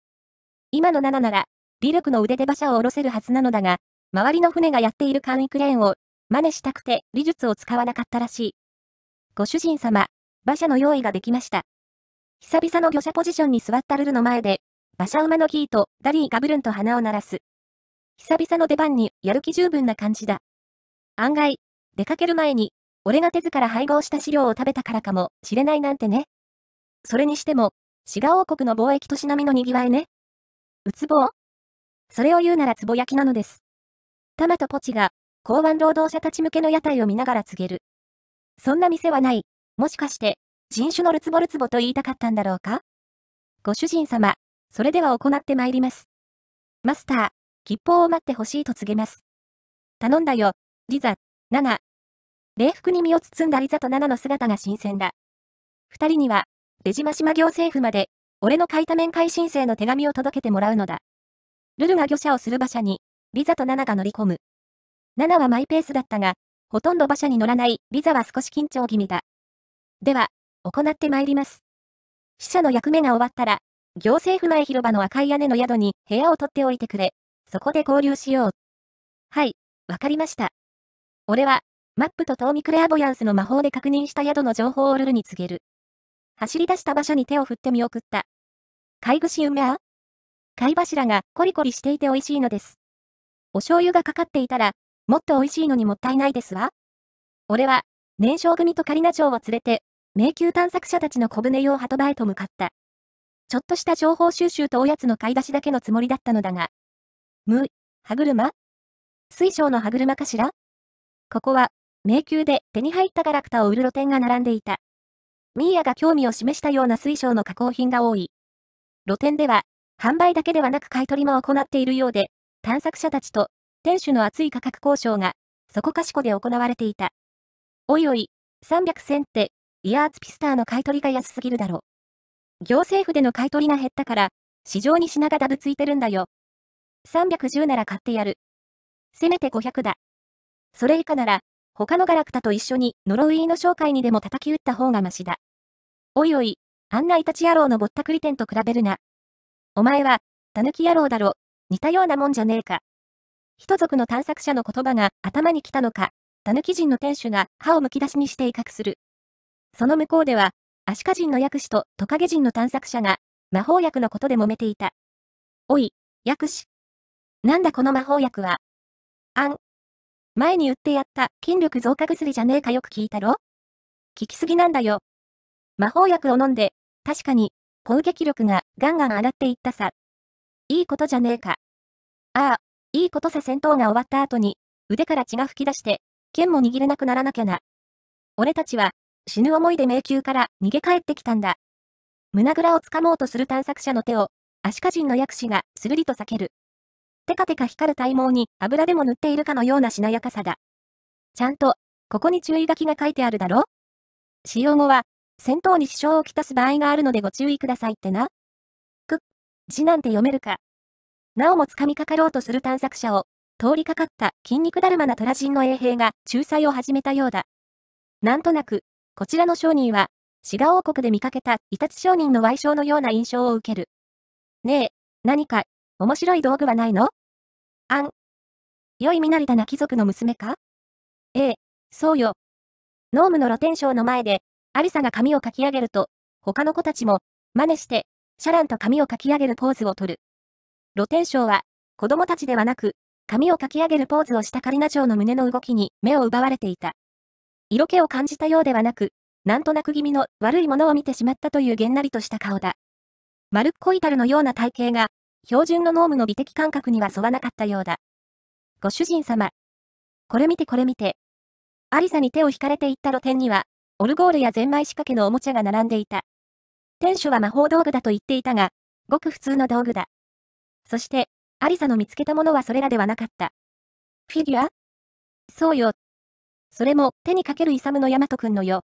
今の7なら、微力の腕で馬車を下ろせるはずなのだが、周りの船がやっている簡易クレーンを、真似したくて、技術を使わなかったらしい。ご主人様、馬車の用意ができました。久々の魚車ポジションに座ったルルの前で、馬車馬のキーとダリーがブルンと鼻を鳴らす。久々の出番にやる気十分な感じだ。案外、出かける前に、俺が手ずから配合した資料を食べたからかもしれないなんてね。それにしても、滋賀王国の貿易都市並みの賑わいね。ウツボそれを言うならつぼ焼きなのです。タマとポチが、港湾労働者たち向けの屋台を見ながら告げる。そんな店はない。もしかして、人種のルツボルツボと言いたかったんだろうかご主人様、それでは行ってまいります。マスター、吉報を待ってほしいと告げます。頼んだよ、リザ、ナナ。礼服に身を包んだリザとナナの姿が新鮮だ。二人には、出島島行政府まで、俺の買いた面会申請の手紙を届けてもらうのだ。ルルが御社をする馬車に、ビザとナナが乗り込む。ナナはマイペースだったが、ほとんど馬車に乗らないビザは少し緊張気味だ。では、行って参ります。死者の役目が終わったら、行政府前広場の赤い屋根の宿に部屋を取っておいてくれ。そこで交流しよう。はい、わかりました。俺は、マップとトーミクレアボヤンスの魔法で確認した宿の情報をルルに告げる。走り出した場所に手を振って見送った。貝串うま貝柱がコリコリしていて美味しいのです。お醤油がかかっていたら、もっと美味しいのにもったいないですわ。俺は、年少組とカリナ城を連れて、迷宮探索者たちの小舟用鳩場へと向かった。ちょっとした情報収集とおやつの買い出しだけのつもりだったのだが。む、歯車水晶の歯車かしらここは、迷宮で手に入ったガラクタを売る露店が並んでいた。ミーヤが興味を示したような水晶の加工品が多い。露店では、販売だけではなく買い取りも行っているようで、探索者たちと、店主の熱い価格交渉が、そこかしこで行われていた。おいおい、300銭って、イヤーツピスターの買い取りが安すぎるだろ。行政府での買い取りが減ったから、市場に品がダブついてるんだよ。310なら買ってやる。せめて500だ。それ以下なら、他のガラクタと一緒にノロウイーの商会にでも叩き打った方がマシだ。おいおい、あんなイタチ野郎のぼったくり店と比べるな。お前は、タヌキ野郎だろ、似たようなもんじゃねえか。人族の探索者の言葉が頭に来たのか、タヌキ人の店主が歯をむき出しにして威嚇する。その向こうでは、アシカ人の薬師とトカゲ人の探索者が、魔法薬のことで揉めていた。おい、薬師。なんだこの魔法薬は。あん。前に売ってやった筋力増加薬じゃねえかよく聞いたろ聞きすぎなんだよ。魔法薬を飲んで、確かに、攻撃力がガンガン上がっていったさ。いいことじゃねえか。ああ、いいことさ戦闘が終わった後に、腕から血が噴き出して、剣も握れなくならなきゃな。俺たちは、死ぬ思いで迷宮から逃げ帰ってきたんだ。胸ぐらをつかもうとする探索者の手を、アシカ人の薬師がするりと避ける。テカテカ光る体毛に油でも塗っているかのようなしなやかさだ。ちゃんと、ここに注意書きが書いてあるだろ使用後は、戦闘に支障をきたす場合があるのでご注意くださいってな。く、字なんて読めるか。なおもつかみかかろうとする探索者を、通りかかった筋肉だるまな虎人の衛兵が仲裁を始めたようだ。なんとなく、こちらの商人は、滋賀王国で見かけたイタチ商人の賠償のような印象を受ける。ねえ、何か、面白い道具はないのあん。良い身なりたな貴族の娘かええ、そうよ。ノームの露天商の前で、アリサが髪をかき上げると、他の子たちも、真似して、シャランと髪をかき上げるポーズをとる。露天商は、子供たちではなく、髪をかき上げるポーズをしたカリナ嬢の胸の動きに目を奪われていた。色気を感じたようではなく、なんとなく気味の悪いものを見てしまったというげんなりとした顔だ。丸っこい樽のような体型が、標準のノームの美的感覚には沿わなかったようだ。ご主人様。これ見てこれ見て。アリサに手を引かれていった露店には、オルゴールやゼンマイ仕掛けのおもちゃが並んでいた。店主は魔法道具だと言っていたが、ごく普通の道具だ。そして、アリサの見つけたものはそれらではなかった。フィギュアそうよ。それも、手にかけるイサムのヤマト君のよ。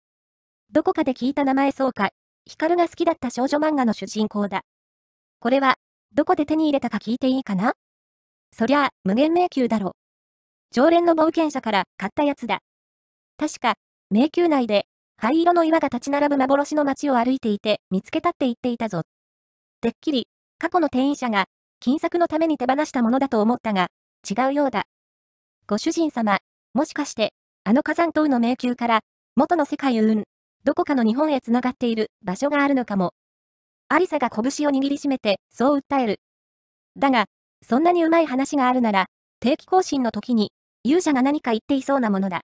どこかで聞いた名前そうか、ヒカルが好きだった少女漫画の主人公だ。これは、どこで手に入れたか聞いていいかなそりゃあ、無限迷宮だろ。常連の冒険者から買ったやつだ。確か、迷宮内で、灰色の岩が立ち並ぶ幻の街を歩いていて見つけたって言っていたぞ。てっきり、過去の店員者が、金策のために手放したものだと思ったが、違うようだ。ご主人様、もしかして、あの火山島の迷宮から、元の世界運、どこかの日本へ繋がっている場所があるのかも。ありさが拳を握りしめて、そう訴える。だが、そんなにうまい話があるなら、定期更新の時に、勇者が何か言っていそうなものだ。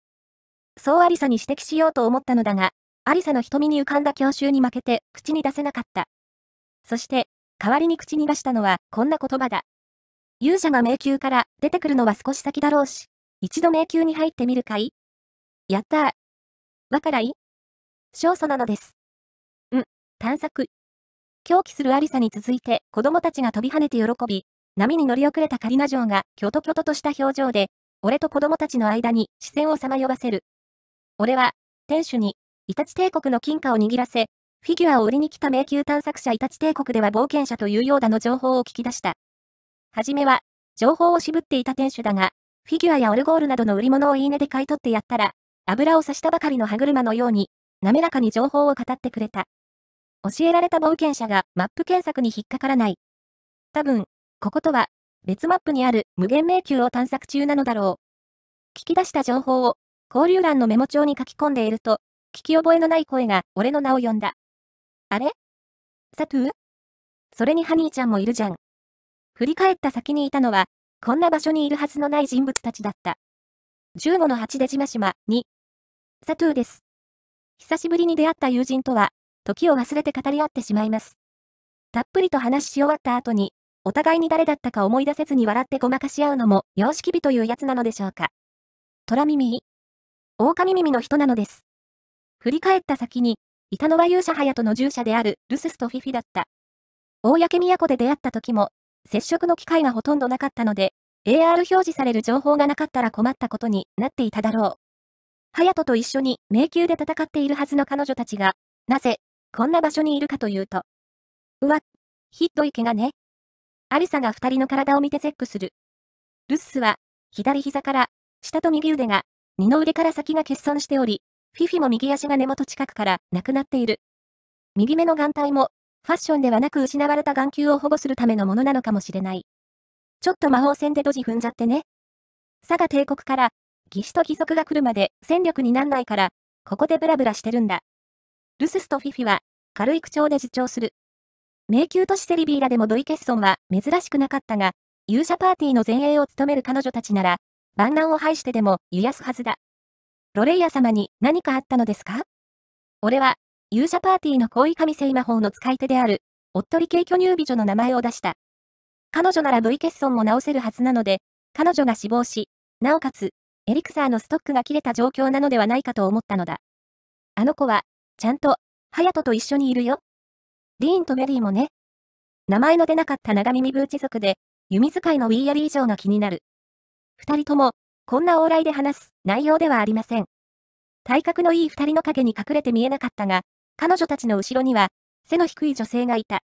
そうありさに指摘しようと思ったのだが、ありさの瞳に浮かんだ教習に負けて、口に出せなかった。そして、代わりに口に出したのは、こんな言葉だ。勇者が迷宮から出てくるのは少し先だろうし、一度迷宮に入ってみるかいやったー。わからい少佐なのです。うん、探索。狂気するありさに続いて子供たちが飛び跳ねて喜び、波に乗り遅れたカリナ城がキョトキョトとした表情で、俺と子供たちの間に視線をさまよせる。俺は、天守に、イタチ帝国の金貨を握らせ、フィギュアを売りに来た迷宮探索者イタチ帝国では冒険者というようだの情報を聞き出した。はじめは、情報を渋っていた店主だが、フィギュアやオルゴールなどの売り物をいいねで買い取ってやったら、油を差したばかりの歯車のように、滑らかに情報を語ってくれた。教えられた冒険者がマップ検索に引っかからない。多分、こことは、別マップにある無限迷宮を探索中なのだろう。聞き出した情報を、交流欄のメモ帳に書き込んでいると、聞き覚えのない声が俺の名を呼んだ。あれサトゥーそれにハニーちゃんもいるじゃん。振り返った先にいたのは、こんな場所にいるはずのない人物たちだった。15の8でじましま2。サトゥーです。久しぶりに出会った友人とは、時を忘れて語り合ってしまいます。たっぷりと話し終わった後に、お互いに誰だったか思い出せずに笑ってごまかし合うのも、様式美というやつなのでしょうか。虎耳狼耳の人なのです。振り返った先に、板野は勇者隼人の従者であるルススとフィフィだった。公都で出会った時も、接触の機会がほとんどなかったので、AR 表示される情報がなかったら困ったことになっていただろう。隼人と一緒に迷宮で戦っているはずの彼女たちが、なぜこんな場所にいるかというと。うわ、ひどい怪我ね。アリサが二人の体を見て絶句する。ルッスは、左膝から、下と右腕が、二の腕から先が欠損しており、フィフィも右足が根元近くからなくなっている。右目の眼帯も、ファッションではなく失われた眼球を保護するためのものなのかもしれない。ちょっと魔法戦でドジ踏んじゃってね。佐賀帝国から、義手と義足が来るまで戦力になんないから、ここでブラブラしてるんだ。ルススとフィフィは、軽い口調で自重する。迷宮都市セリビーラでも土井決損は珍しくなかったが、勇者パーティーの前衛を務める彼女たちなら、万難を排してでも癒やすはずだ。ロレイヤ様に何かあったのですか俺は、勇者パーティーの行為神聖魔法の使い手である、おっとり系巨乳美女の名前を出した。彼女なら V 欠損も直せるはずなので、彼女が死亡し、なおかつ、エリクサーのストックが切れた状況なのではないかと思ったのだ。あの子は、ちゃんと、ハヤトと一緒にいるよ。リーンとメリーもね。名前の出なかった長耳ブーチ族で、弓使いのウィーアリー城が気になる。二人とも、こんな往来で話す内容ではありません。体格のいい二人の影に隠れて見えなかったが、彼女たちの後ろには、背の低い女性がいた。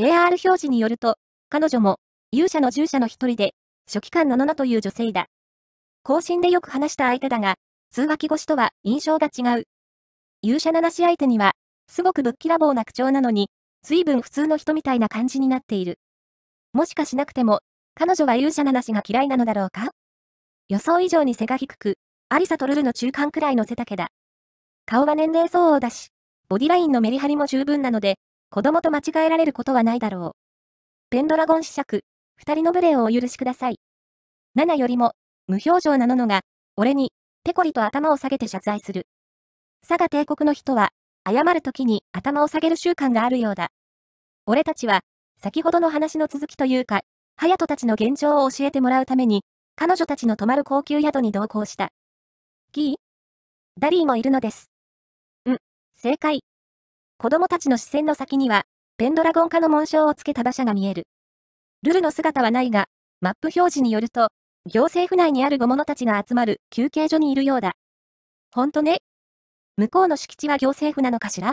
AR 表示によると、彼女も、勇者の従者の一人で、初期官の7という女性だ。更新でよく話した相手だが、通話記越しとは印象が違う。勇者7し相手には、すごくぶっきらぼうな口調なのに、随分普通の人みたいな感じになっている。もしかしなくても、彼女は勇者七しが嫌いなのだろうか予想以上に背が低く、アリサとルルの中間くらいの背丈だ。顔は年齢相応だし、ボディラインのメリハリも十分なので、子供と間違えられることはないだろう。ペンドラゴン子爵、二人の無礼をお許しください。7よりも、無表情なののが、俺に、ペコリと頭を下げて謝罪する。佐賀帝国の人は、謝るときに頭を下げる習慣があるようだ。俺たちは、先ほどの話の続きというか、隼人たちの現状を教えてもらうために、彼女たちの泊まる高級宿に同行した。ギーダリーもいるのです。うん、正解。子供たちの視線の先には、ペンドラゴン化の紋章をつけた馬車が見える。ルルの姿はないが、マップ表示によると、行政府内にある小物たちが集まる休憩所にいるようだ。ほんとね。向こうの敷地は行政府なのかしら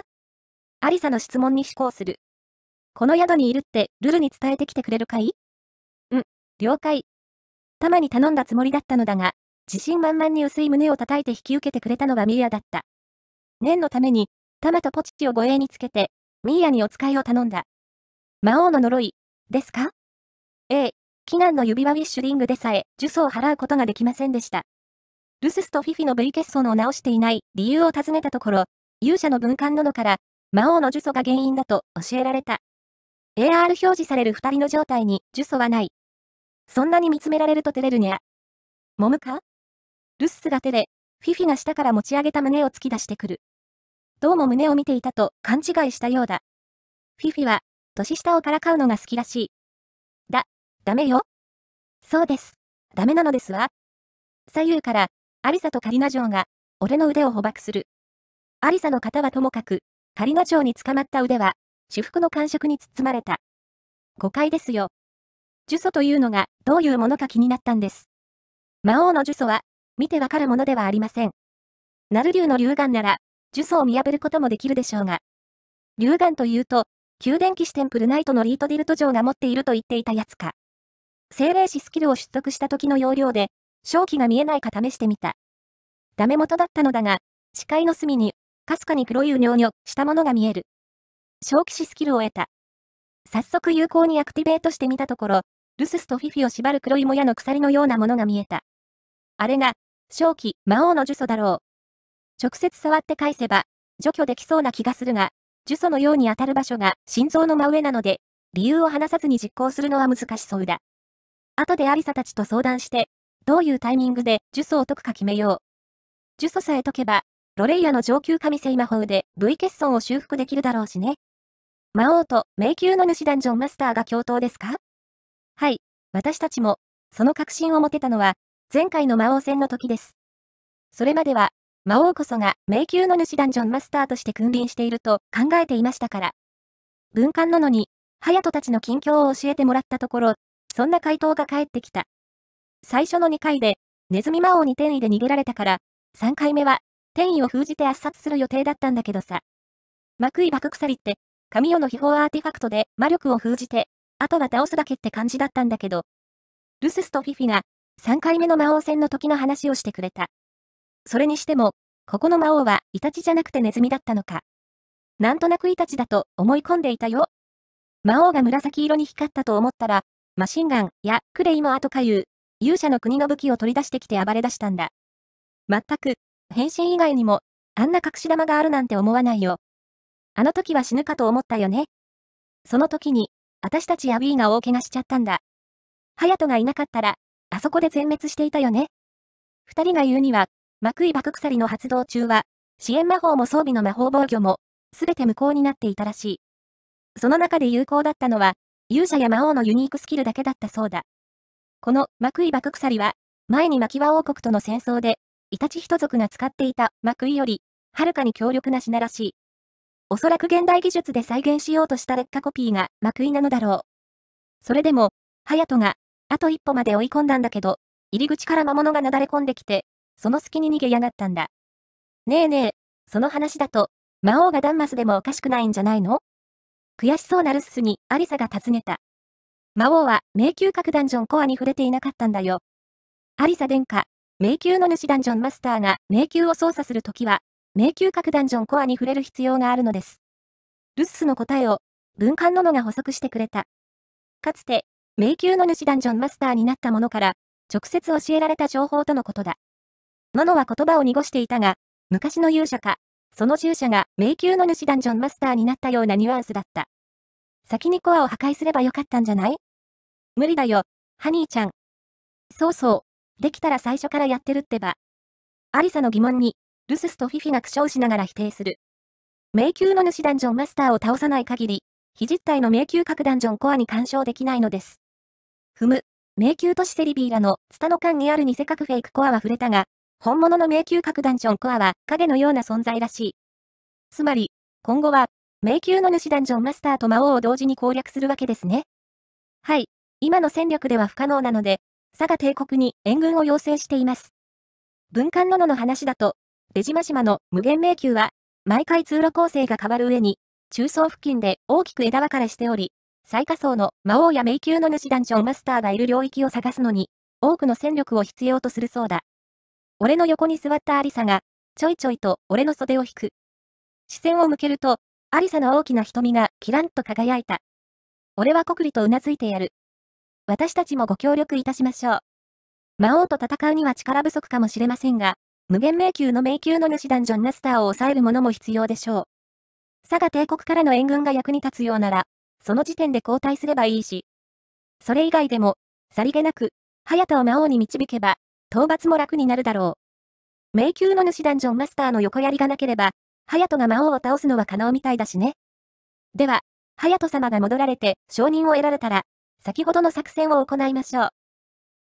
ありさの質問に思考する。この宿にいるってルルに伝えてきてくれるかいうん、了解。たまに頼んだつもりだったのだが、自信満々に薄い胸を叩いて引き受けてくれたのはミーアだった。念のために、タマとポチチを護衛につけて、ミーアにお使いを頼んだ。魔王の呪い、ですかええ、祈願の指輪ウィッシュリングでさえ、呪詛を払うことができませんでした。ルススとフィフィの V 欠損を直していない理由を尋ねたところ、勇者の文官ののから、魔王の呪詛が原因だと教えられた。AR 表示される二人の状態に呪詛はない。そんなに見つめられると照れるにゃ。揉むかルススが手で、フィフィが下から持ち上げた胸を突き出してくる。どうも胸を見ていたと勘違いしたようだ。フィフィは、年下をからかうのが好きらしい。だ、ダメよ。そうです。ダメなのですわ。左右から、アリサとカリナ城が、俺の腕を捕獲する。アリサの方はともかく、カリナ城に捕まった腕は、私服の感触に包まれた。誤解ですよ。呪祖というのが、どういうものか気になったんです。魔王の呪祖は、見てわかるものではありません。ナル竜の竜眼なら、呪祖を見破ることもできるでしょうが。竜眼というと、宮殿騎士テンプルナイトのリートディルト城が持っていると言っていたやつか。精霊士スキルを取得した時の要領で、正気が見えないか試してみた。ダメ元だったのだが、視界の隅に、かすかに黒いうにょウニしたものが見える。正気死スキルを得た。早速有効にアクティベートしてみたところ、ルススとフィフィを縛る黒いもやの鎖のようなものが見えた。あれが、正気、魔王の呪詛だろう。直接触って返せば、除去できそうな気がするが、呪詛のように当たる場所が心臓の真上なので、理由を話さずに実行するのは難しそうだ。後でアリサたちと相談して、どういうタイミングで呪詛を解くか決めよう。呪詛さえ解けば、ロレイヤの上級神聖魔法で V 欠損を修復できるだろうしね。魔王と迷宮の主ダンジョンマスターが共闘ですかはい、私たちも、その確信を持てたのは、前回の魔王戦の時です。それまでは、魔王こそが迷宮の主ダンジョンマスターとして君臨していると考えていましたから。文官なのに、ハヤトたちの近況を教えてもらったところ、そんな回答が返ってきた。最初の2回で、ネズミ魔王に転移で逃げられたから、3回目は、転移を封じて圧殺する予定だったんだけどさ。幕井爆鎖って、神代の秘宝アーティファクトで魔力を封じて、あとは倒すだけって感じだったんだけど、ルススとフィフィが、3回目の魔王戦の時の話をしてくれた。それにしても、ここの魔王はイタチじゃなくてネズミだったのか。なんとなくイタチだと思い込んでいたよ。魔王が紫色に光ったと思ったら、マシンガンやクレイもとかゆう、勇者の国の武器を取り出してきて暴れ出したんだ。まったく、変身以外にも、あんな隠し玉があるなんて思わないよ。あの時は死ぬかと思ったよね。その時に、私たちウビーが大怪我しちゃったんだ。ハヤトがいなかったら、あそこで全滅していたよね。二人が言うには、幕井爆鎖の発動中は、支援魔法も装備の魔法防御も、すべて無効になっていたらしい。その中で有効だったのは、勇者や魔王のユニークスキルだけだったそうだ。この幕井爆鎖は、前にキワ王国との戦争で、イタチト族が使っていた幕井より、はるかに強力な品らしい。おそらく現代技術で再現しようとした劣化コピーが幕井なのだろう。それでも、ヤトが、あと一歩まで追い込んだんだけど、入り口から魔物がなだれ込んできて、その隙に逃げやがったんだ。ねえねえ、その話だと、魔王がダンマスでもおかしくないんじゃないの悔しそうなルッスにアリサが尋ねた。魔王は迷宮核ダンジョンコアに触れていなかったんだよ。アリサ殿下、迷宮の主ダンジョンマスターが迷宮を操作するときは、迷宮核ダンジョンコアに触れる必要があるのです。ルッスの答えを、文官ののが補足してくれた。かつて、迷宮の主ダンジョンマスターになったものから、直接教えられた情報とのことだ。ノノは言葉を濁していたが、昔の勇者か、その従者が迷宮の主ダンジョンマスターになったようなニュアンスだった。先にコアを破壊すればよかったんじゃない無理だよ、ハニーちゃん。そうそう、できたら最初からやってるってば。アリサの疑問に、ルススとフィフィが苦笑しながら否定する。迷宮の主ダンジョンマスターを倒さない限り、非実体の迷宮各ダンジョンコアに干渉できないのです。ふむ、迷宮都市セリビーラのツタの間にある偽各フェイクコアは触れたが、本物の迷宮各ダンジョンコアは影のような存在らしい。つまり、今後は迷宮の主ダンジョンマスターと魔王を同時に攻略するわけですね。はい、今の戦力では不可能なので、佐賀帝国に援軍を要請しています。文官の野の話だと、出島島の無限迷宮は、毎回通路構成が変わる上に、中層付近で大きく枝分かれしており、最下層の魔王や迷宮の主ダンジョンマスターがいる領域を探すのに、多くの戦力を必要とするそうだ。俺の横に座ったアリサが、ちょいちょいと俺の袖を引く。視線を向けると、アリサの大きな瞳がキランと輝いた。俺は国利とうなずいてやる。私たちもご協力いたしましょう。魔王と戦うには力不足かもしれませんが、無限迷宮の迷宮の主ダンジョンナスターを抑える者も必要でしょう。佐賀帝国からの援軍が役に立つようなら、その時点で交代すればいいし。それ以外でも、さりげなく、早田を魔王に導けば、討伐も楽になるだろう。迷宮の主ダンジョンマスターの横やりがなければ、ハヤトが魔王を倒すのは可能みたいだしね。では、ハヤト様が戻られて承認を得られたら、先ほどの作戦を行いましょう。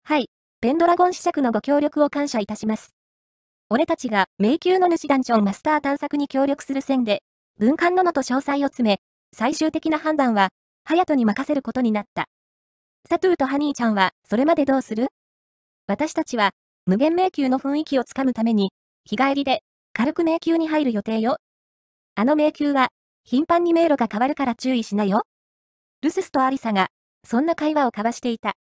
はい、ペンドラゴン子爵のご協力を感謝いたします。俺たちが迷宮の主ダンジョンマスター探索に協力する線で、文官ののと詳細を詰め、最終的な判断は、ハヤトに任せることになった。サトゥーとハニーちゃんは、それまでどうする私たちは、無限迷宮の雰囲気をつかむために、日帰りで軽く迷宮に入る予定よ。あの迷宮は、頻繁に迷路が変わるから注意しなよ。ルススとアリサが、そんな会話を交わしていた。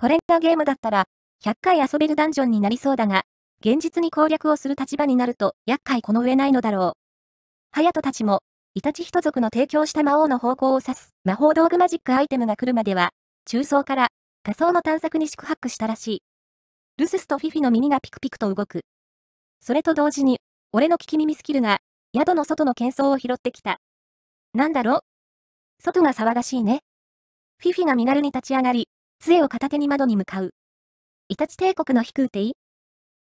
これがゲームだったら、100回遊べるダンジョンになりそうだが、現実に攻略をする立場になると、厄介この上ないのだろう。ハヤトたちも、イタチ一族の提供した魔王の方向を指す魔法道具マジックアイテムが来るまでは、中層から、仮想の探索に宿泊したらしい。ルススとフィフィの耳がピクピクと動く。それと同時に、俺の聞き耳スキルが、宿の外の喧騒を拾ってきた。なんだろう外が騒がしいね。フィフィが身軽に立ち上がり、杖を片手に窓に向かう。イタチ帝国の飛空艇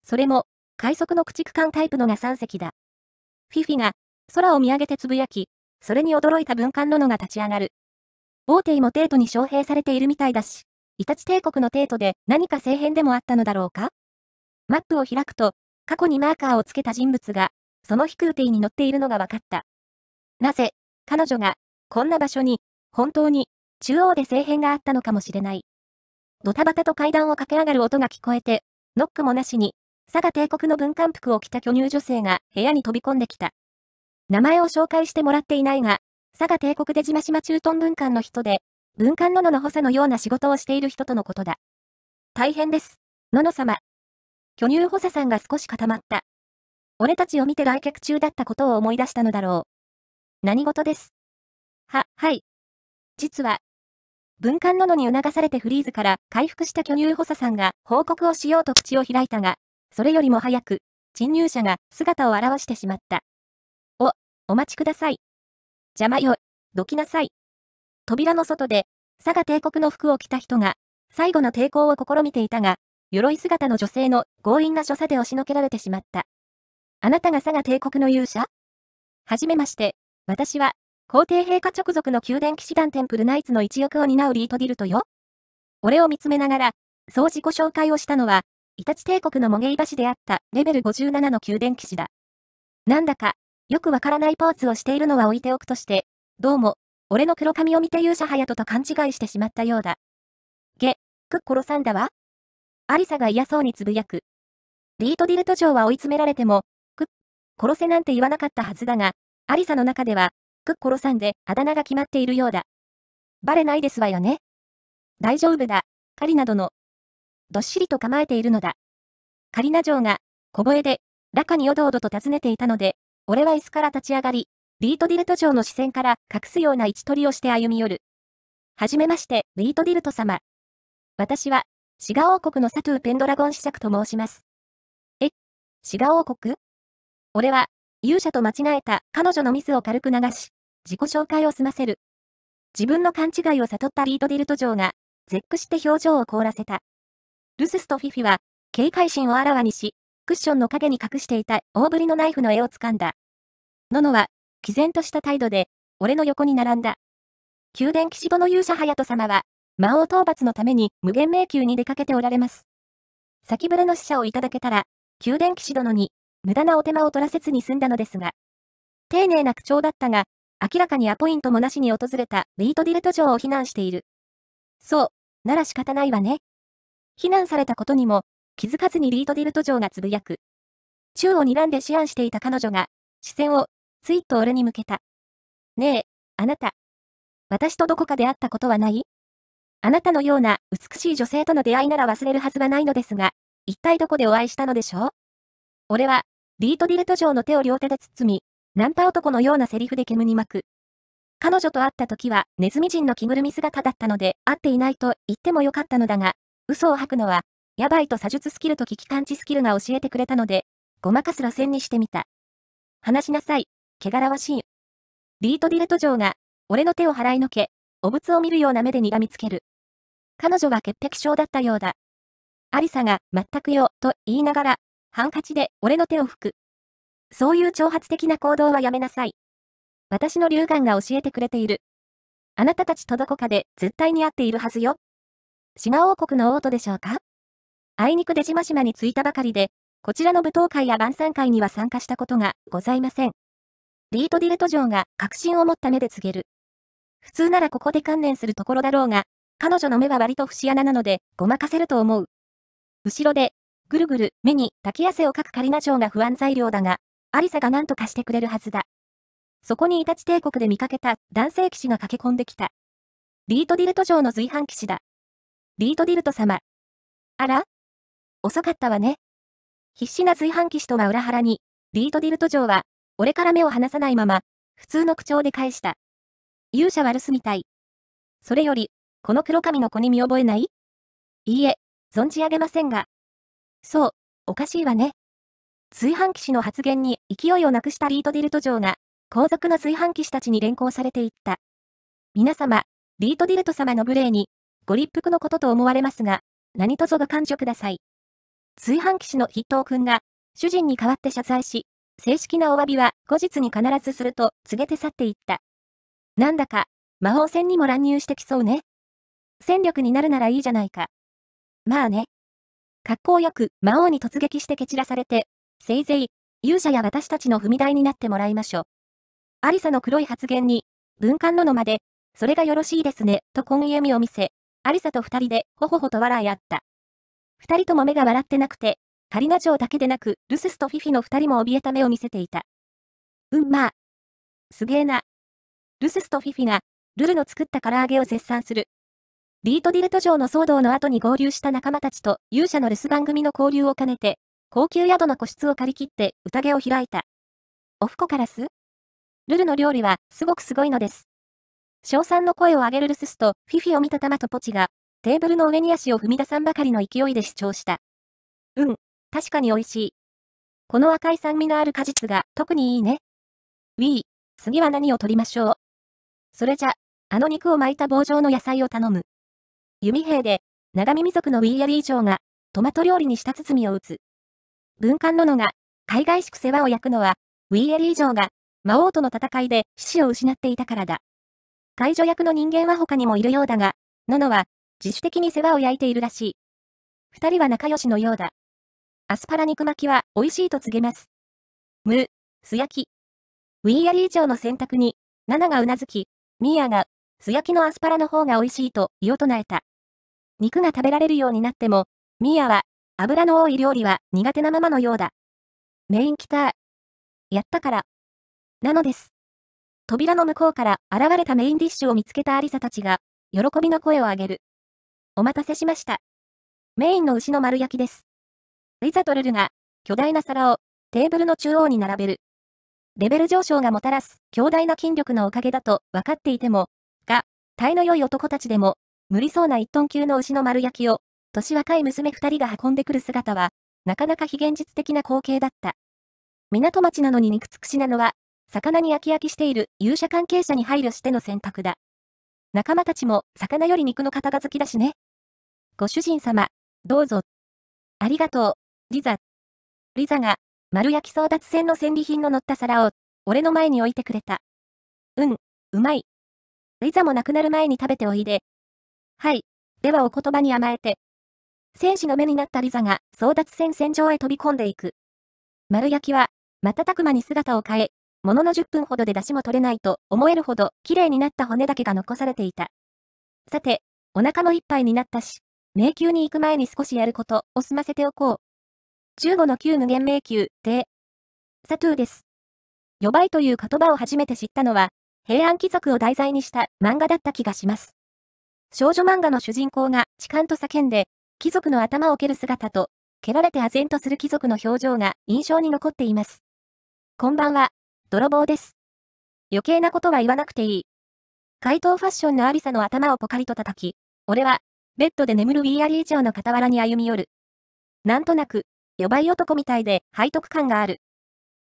それも、快速の駆逐艦タイプのが3隻だ。フィフィが、空を見上げてつぶやき、それに驚いた文官ののが立ち上がる。ボーテイも帝都に招聘されているみたいだし、イタチ帝国の帝都で何か政変でもあったのだろうかマップを開くと、過去にマーカーをつけた人物が、その飛空艇に乗っているのが分かった。なぜ、彼女が、こんな場所に、本当に、中央で政変があったのかもしれない。ドタバタと階段を駆け上がる音が聞こえて、ノックもなしに、佐賀帝国の文官服を着た巨乳女性が部屋に飛び込んできた。名前を紹介してもらっていないが、佐賀帝国で島島駐屯文官の人で、文官の野の補佐のような仕事をしている人とのことだ。大変です。野の様、巨乳補佐さんが少し固まった。俺たちを見て来客中だったことを思い出したのだろう。何事です。は、はい。実は、文官ののに促されてフリーズから回復した巨乳補佐さんが報告をしようと口を開いたが、それよりも早く、侵入者が姿を現してしまった。お、お待ちください。邪魔よ、どきなさい。扉の外で、佐賀帝国の服を着た人が、最後の抵抗を試みていたが、鎧姿の女性の強引な所作で押しのけられてしまった。あなたが佐賀帝国の勇者はじめまして、私は、皇帝陛下直属の宮殿騎士団テンプルナイツの一翼を担うリートディルトよ。俺を見つめながら、そう自己紹介をしたのは、イタチ帝国のモゲイ橋であったレベル57の宮殿騎士だ。なんだか、よくわからないポーズをしているのは置いておくとして、どうも、俺の黒髪を見て勇者隼人と勘違いしてしまったようだ。げ、くっ殺さんだわ。アリサが嫌そうにつぶやく。リートディルト城は追い詰められても、クッ、殺せなんて言わなかったはずだが、アリサの中では、クッ殺さんであだ名が決まっているようだ。バレないですわよね。大丈夫だ、カリなどの。どっしりと構えているのだ。カリナ城が、小声で、中におどおどと尋ねていたので、俺は椅子から立ち上がり、リートディルト城の視線から隠すような位置取りをして歩み寄る。はじめまして、リートディルト様。私は、シガ王国のサトゥーペンドラゴン子爵と申します。えシガ王国俺は、勇者と間違えた彼女のミスを軽く流し、自己紹介を済ませる。自分の勘違いを悟ったリードディルト城が、絶句して表情を凍らせた。ルススとフィフィは、警戒心をあらわにし、クッションの陰に隠していた大ぶりのナイフの絵を掴んだ。ノノは、毅然とした態度で、俺の横に並んだ。宮殿騎士殿の勇者隼人様は、魔王討伐のために無限迷宮に出かけておられます。先ぶれの使者をいただけたら、宮殿騎士殿に、無駄なお手間を取らせずに済んだのですが、丁寧な口調だったが、明らかにアポイントもなしに訪れたビートディルト城を非難している。そう、なら仕方ないわね。非難されたことにも、気づかずにリートディルト城がつぶやく。宙を睨んで思案していた彼女が、視線を、ついっと俺に向けた。ねえ、あなた。私とどこかで会ったことはないあなたのような美しい女性との出会いなら忘れるはずはないのですが、一体どこでお会いしたのでしょう俺は、ビートディルト城の手を両手で包み、ナンパ男のようなセリフで煙に巻く。彼女と会った時はネズミ人の着ぐるみ姿だったので会っていないと言ってもよかったのだが、嘘を吐くのは、やばいと詐術スキルと危機感知スキルが教えてくれたので、ごまかす路線にしてみた。話しなさい、汚らわしい。ビートディルト城が、俺の手を払いのけ、お仏を見るような目で睨みつける。彼女は潔癖症だったようだ。アリサが、全くよ、と言いながら、ハンカチで俺の手を拭く。そういう挑発的な行動はやめなさい。私の龍眼が教えてくれている。あなたたちとどこかで絶対に会っているはずよ。シガ王国の王都でしょうかあいにくで島々に着いたばかりで、こちらの舞踏会や晩餐会には参加したことがございません。リート・ディレト城が確信を持った目で告げる。普通ならここで観念するところだろうが、彼女の目は割と節穴なので、ごまかせると思う。後ろで、ぐるぐる、目に、滝汗をかくカリナ嬢が不安材料だが、アリサが何とかしてくれるはずだ。そこにイタチ帝国で見かけた、男性騎士が駆け込んできた。リートディルト城の随伴騎士だ。リートディルト様。あら遅かったわね。必死な随伴騎士とは裏腹に、リートディルト城は、俺から目を離さないまま、普通の口調で返した。勇者悪すみたい。それより、この黒髪の子に見覚えないいいえ、存じ上げませんが。そう、おかしいわね。炊飯器師の発言に勢いをなくしたリートディルト城が、皇族の炊飯器師たちに連行されていった。皆様、リートディルト様の無礼に、ご立腹のことと思われますが、何卒ご感謝ください。炊飯器師の筆頭君が、主人に代わって謝罪し、正式なお詫びは後日に必ずすると告げて去っていった。なんだか、魔法戦にも乱入してきそうね。戦力になるならいいじゃないか。まあね。格好よく魔王に突撃して蹴散らされて、せいぜい、勇者や私たちの踏み台になってもらいましょう。アリサの黒い発言に、文官ののまで、それがよろしいですね、と今笑みを見せ、アリサと二人で、ほほほと笑い合った。二人とも目が笑ってなくて、カリナ城だけでなく、ルススとフィフィの二人も怯えた目を見せていた。うんまあ。すげえな。ルススとフィフィが、ルルの作った唐揚げを絶賛する。ビートディルト城の騒動の後に合流した仲間たちと勇者の留守番組の交流を兼ねて、高級宿の個室を借り切って宴を開いた。オフコカラスルルの料理はすごくすごいのです。賞賛の声を上げるルススとフィフィを見た玉とポチが、テーブルの上に足を踏み出さんばかりの勢いで主張した。うん、確かに美味しい。この赤い酸味のある果実が特にいいね。ウィー、次は何を取りましょう。それじゃ、あの肉を巻いた棒状の野菜を頼む。弓兵で、長耳族のウィーアリー城が、トマト料理に舌包みを打つ。文官ののが、海外宿世話を焼くのは、ウィーアリー城が、魔王との戦いで死子を失っていたからだ。解除役の人間は他にもいるようだが、ののは、自主的に世話を焼いているらしい。二人は仲良しのようだ。アスパラ肉巻きは美味しいと告げます。む、素焼き。ウィーアリー城の選択に、ナナがうなずき、ミーアが、素焼きのアスパラの方が美味しいと、言を唱えた。肉が食べられるようになっても、ミーアは、油の多い料理は苦手なままのようだ。メインキター。やったから。なのです。扉の向こうから現れたメインディッシュを見つけたアリサたちが、喜びの声を上げる。お待たせしました。メインの牛の丸焼きです。リザトルルが、巨大な皿を、テーブルの中央に並べる。レベル上昇がもたらす強大な筋力のおかげだと分かっていても、が、体の良い男たちでも無理そうな1トン級の牛の丸焼きを、年若い娘2人が運んでくる姿は、なかなか非現実的な光景だった。港町なのに肉尽くしなのは、魚に飽き飽きしている勇者関係者に配慮しての選択だ。仲間たちも魚より肉の方が好きだしね。ご主人様、どうぞ。ありがとう、リザ。リザが、丸焼き争奪戦の戦利品の乗った皿を、俺の前に置いてくれた。うん、うまい。リザも亡くなる前に食べておいで、はい。ではお言葉に甘えて。戦士の目になったリザが争奪戦戦場へ飛び込んでいく。丸焼きは、瞬く間に姿を変え、ものの10分ほどで出汁も取れないと思えるほど綺麗になった骨だけが残されていた。さて、お腹もいっぱいになったし、迷宮に行く前に少しやることを済ませておこう。15の9無限迷宮で、サトゥーです。予いという言葉を初めて知ったのは、平安貴族を題材にした漫画だった気がします。少女漫画の主人公が痴漢と叫んで、貴族の頭を蹴る姿と、蹴られて唖然とする貴族の表情が印象に残っています。こんばんは、泥棒です。余計なことは言わなくていい。怪盗ファッションのアリサの頭をポカリと叩き、俺は、ベッドで眠るウィーアリー長の傍らに歩み寄る。なんとなく、予ばい男みたいで背徳感がある。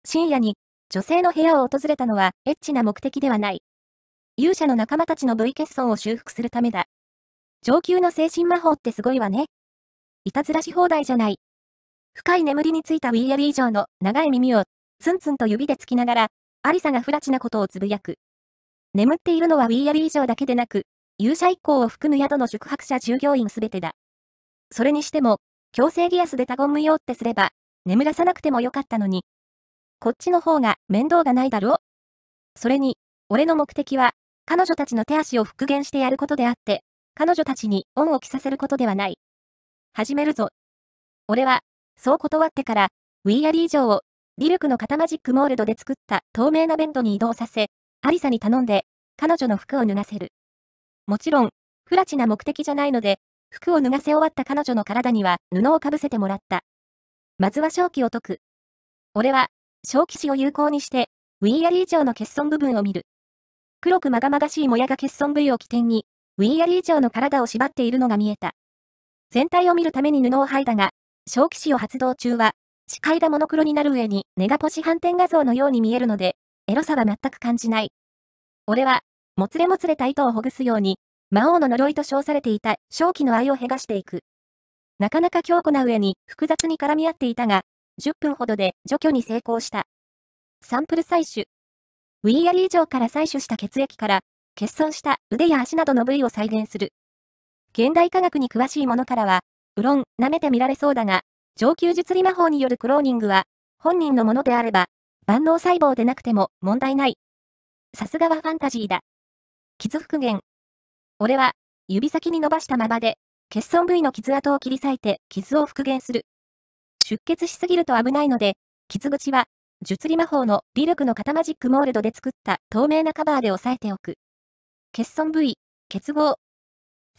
深夜に、女性の部屋を訪れたのは、エッチな目的ではない。勇者の仲間たちの V 欠損を修復するためだ。上級の精神魔法ってすごいわね。いたずらし放題じゃない。深い眠りについたウィーエル以上の長い耳を、ツンツンと指でつきながら、アリサが不らちなことをつぶやく。眠っているのはウィーアリ以上だけでなく、勇者一行を含む宿の宿泊者従業員すべてだ。それにしても、強制ギアスで他言無用ってすれば、眠らさなくてもよかったのに。こっちの方が面倒がないだろそれに、俺の目的は、彼女たちの手足を復元してやることであって、彼女たちに恩を着させることではない。始めるぞ。俺は、そう断ってから、ウィーアリー城を、リルクの型マジックモールドで作った透明なベッドに移動させ、アリサに頼んで、彼女の服を脱がせる。もちろん、不らちな目的じゃないので、服を脱がせ終わった彼女の体には布をかぶせてもらった。まずは正気を解く。俺は、正気死を有効にして、ウィーアリー城の欠損部分を見る。黒くまがまがしいもやが欠損部位を起点に、ウィンヤリー城の体を縛っているのが見えた。全体を見るために布を剥いだが、小騎士を発動中は、視界がモノクロになる上にネガポシ反転画像のように見えるので、エロさは全く感じない。俺は、もつれもつれた糸をほぐすように、魔王の呪いと称されていた正気の愛をへがしていく。なかなか強固な上に複雑に絡み合っていたが、10分ほどで除去に成功した。サンプル採取。ウィーアリー城から採取した血液から、欠損した腕や足などの部位を再現する。現代科学に詳しい者からは、うろん、舐めてみられそうだが、上級術理魔法によるクローニングは、本人のものであれば、万能細胞でなくても問題ない。さすがはファンタジーだ。傷復元。俺は、指先に伸ばしたままで、欠損部位の傷跡を切り裂いて傷を復元する。出血しすぎると危ないので、傷口は、術理魔法の微力の型マジックモールドで作った透明なカバーで押さえておく。欠損部位、結合。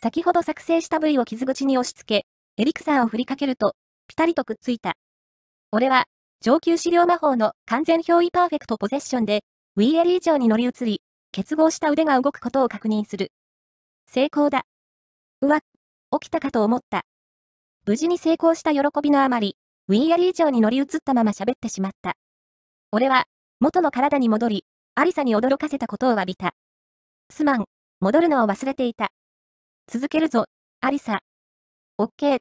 先ほど作成した部位を傷口に押し付け、エリクサーを振りかけると、ピタリとくっついた。俺は、上級資料魔法の完全憑依パーフェクトポゼッションで、ウィーエリー城に乗り移り、結合した腕が動くことを確認する。成功だ。うわ、起きたかと思った。無事に成功した喜びのあまり、ウィーエリー城に乗り移ったまま喋ってしまった。俺は、元の体に戻り、ありさに驚かせたことを詫びた。すまん、戻るのを忘れていた。続けるぞ、アリサ。オッケー。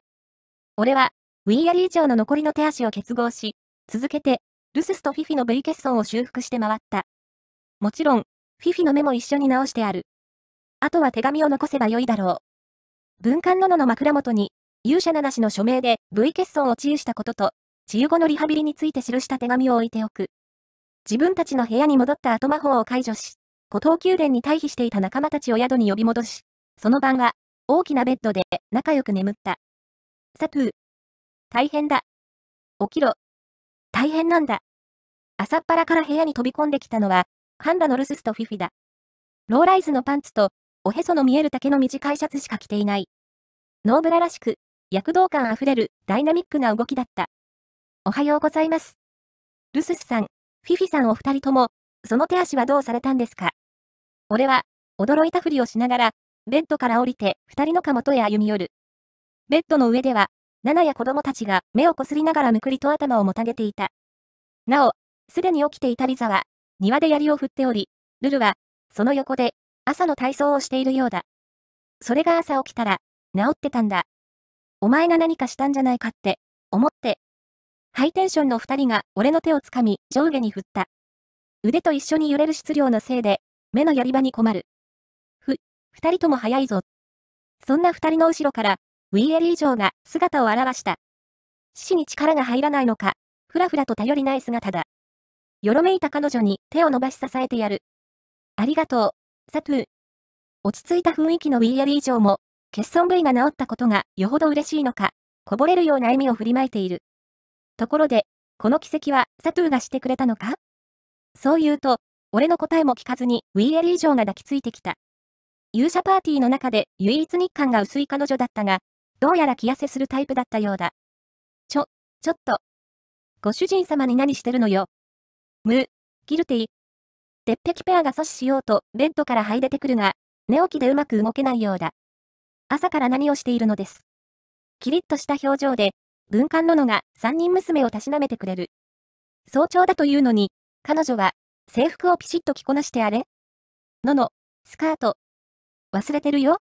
俺は、ウィーアリー城の残りの手足を結合し、続けて、ルススとフィフィの V 欠損を修復して回った。もちろん、フィフィの目も一緒に直してある。あとは手紙を残せばよいだろう。文官ののの枕元に、勇者七氏の署名で V 欠損を治癒したことと、治癒後のリハビリについて記した手紙を置いておく。自分たちの部屋に戻った後魔法を解除し、古藤宮殿に退避していた仲間たちを宿に呼び戻し、その晩は、大きなベッドで仲良く眠った。サトゥー。大変だ。起きろ。大変なんだ。朝っぱらから部屋に飛び込んできたのは、ハンダのルススとフィフィだ。ローライズのパンツと、おへその見える丈の短いシャツしか着ていない。ノーブラらしく、躍動感あふれるダイナミックな動きだった。おはようございます。ルススさん、フィフィさんお二人とも、その手足はどうされたんですか俺は、驚いたふりをしながら、ベッドから降りて二人のかもとへ歩み寄る。ベッドの上では、ナナや子供たちが目をこすりながらむくりと頭をもたげていた。なお、すでに起きていたリザは、庭で槍を振っており、ルルは、その横で、朝の体操をしているようだ。それが朝起きたら、治ってたんだ。お前が何かしたんじゃないかって、思って。ハイテンションの二人が俺の手をつかみ、上下に振った。腕と一緒に揺れる質量のせいで、目のやり場に困る。ふ、二人とも早いぞ。そんな二人の後ろから、ウィーエリー城が姿を現した。獅子に力が入らないのか、ふらふらと頼りない姿だ。よろめいた彼女に手を伸ばし支えてやる。ありがとう、サトゥー。落ち着いた雰囲気のウィーエリー城も、欠損部位が治ったことがよほど嬉しいのか、こぼれるような笑みを振りまいている。ところで、この奇跡はサトゥーがしてくれたのかそう言うと、俺の答えも聞かずにウィーエリー嬢が抱きついてきた。勇者パーティーの中で唯一日韓が薄い彼女だったが、どうやら気痩せするタイプだったようだ。ちょ、ちょっと。ご主人様に何してるのよ。む、ギルティ。鉄壁ペアが阻止しようとベッドから這い出てくるが、寝起きでうまく動けないようだ。朝から何をしているのです。キリッとした表情で、文官ののが三人娘をたしなめてくれる。早朝だというのに、彼女は、制服をピシッと着こなしてあれのの、スカート。忘れてるよ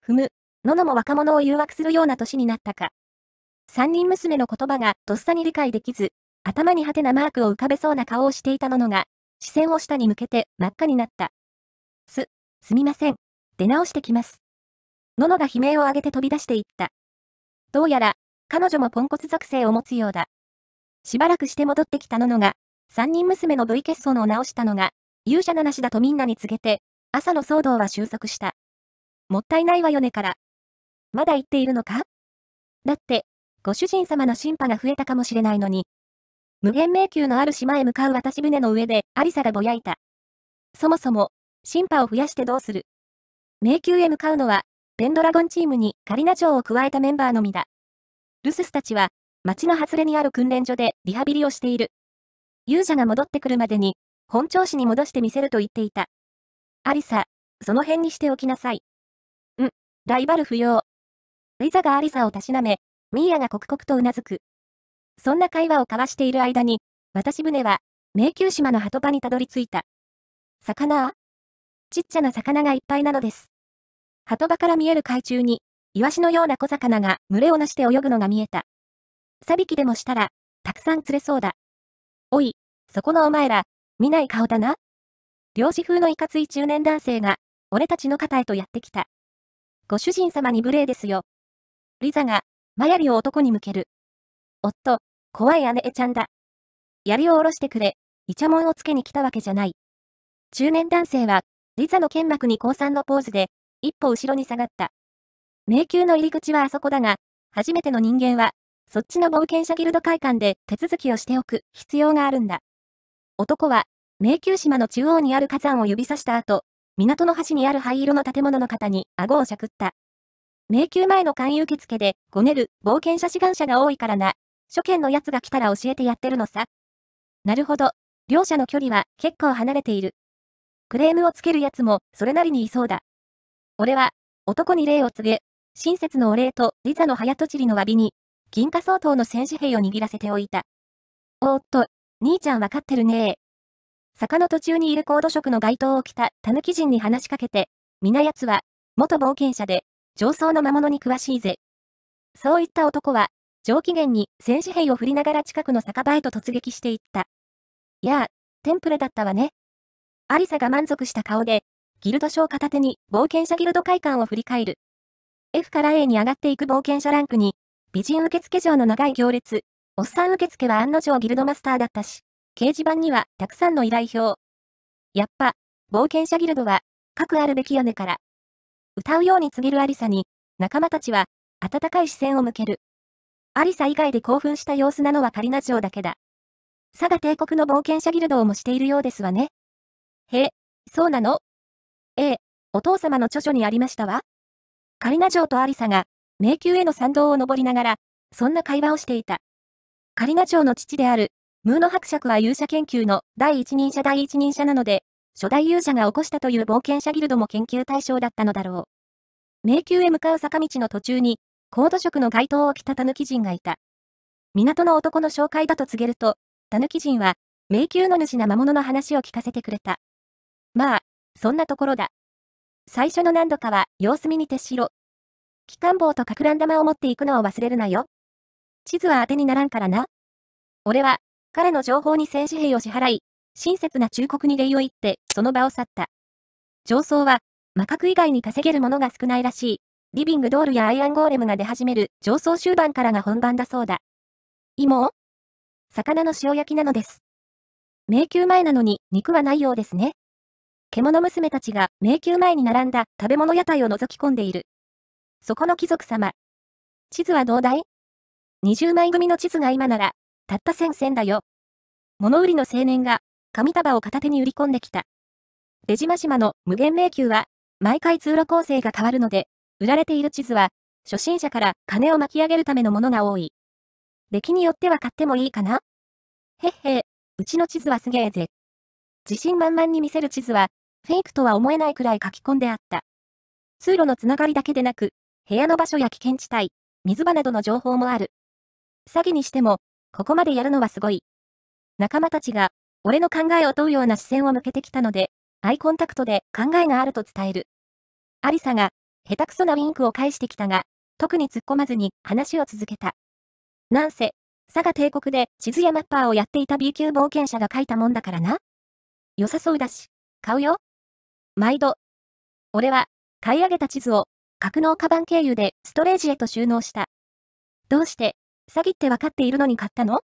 ふむ、ののも若者を誘惑するような年になったか。三人娘の言葉がとっさに理解できず、頭にハテなマークを浮かべそうな顔をしていたののが、視線を下に向けて真っ赤になった。す、すみません。出直してきます。ののが悲鳴を上げて飛び出していった。どうやら、彼女もポンコツ属性を持つようだ。しばらくして戻ってきたののが、三人娘の V 欠損を直したのが、勇者ななしだとみんなに告げて、朝の騒動は収束した。もったいないわよねから。まだ言っているのかだって、ご主人様の審判が増えたかもしれないのに。無限迷宮のある島へ向かう渡し船の上で、アリサがぼやいた。そもそも、審判を増やしてどうする迷宮へ向かうのは、ペンドラゴンチームにカリナ城を加えたメンバーのみだ。ルススたちは、町の外れにある訓練所でリハビリをしている。勇者が戻ってくるまでに、本調子に戻してみせると言っていた。アリサ、その辺にしておきなさい。ん、ライバル不要。リザがアリサをたしなめ、ミーアが刻々とうなずく。そんな会話を交わしている間に、私船は、迷宮島の鳩場にたどり着いた。魚ちっちゃな魚がいっぱいなのです。鳩場から見える海中に、イワシのような小魚が群れをなして泳ぐのが見えた。サビキでもしたら、たくさん釣れそうだ。おい、そこのお前ら、見ない顔だな。漁師風のいかつい中年男性が、俺たちの肩へとやってきた。ご主人様に無礼ですよ。リザが、マヤリを男に向ける。おっと、怖い姉ちゃんだ。槍を下ろしてくれ、イチャモンをつけに来たわけじゃない。中年男性は、リザの剣幕に降参のポーズで、一歩後ろに下がった。迷宮の入り口はあそこだが、初めての人間は、そっちの冒険者ギルド会館で手続きをしておく必要があるんだ。男は、迷宮島の中央にある火山を指さした後、港の端にある灰色の建物の方に顎をしゃくった。迷宮前の簡易受付で、ごねる冒険者志願者が多いからな。初見の奴が来たら教えてやってるのさ。なるほど。両者の距離は結構離れている。クレームをつける奴もそれなりにいそうだ。俺は、男に礼を告げ、親切のお礼とリザの早とちりの詫びに、銀貨相当の戦士兵を握らせておいた。おーっと、兄ちゃんわかってるね坂の途中にいる高度職の街灯を着た狸人に話しかけて、皆奴は、元冒険者で、上層の魔物に詳しいぜ。そういった男は、上機嫌に戦士兵を振りながら近くの酒場へと突撃していった。やあ、テンプレだったわね。アリサが満足した顔で、ギルド賞片手に冒険者ギルド会館を振り返る。F から A に上がっていく冒険者ランクに、美人受付嬢の長い行列。おっさん受付は案の定ギルドマスターだったし、掲示板にはたくさんの依頼表。やっぱ、冒険者ギルドは、各あるべき屋根から。歌うように告げるアリサに、仲間たちは、温かい視線を向ける。アリサ以外で興奮した様子なのはカリナ城だけだ。佐賀帝国の冒険者ギルドをもしているようですわね。へえ、そうなのええ、お父様の著書にありましたわ。カリナ城とアリサが迷宮への参道を登りながら、そんな会話をしていた。カリナ朝の父である、ムーノ伯爵は勇者研究の第一人者第一人者なので、初代勇者が起こしたという冒険者ギルドも研究対象だったのだろう。迷宮へ向かう坂道の途中に、高度職の街灯を着た狸人がいた。港の男の紹介だと告げると、狸人は、迷宮の主な魔物の話を聞かせてくれた。まあ、そんなところだ。最初の何度かは様子見に徹しろ、機関棒とかくらん玉を持っていくのを忘れるなよ。地図は当てにならんからな。俺は、彼の情報に戦士兵を支払い、親切な忠告に礼を言って、その場を去った。上層は、魔核以外に稼げるものが少ないらしい。リビングドールやアイアンゴーレムが出始める上層終盤からが本番だそうだ。芋魚の塩焼きなのです。迷宮前なのに肉はないようですね。獣娘たちが迷宮前に並んだ食べ物屋台を覗き込んでいる。そこの貴族様。地図はどうだい二十枚組の地図が今なら、たった千千銭だよ。物売りの青年が、紙束を片手に売り込んできた。出島島の無限迷宮は、毎回通路構成が変わるので、売られている地図は、初心者から金を巻き上げるためのものが多い。出来によっては買ってもいいかなへっへうちの地図はすげえぜ。自信満々に見せる地図は、フェイクとは思えないくらい書き込んであった。通路のつながりだけでなく、部屋の場所や危険地帯、水場などの情報もある。詐欺にしても、ここまでやるのはすごい。仲間たちが、俺の考えを問うような視線を向けてきたので、アイコンタクトで考えがあると伝える。アリサが、下手くそなウィンクを返してきたが、特に突っ込まずに話を続けた。なんせ、佐賀帝国で地図やマッパーをやっていた B 級冒険者が書いたもんだからな。良さそうだし、買うよ。毎度。俺は、買い上げた地図を格納カバン経由でストレージへと収納した。どうして、詐欺って分かっているのに買ったの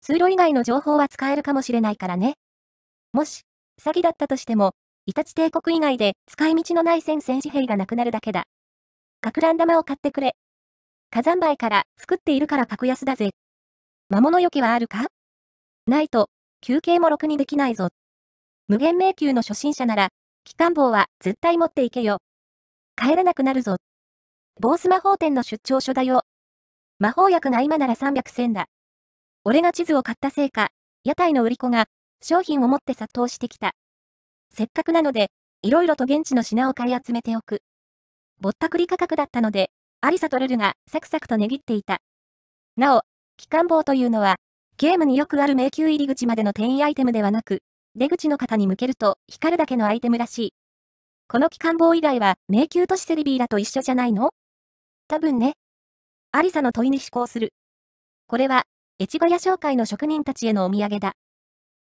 通路以外の情報は使えるかもしれないからね。もし、詐欺だったとしても、イタチ帝国以外で使い道のない戦戦士兵がなくなるだけだ。格乱玉を買ってくれ。火山灰から作っているから格安だぜ。魔物よけはあるかないと、休憩もろくにできないぞ。無限迷宮の初心者なら、機関棒は絶対持っていけよ。帰らなくなるぞ。坊主魔法店の出張所だよ。魔法薬が今なら300銭だ。俺が地図を買ったせいか、屋台の売り子が商品を持って殺到してきた。せっかくなので、いろいろと現地の品を買い集めておく。ぼったくり価格だったので、アリサとルルがサクサクと値切っていた。なお、機関棒というのは、ゲームによくある迷宮入り口までの転移アイテムではなく、出口の方に向けると光るだけのアイテムらしい。この機関棒以外は迷宮都市セルビーらと一緒じゃないの多分ね。アリサの問いに思考する。これは、越後屋商会の職人たちへのお土産だ。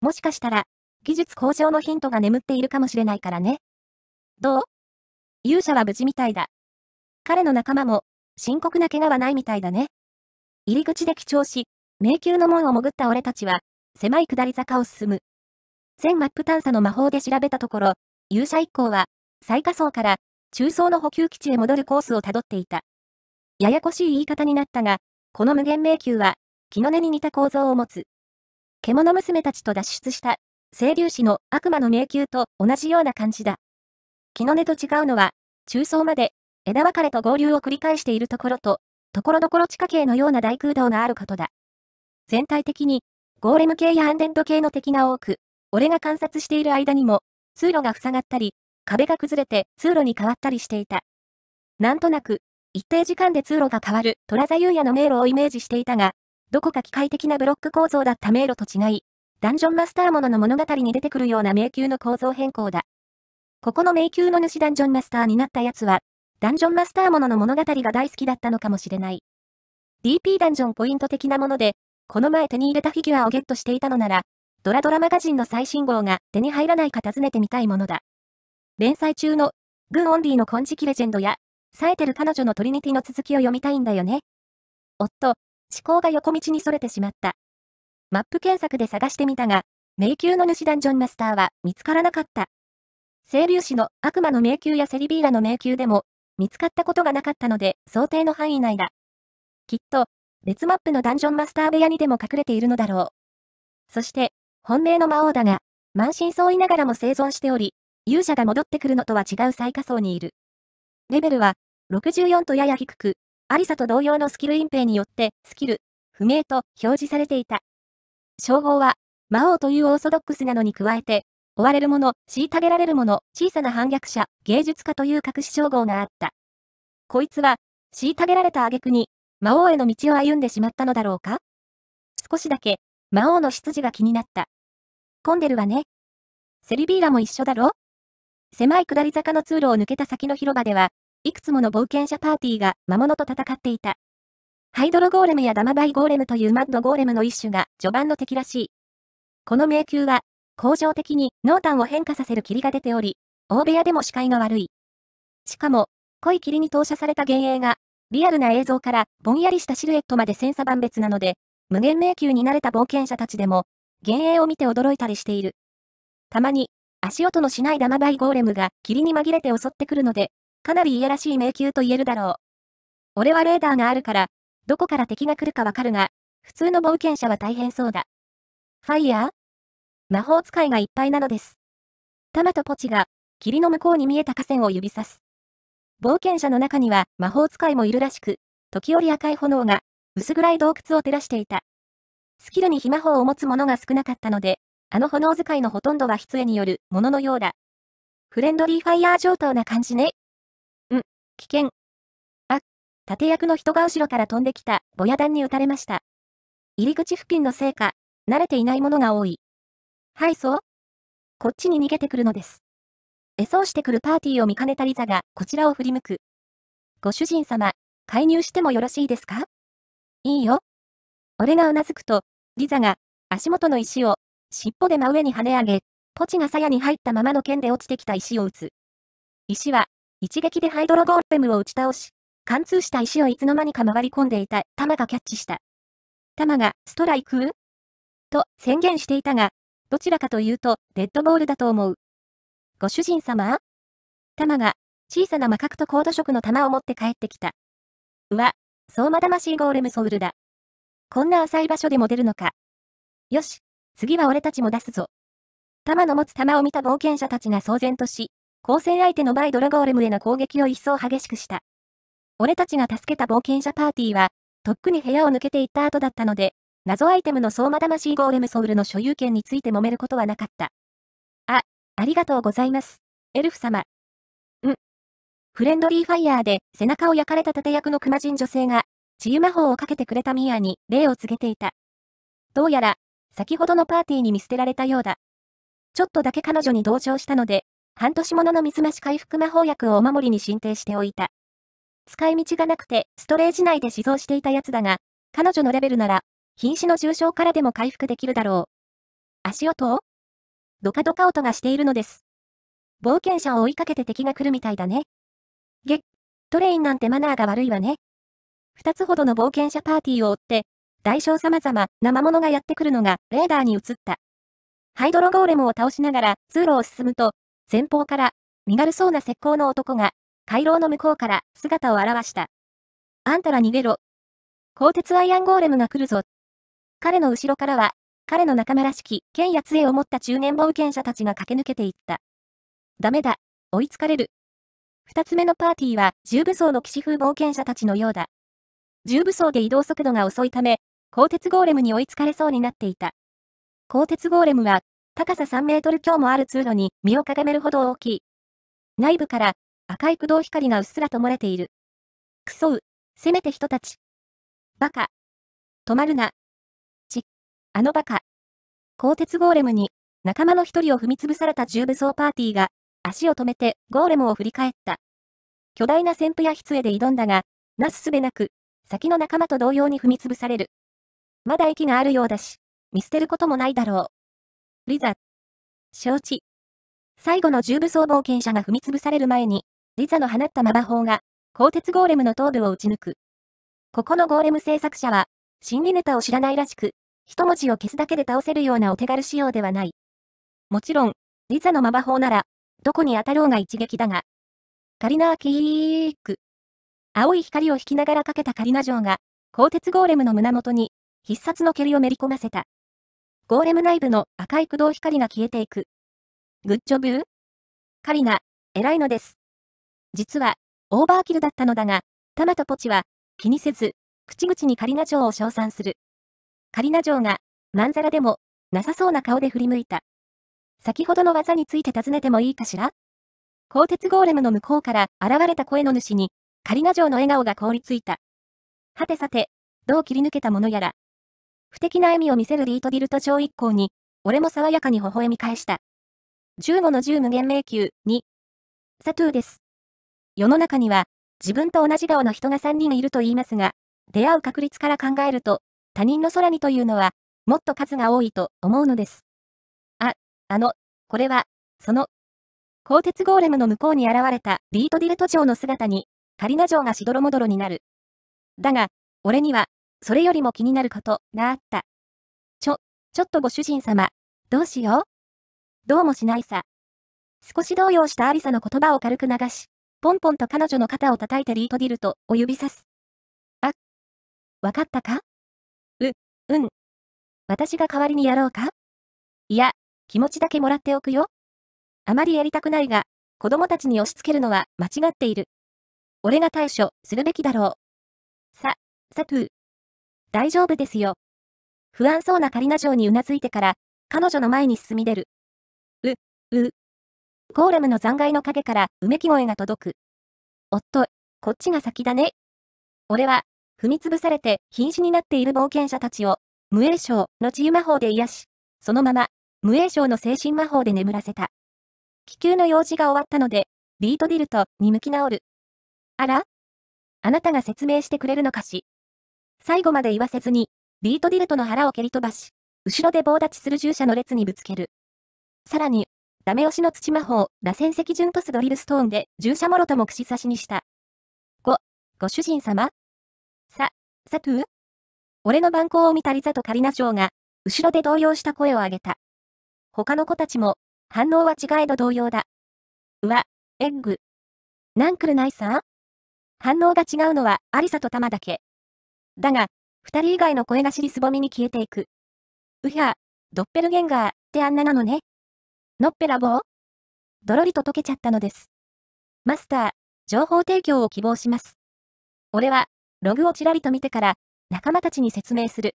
もしかしたら、技術向上のヒントが眠っているかもしれないからね。どう勇者は無事みたいだ。彼の仲間も、深刻な怪我はないみたいだね。入り口で記帳し、迷宮の門を潜った俺たちは、狭い下り坂を進む。全マップ探査の魔法で調べたところ、勇者一行は、最下層から中層の補給基地へ戻るコースをたどっていた。ややこしい言い方になったが、この無限迷宮は、木の根に似た構造を持つ。獣娘たちと脱出した清流子の悪魔の迷宮と同じような感じだ。木の根と違うのは、中層まで枝分かれと合流を繰り返しているところと、ところどころ地下系のような大空洞があることだ。全体的に、ゴーレム系やアンデンド系の敵が多く、俺が観察している間にも、通路が塞がったり、壁が崩れて通路に変わったりしていた。なんとなく、一定時間で通路が変わる虎座優也の迷路をイメージしていたが、どこか機械的なブロック構造だった迷路と違い、ダンジョンマスターものの物語に出てくるような迷宮の構造変更だ。ここの迷宮の主ダンジョンマスターになったやつは、ダンジョンマスターものの物語が大好きだったのかもしれない。DP ダンジョンポイント的なもので、この前手に入れたフィギュアをゲットしていたのなら、ドラドラマガジンの最新号が手に入らないか尋ねてみたいものだ。連載中の、グーオンリーの金色レジェンドや、冴えてる彼女のトリニティの続きを読みたいんだよね。おっと、思考が横道に逸れてしまった。マップ検索で探してみたが、迷宮の主ダンジョンマスターは見つからなかった。清流市の悪魔の迷宮やセリビーラの迷宮でも見つかったことがなかったので想定の範囲内だ。きっと、別マップのダンジョンマスター部屋にでも隠れているのだろう。そして、本命の魔王だが、満身創痍ながらも生存しており、勇者が戻ってくるのとは違う最下層にいる。レベルは、64とやや低く、アリサと同様のスキル隠蔽によって、スキル、不明と表示されていた。称号は、魔王というオーソドックスなのに加えて、追われる者、虐げられる者、小さな反逆者、芸術家という隠し称号があった。こいつは、虐げられた挙句に、魔王への道を歩んでしまったのだろうか少しだけ、魔王の執事が気になった。混んでるわね。セリビーラも一緒だろ狭い下り坂の通路を抜けた先の広場では、いくつもの冒険者パーティーが魔物と戦っていた。ハイドロゴーレムやダマバイゴーレムというマッドゴーレムの一種が序盤の敵らしい。この迷宮は、恒常的に濃淡を変化させる霧が出ており、大部屋でも視界が悪い。しかも、濃い霧に投射された幻影が、リアルな映像からぼんやりしたシルエットまで千差万別なので、無限迷宮に慣れた冒険者たちでも、幻影を見て驚いたりしている。たまに、足音のしないダマバイゴーレムが霧に紛れて襲ってくるので、かなりいやらしい迷宮と言えるだろう。俺はレーダーがあるから、どこから敵が来るかわかるが、普通の冒険者は大変そうだ。ファイヤー魔法使いがいっぱいなのです。タマとポチが、霧の向こうに見えた河川を指さす。冒険者の中には魔法使いもいるらしく、時折赤い炎が、薄暗い洞窟を照らしていた。スキルに非魔法を持つ者が少なかったので、あの炎使いのほとんどは筆絵によるもののようだ。フレンドリーファイヤー上等な感じね。うん、危険。あ、盾役の人が後ろから飛んできた、ボヤ弾に撃たれました。入り口付近のせいか、慣れていないものが多い。はい、そうこっちに逃げてくるのです。えそうしてくるパーティーを見かねたリザが、こちらを振り向く。ご主人様、介入してもよろしいですかいいよ。俺がうなずくと、リザが、足元の石を尻尾で真上に跳ね上げ、ポチが鞘に入ったままの剣で落ちてきた石を打つ。石は、一撃でハイドロゴーレムを打ち倒し、貫通した石をいつの間にか回り込んでいた、玉がキャッチした。玉が、ストライクと宣言していたが、どちらかというと、デッドボールだと思う。ご主人様玉が、小さな魔角と高度色の玉を持って帰ってきた。うわ、相馬魂ゴーレムソウルだ。こんな浅い場所でも出るのか。よし、次は俺たちも出すぞ。玉の持つ玉を見た冒険者たちが騒然とし、交戦相手のバイドラゴーレムへの攻撃を一層激しくした。俺たちが助けた冒険者パーティーは、とっくに部屋を抜けていった後だったので、謎アイテムの相馬魂ゴーレムソウルの所有権について揉めることはなかった。あ、ありがとうございます、エルフ様。ん。フレンドリーファイヤーで背中を焼かれた盾役のクマ人女性が、治癒魔法をかけてくれたミアに礼を告げていた。どうやら、先ほどのパーティーに見捨てられたようだ。ちょっとだけ彼女に同情したので、半年ものの水増し回復魔法薬をお守りに申請しておいた。使い道がなくて、ストレージ内で死蔵していたやつだが、彼女のレベルなら、瀕死の重傷からでも回復できるだろう。足音をドカドカ音がしているのです。冒険者を追いかけて敵が来るみたいだね。げっ、トレインなんてマナーが悪いわね。二つほどの冒険者パーティーを追って、大小様々生物がやってくるのがレーダーに映った。ハイドロゴーレムを倒しながら通路を進むと、前方から身軽そうな石膏の男が回廊の向こうから姿を現した。あんたら逃げろ。鋼鉄アイアンゴーレムが来るぞ。彼の後ろからは、彼の仲間らしき剣や杖を持った中年冒険者たちが駆け抜けていった。ダメだ、追いつかれる。二つ目のパーティーは、重武装の騎士風冒険者たちのようだ。重武装で移動速度が遅いため、鋼鉄ゴーレムに追いつかれそうになっていた。鋼鉄ゴーレムは、高さ3メートル強もある通路に身をかがめるほど大きい。内部から赤い駆動光がうっすらと漏れている。クソう、せめて人たち。バカ。止まるな。ち、あのバカ。鋼鉄ゴーレムに仲間の一人を踏み潰された重武装パーティーが足を止めてゴーレムを振り返った。巨大な旋風や筆へで挑んだが、なすすべなく、先の仲間と同様に踏み潰される。まだ息があるようだし、見捨てることもないだろう。リザ。承知。最後の重武装冒険者が踏み潰される前に、リザの放った魔法が、鋼鉄ゴーレムの頭部を打ち抜く。ここのゴーレム制作者は、心理ネタを知らないらしく、一文字を消すだけで倒せるようなお手軽仕様ではない。もちろん、リザの魔法なら、どこに当たろうが一撃だが。カリナーキーク。青い光を引きながらかけたカリナ城が、鋼鉄ゴーレムの胸元に必殺の蹴りをめり込ませた。ゴーレム内部の赤い駆動光が消えていく。グッジョブーカリナ、偉いのです。実は、オーバーキルだったのだが、タマとポチは、気にせず、口々にカリナ城を称賛する。カリナ城が、まんざらでも、なさそうな顔で振り向いた。先ほどの技について尋ねてもいいかしら鋼鉄ゴーレムの向こうから現れた声の主に、カリナ城の笑顔が凍りついた。はてさて、どう切り抜けたものやら。不敵な笑みを見せるビートディルト上一行に、俺も爽やかに微笑み返した。15の10無限迷宮に、サトゥーです。世の中には、自分と同じ顔の人が3人いると言いますが、出会う確率から考えると、他人の空にというのは、もっと数が多いと思うのです。あ、あの、これは、その、鋼鉄ゴーレムの向こうに現れたビートディルト城の姿に、カリナ城がしどろもどろになる。だが、俺には、それよりも気になることがあった。ちょ、ちょっとご主人様、どうしようどうもしないさ。少し動揺したアリサの言葉を軽く流し、ポンポンと彼女の肩を叩いてリートディルトを指さす。あ、わかったかう、うん。私が代わりにやろうかいや、気持ちだけもらっておくよ。あまりやりたくないが、子供たちに押し付けるのは間違っている。俺が対処するべきだろう。さ、さとぅ。大丈夫ですよ。不安そうなカリナ城にうなずいてから、彼女の前に進み出る。う、う。コーラムの残骸の影からうめき声が届く。おっと、こっちが先だね。俺は、踏みつぶされて瀕死になっている冒険者たちを、無栄章の治癒魔法で癒し、そのまま、無栄章の精神魔法で眠らせた。気球の用事が終わったので、ビートディルトに向き直る。あらあなたが説明してくれるのかし最後まで言わせずに、ビートディルトの腹を蹴り飛ばし、後ろで棒立ちする従者の列にぶつける。さらに、ダメ押しの土魔法、螺旋石順トスドリルストーンで従者もろとも串刺しにした。5、ご主人様さ、サトゥー俺の蛮行を見たリザとカリナ嬢が、後ろで動揺した声を上げた。他の子たちも、反応は違えど同様だ。うわ、エッグ。ナンクルないさ反応が違うのは、アリサとタマだけ。だが、二人以外の声が尻すぼみに消えていく。うひゃドッペルゲンガーってあんななのね。のっぺらぼうどろりと溶けちゃったのです。マスター、情報提供を希望します。俺は、ログをちらりと見てから、仲間たちに説明する。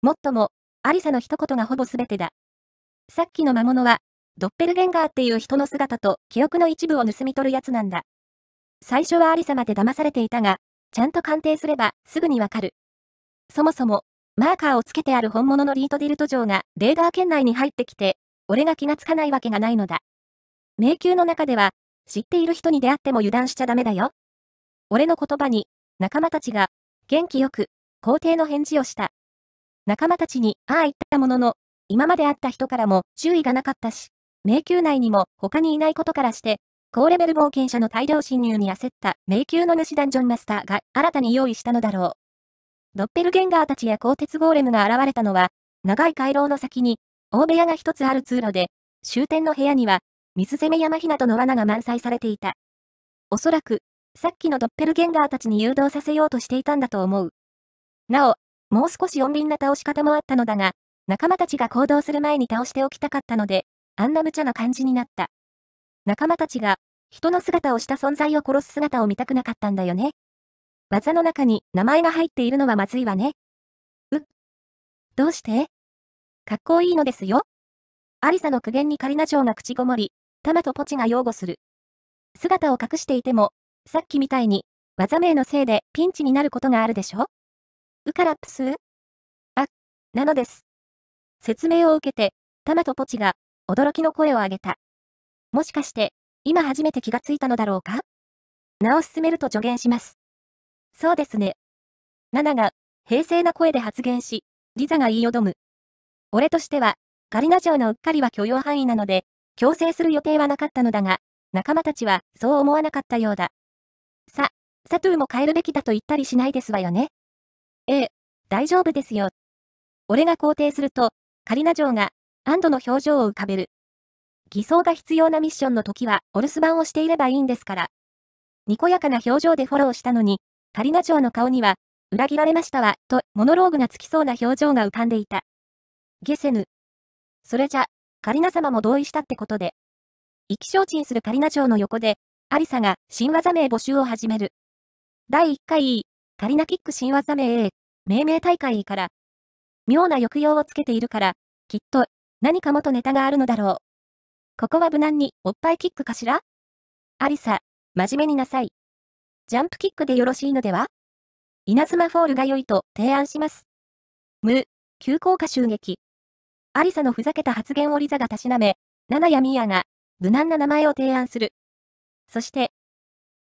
もっとも、アリサの一言がほぼ全てだ。さっきの魔物は、ドッペルゲンガーっていう人の姿と記憶の一部を盗み取るやつなんだ。最初はアリサまで騙されていたが、ちゃんと鑑定すれば、すぐにわかる。そもそも、マーカーをつけてある本物のリートディルト城がレーダー圏内に入ってきて、俺が気がつかないわけがないのだ。迷宮の中では、知っている人に出会っても油断しちゃダメだよ。俺の言葉に、仲間たちが、元気よく、皇帝の返事をした。仲間たちに、ああ言ったものの、今まで会った人からも注意がなかったし、迷宮内にも他にいないことからして、高レベル冒険者の大量侵入に焦った迷宮の主ダンジョンマスターが新たに用意したのだろう。ドッペルゲンガーたちや鋼鉄ゴーレムが現れたのは、長い回廊の先に、大部屋が一つある通路で、終点の部屋には、水攻め山ひなとの罠が満載されていた。おそらく、さっきのドッペルゲンガーたちに誘導させようとしていたんだと思う。なお、もう少し穏便な倒し方もあったのだが、仲間たちが行動する前に倒しておきたかったので、あんな無茶な感じになった。仲間たちが、人の姿をした存在を殺す姿を見たくなかったんだよね。技の中に名前が入っているのはまずいわね。うどうしてかっこいいのですよ。アリサの苦言にカリナ嬢が口ごもり、タマとポチが擁護する。姿を隠していても、さっきみたいに、技名のせいでピンチになることがあるでしょうからプスあ、なのです。説明を受けて、タマとポチが、驚きの声を上げた。もしかして、今初めて気がついたのだろうか名を進めると助言します。そうですね。ナが、平静な声で発言し、リザが言いよどむ。俺としては、カリナ城のうっかりは許容範囲なので、強制する予定はなかったのだが、仲間たちはそう思わなかったようだ。さ、サトゥーも変えるべきだと言ったりしないですわよね。ええ、大丈夫ですよ。俺が肯定すると、カリナ城が、安堵の表情を浮かべる。偽装が必要なミッションの時は、お留守番をしていればいいんですから。にこやかな表情でフォローしたのに、カリナ長の顔には、裏切られましたわ、と、モノローグがつきそうな表情が浮かんでいた。ゲセヌ。それじゃ、カリナ様も同意したってことで。意気消沈するカリナ長の横で、アリサが新技名募集を始める。第1回、カリナキック新技名 A、命名大会から、妙な抑揚をつけているから、きっと、何かもとネタがあるのだろう。ここは無難におっぱいキックかしらアリサ、真面目になさい。ジャンプキックでよろしいのでは稲妻フォールが良いと提案します。む、急降下襲撃。アリサのふざけた発言をリザがたしなめ、ナナやミーヤが無難な名前を提案する。そして、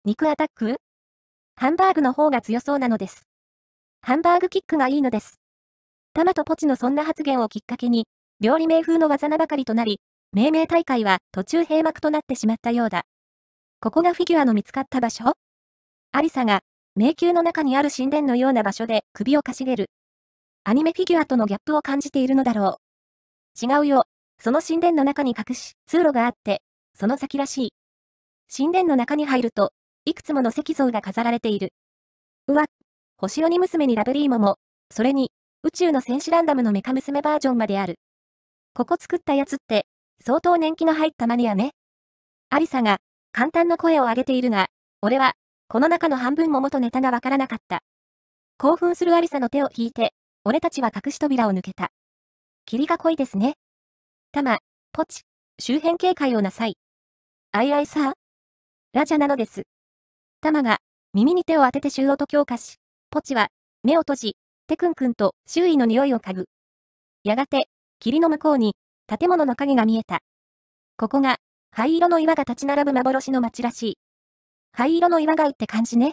肉アタックハンバーグの方が強そうなのです。ハンバーグキックがいいのです。タマとポチのそんな発言をきっかけに、料理名風の技なばかりとなり、命名大会は途中閉幕となってしまったようだ。ここがフィギュアの見つかった場所アリサが、迷宮の中にある神殿のような場所で首をかしげる。アニメフィギュアとのギャップを感じているのだろう。違うよ。その神殿の中に隠し、通路があって、その先らしい。神殿の中に入ると、いくつもの石像が飾られている。うわ、星鬼娘にラブリーモも、それに、宇宙の戦士ランダムのメカ娘バージョンまである。ここ作ったやつって、相当年季の入ったマニアね。ありさが、簡単な声を上げているが、俺は、この中の半分も元ネタがわからなかった。興奮するありさの手を引いて、俺たちは隠し扉を抜けた。霧が濃いですね。たま、ポチ、周辺警戒をなさい。あいあいさラジャなのです。たまが、耳に手を当てて周をと強化し、ポチは、目を閉じ、て、くんくんと周囲の匂いを嗅ぐ。やがて、霧の向こうに、建物の影が見えた。ここが、灰色の岩が立ち並ぶ幻の町らしい。灰色の岩貝って感じね。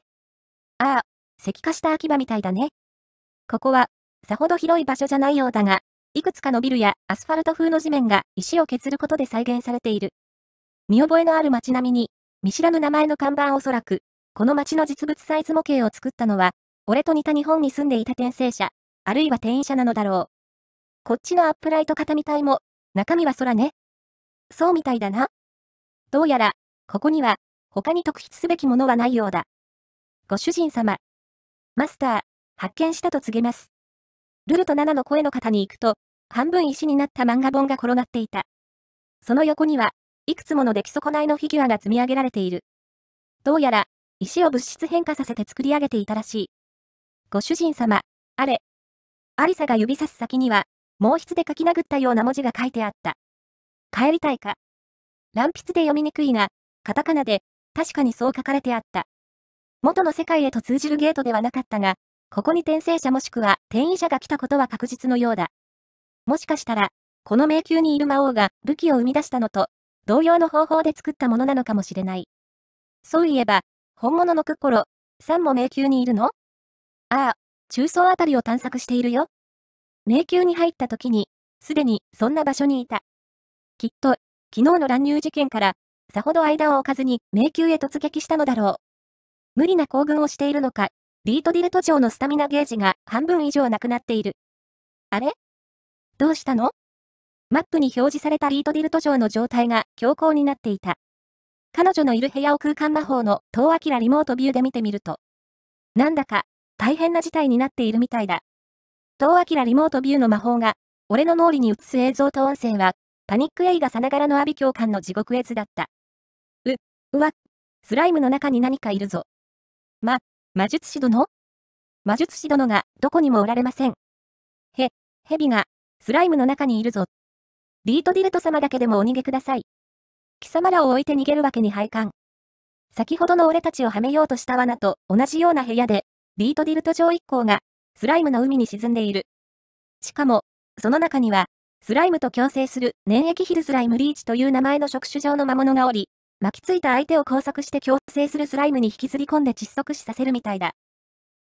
ああ、石化した秋葉みたいだね。ここは、さほど広い場所じゃないようだが、いくつかのビルやアスファルト風の地面が石を削ることで再現されている。見覚えのある街並みに、見知らぬ名前の看板おそらく、この街の実物サイズ模型を作ったのは、俺と似た日本に住んでいた転生者、あるいは転移者なのだろう。こっちのアップライト型みたいも、中身は空ね。そうみたいだな。どうやら、ここには、他に特筆すべきものはないようだ。ご主人様。マスター、発見したと告げます。ルルと7の声の方に行くと、半分石になった漫画本が転がっていた。その横には、いくつもの出来損ないのフィギュアが積み上げられている。どうやら、石を物質変化させて作り上げていたらしい。ご主人様、あれ。アリサが指さす先には、毛筆で書き殴ったような文字が書いてあった。帰りたいか。乱筆で読みにくいが、カタカナで、確かにそう書かれてあった。元の世界へと通じるゲートではなかったが、ここに転生者もしくは転移者が来たことは確実のようだ。もしかしたら、この迷宮にいる魔王が武器を生み出したのと、同様の方法で作ったものなのかもしれない。そういえば、本物のクッコロ、さんも迷宮にいるのああ、中層あたりを探索しているよ。迷宮に入った時に、すでにそんな場所にいた。きっと、昨日の乱入事件から、さほど間を置かずに迷宮へ突撃したのだろう。無理な行軍をしているのか、ビートディルト上のスタミナゲージが半分以上なくなっている。あれどうしたのマップに表示されたリートディルト上の状態が強行になっていた。彼女のいる部屋を空間魔法の東明リモートビューで見てみると、なんだか大変な事態になっているみたいだ。東明リモートビューの魔法が、俺の脳裏に映す映像と音声は、パニック映画さながらの阿鼻教官の地獄絵図だった。う、うわ、スライムの中に何かいるぞ。ま、魔術師殿魔術師殿がどこにもおられません。へ、蛇が、スライムの中にいるぞ。ビートディルト様だけでもお逃げください。貴様らを置いて逃げるわけに配管。先ほどの俺たちをはめようとした罠と同じような部屋で、ビートディルト上一行がスライムの海に沈んでいる。しかも、その中には、スライムと共生する粘液ヒルスライムリーチという名前の触手状の魔物がおり、巻きついた相手を拘束して強制するスライムに引きずり込んで窒息死させるみたいだ。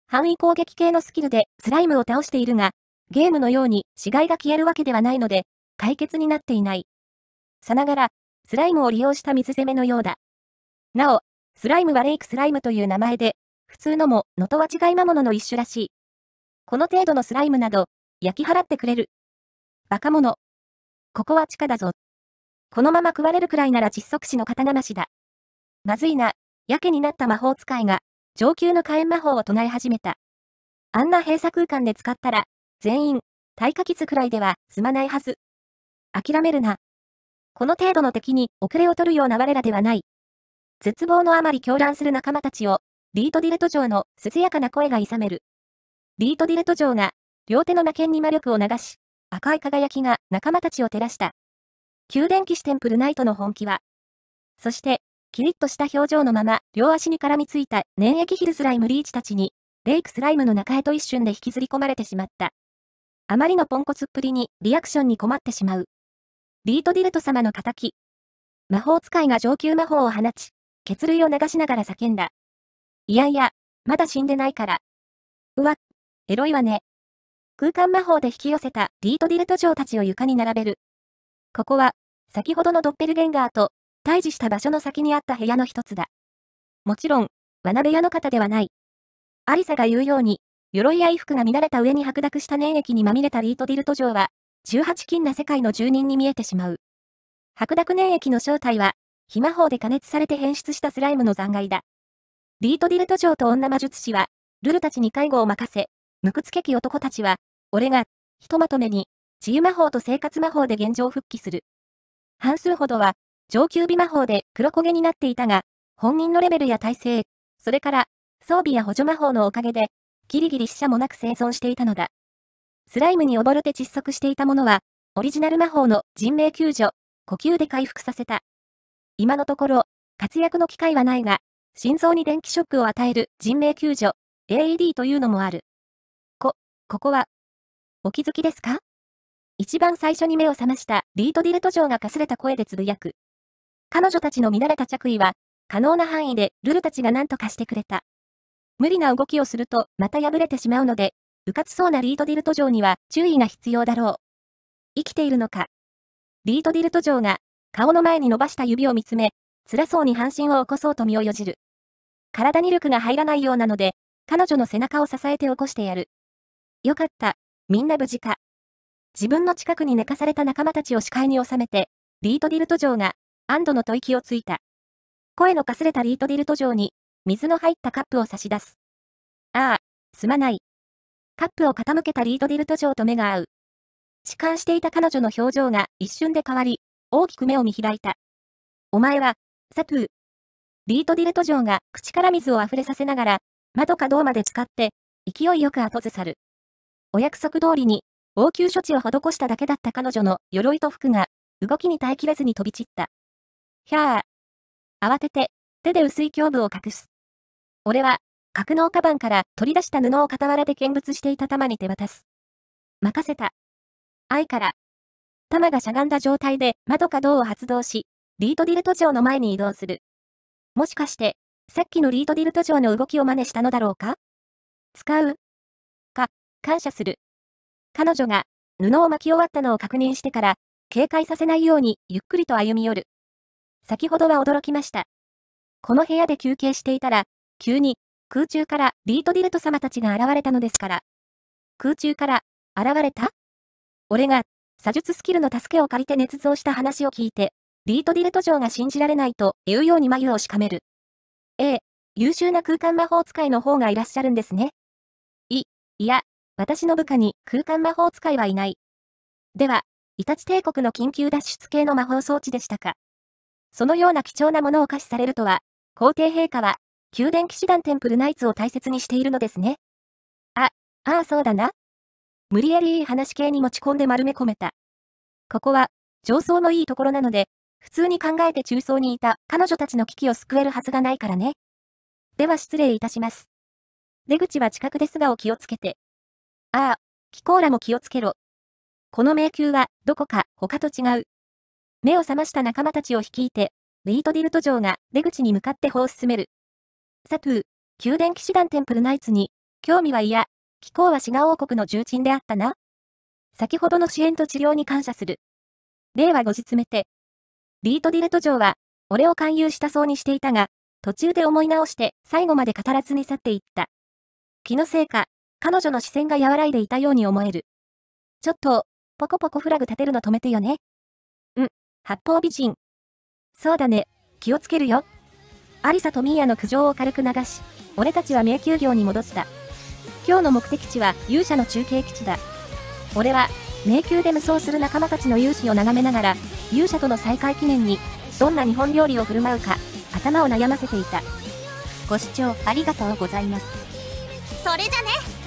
範囲攻撃系のスキルでスライムを倒しているが、ゲームのように死骸が消えるわけではないので、解決になっていない。さながら、スライムを利用した水攻めのようだ。なお、スライムはレイクスライムという名前で、普通のも、能登は違い魔物の一種らしい。この程度のスライムなど、焼き払ってくれる。バカ者。ここは地下だぞ。このまま食われるくらいなら窒息死の刀なしだ。まずいな、やけになった魔法使いが、上級の火炎魔法を唱え始めた。あんな閉鎖空間で使ったら、全員、耐火傷くらいでは済まないはず。諦めるな。この程度の敵に遅れを取るような我らではない。絶望のあまり狂乱する仲間たちを、ビートディルト城の涼やかな声がいさめる。ビートディレト城が、両手の魔剣に魔力を流し、赤い輝きが仲間たちを照らした。宮殿騎士テンプルナイトの本気は、そして、キリッとした表情のまま、両足に絡みついた粘液ヒルスライムリーチたちに、レイクスライムの中へと一瞬で引きずり込まれてしまった。あまりのポンコツっぷりに、リアクションに困ってしまう。ビートディレト様の仇。魔法使いが上級魔法を放ち、血類を流しながら叫んだ。いやいや、まだ死んでないから。うわっエロいわね。空間魔法で引き寄せたディートディルト城たちを床に並べる。ここは、先ほどのドッペルゲンガーと、対峙した場所の先にあった部屋の一つだ。もちろん、罠部屋の方ではない。アリサが言うように、鎧や衣服が乱れた上に白濁した粘液にまみれたリートディルト城は、18金な世界の住人に見えてしまう。白濁粘液の正体は、非魔法で加熱されて変質したスライムの残骸だ。リートディルト城と女魔術師は、ルルたちに介護を任せ、むくつけき男たちは、俺が、ひとまとめに、治癒魔法と生活魔法で現状復帰する。半数ほどは、上級美魔法で黒焦げになっていたが、本人のレベルや体制、それから、装備や補助魔法のおかげで、ギリギリ死者もなく生存していたのだ。スライムに溺れて窒息していたものは、オリジナル魔法の人命救助、呼吸で回復させた。今のところ、活躍の機会はないが、心臓に電気ショックを与える人命救助、AED というのもある。ここは、お気づきですか一番最初に目を覚ましたリート・ディルト城がかすれた声でつぶやく。彼女たちの乱れた着衣は、可能な範囲でルルたちが何とかしてくれた。無理な動きをするとまた破れてしまうので、うかつそうなリート・ディルト城には注意が必要だろう。生きているのか。リート・ディルト城が、顔の前に伸ばした指を見つめ、辛そうに半身を起こそうと身をよじる。体に力が入らないようなので、彼女の背中を支えて起こしてやる。よかった。みんな無事か。自分の近くに寝かされた仲間たちを視界に収めて、リートディルト城が、安堵の吐息をついた。声のかすれたリートディルト城に、水の入ったカップを差し出す。ああ、すまない。カップを傾けたリートディルト城と目が合う。痴漢していた彼女の表情が一瞬で変わり、大きく目を見開いた。お前は、サトゥー。リートディルト城が口から水を溢れさせながら、窓かうまで使って、勢いよく後ずさる。お約束通りに、応急処置を施しただけだった彼女の鎧と服が、動きに耐えきれずに飛び散った。ひゃあ。慌てて、手で薄い胸部を隠す。俺は、格納カバンから取り出した布を傍らで見物していた玉に手渡す。任せた。愛から。玉がしゃがんだ状態で窓か銅を発動し、リートディルト城の前に移動する。もしかして、さっきのリートディルト城の動きを真似したのだろうか使う感謝する。彼女が布を巻き終わったのを確認してから、警戒させないようにゆっくりと歩み寄る。先ほどは驚きました。この部屋で休憩していたら、急に空中からビートディルト様たちが現れたのですから。空中から現れた俺が詐術スキルの助けを借りて捏造した話を聞いて、ビートディルト城が信じられないと言うように眉をしかめる。ええ、優秀な空間魔法使いの方がいらっしゃるんですね。い、いや、私の部下に空間魔法使いはいない。では、イタチ帝国の緊急脱出系の魔法装置でしたか。そのような貴重なものを可視されるとは、皇帝陛下は、宮殿騎士団テンプルナイツを大切にしているのですね。あ、ああそうだな。無理やりいい話系に持ち込んで丸め込めた。ここは、上層のいいところなので、普通に考えて中層にいた彼女たちの危機を救えるはずがないからね。では失礼いたします。出口は近くですがお気をつけて。ああ、気候らも気をつけろ。この迷宮は、どこか、他と違う。目を覚ました仲間たちを率いて、ウィートディルト城が出口に向かって歩を進める。サトゥー、宮殿騎士団テンプルナイツに、興味は嫌、気候はシガ王国の重鎮であったな。先ほどの支援と治療に感謝する。例は後日めて。ビートディルト城は、俺を勧誘したそうにしていたが、途中で思い直して最後まで語らずに去っていった。気のせいか、彼女の視線が和らいでいたように思える。ちょっと、ポコポコフラグ立てるの止めてよね。うん、八方美人。そうだね、気をつけるよ。アリサとミーヤの苦情を軽く流し、俺たちは迷宮業に戻った。今日の目的地は勇者の中継基地だ。俺は、迷宮で無双する仲間たちの勇姿を眺めながら、勇者との再会記念に、どんな日本料理を振る舞うか、頭を悩ませていた。ご視聴ありがとうございます。それじゃね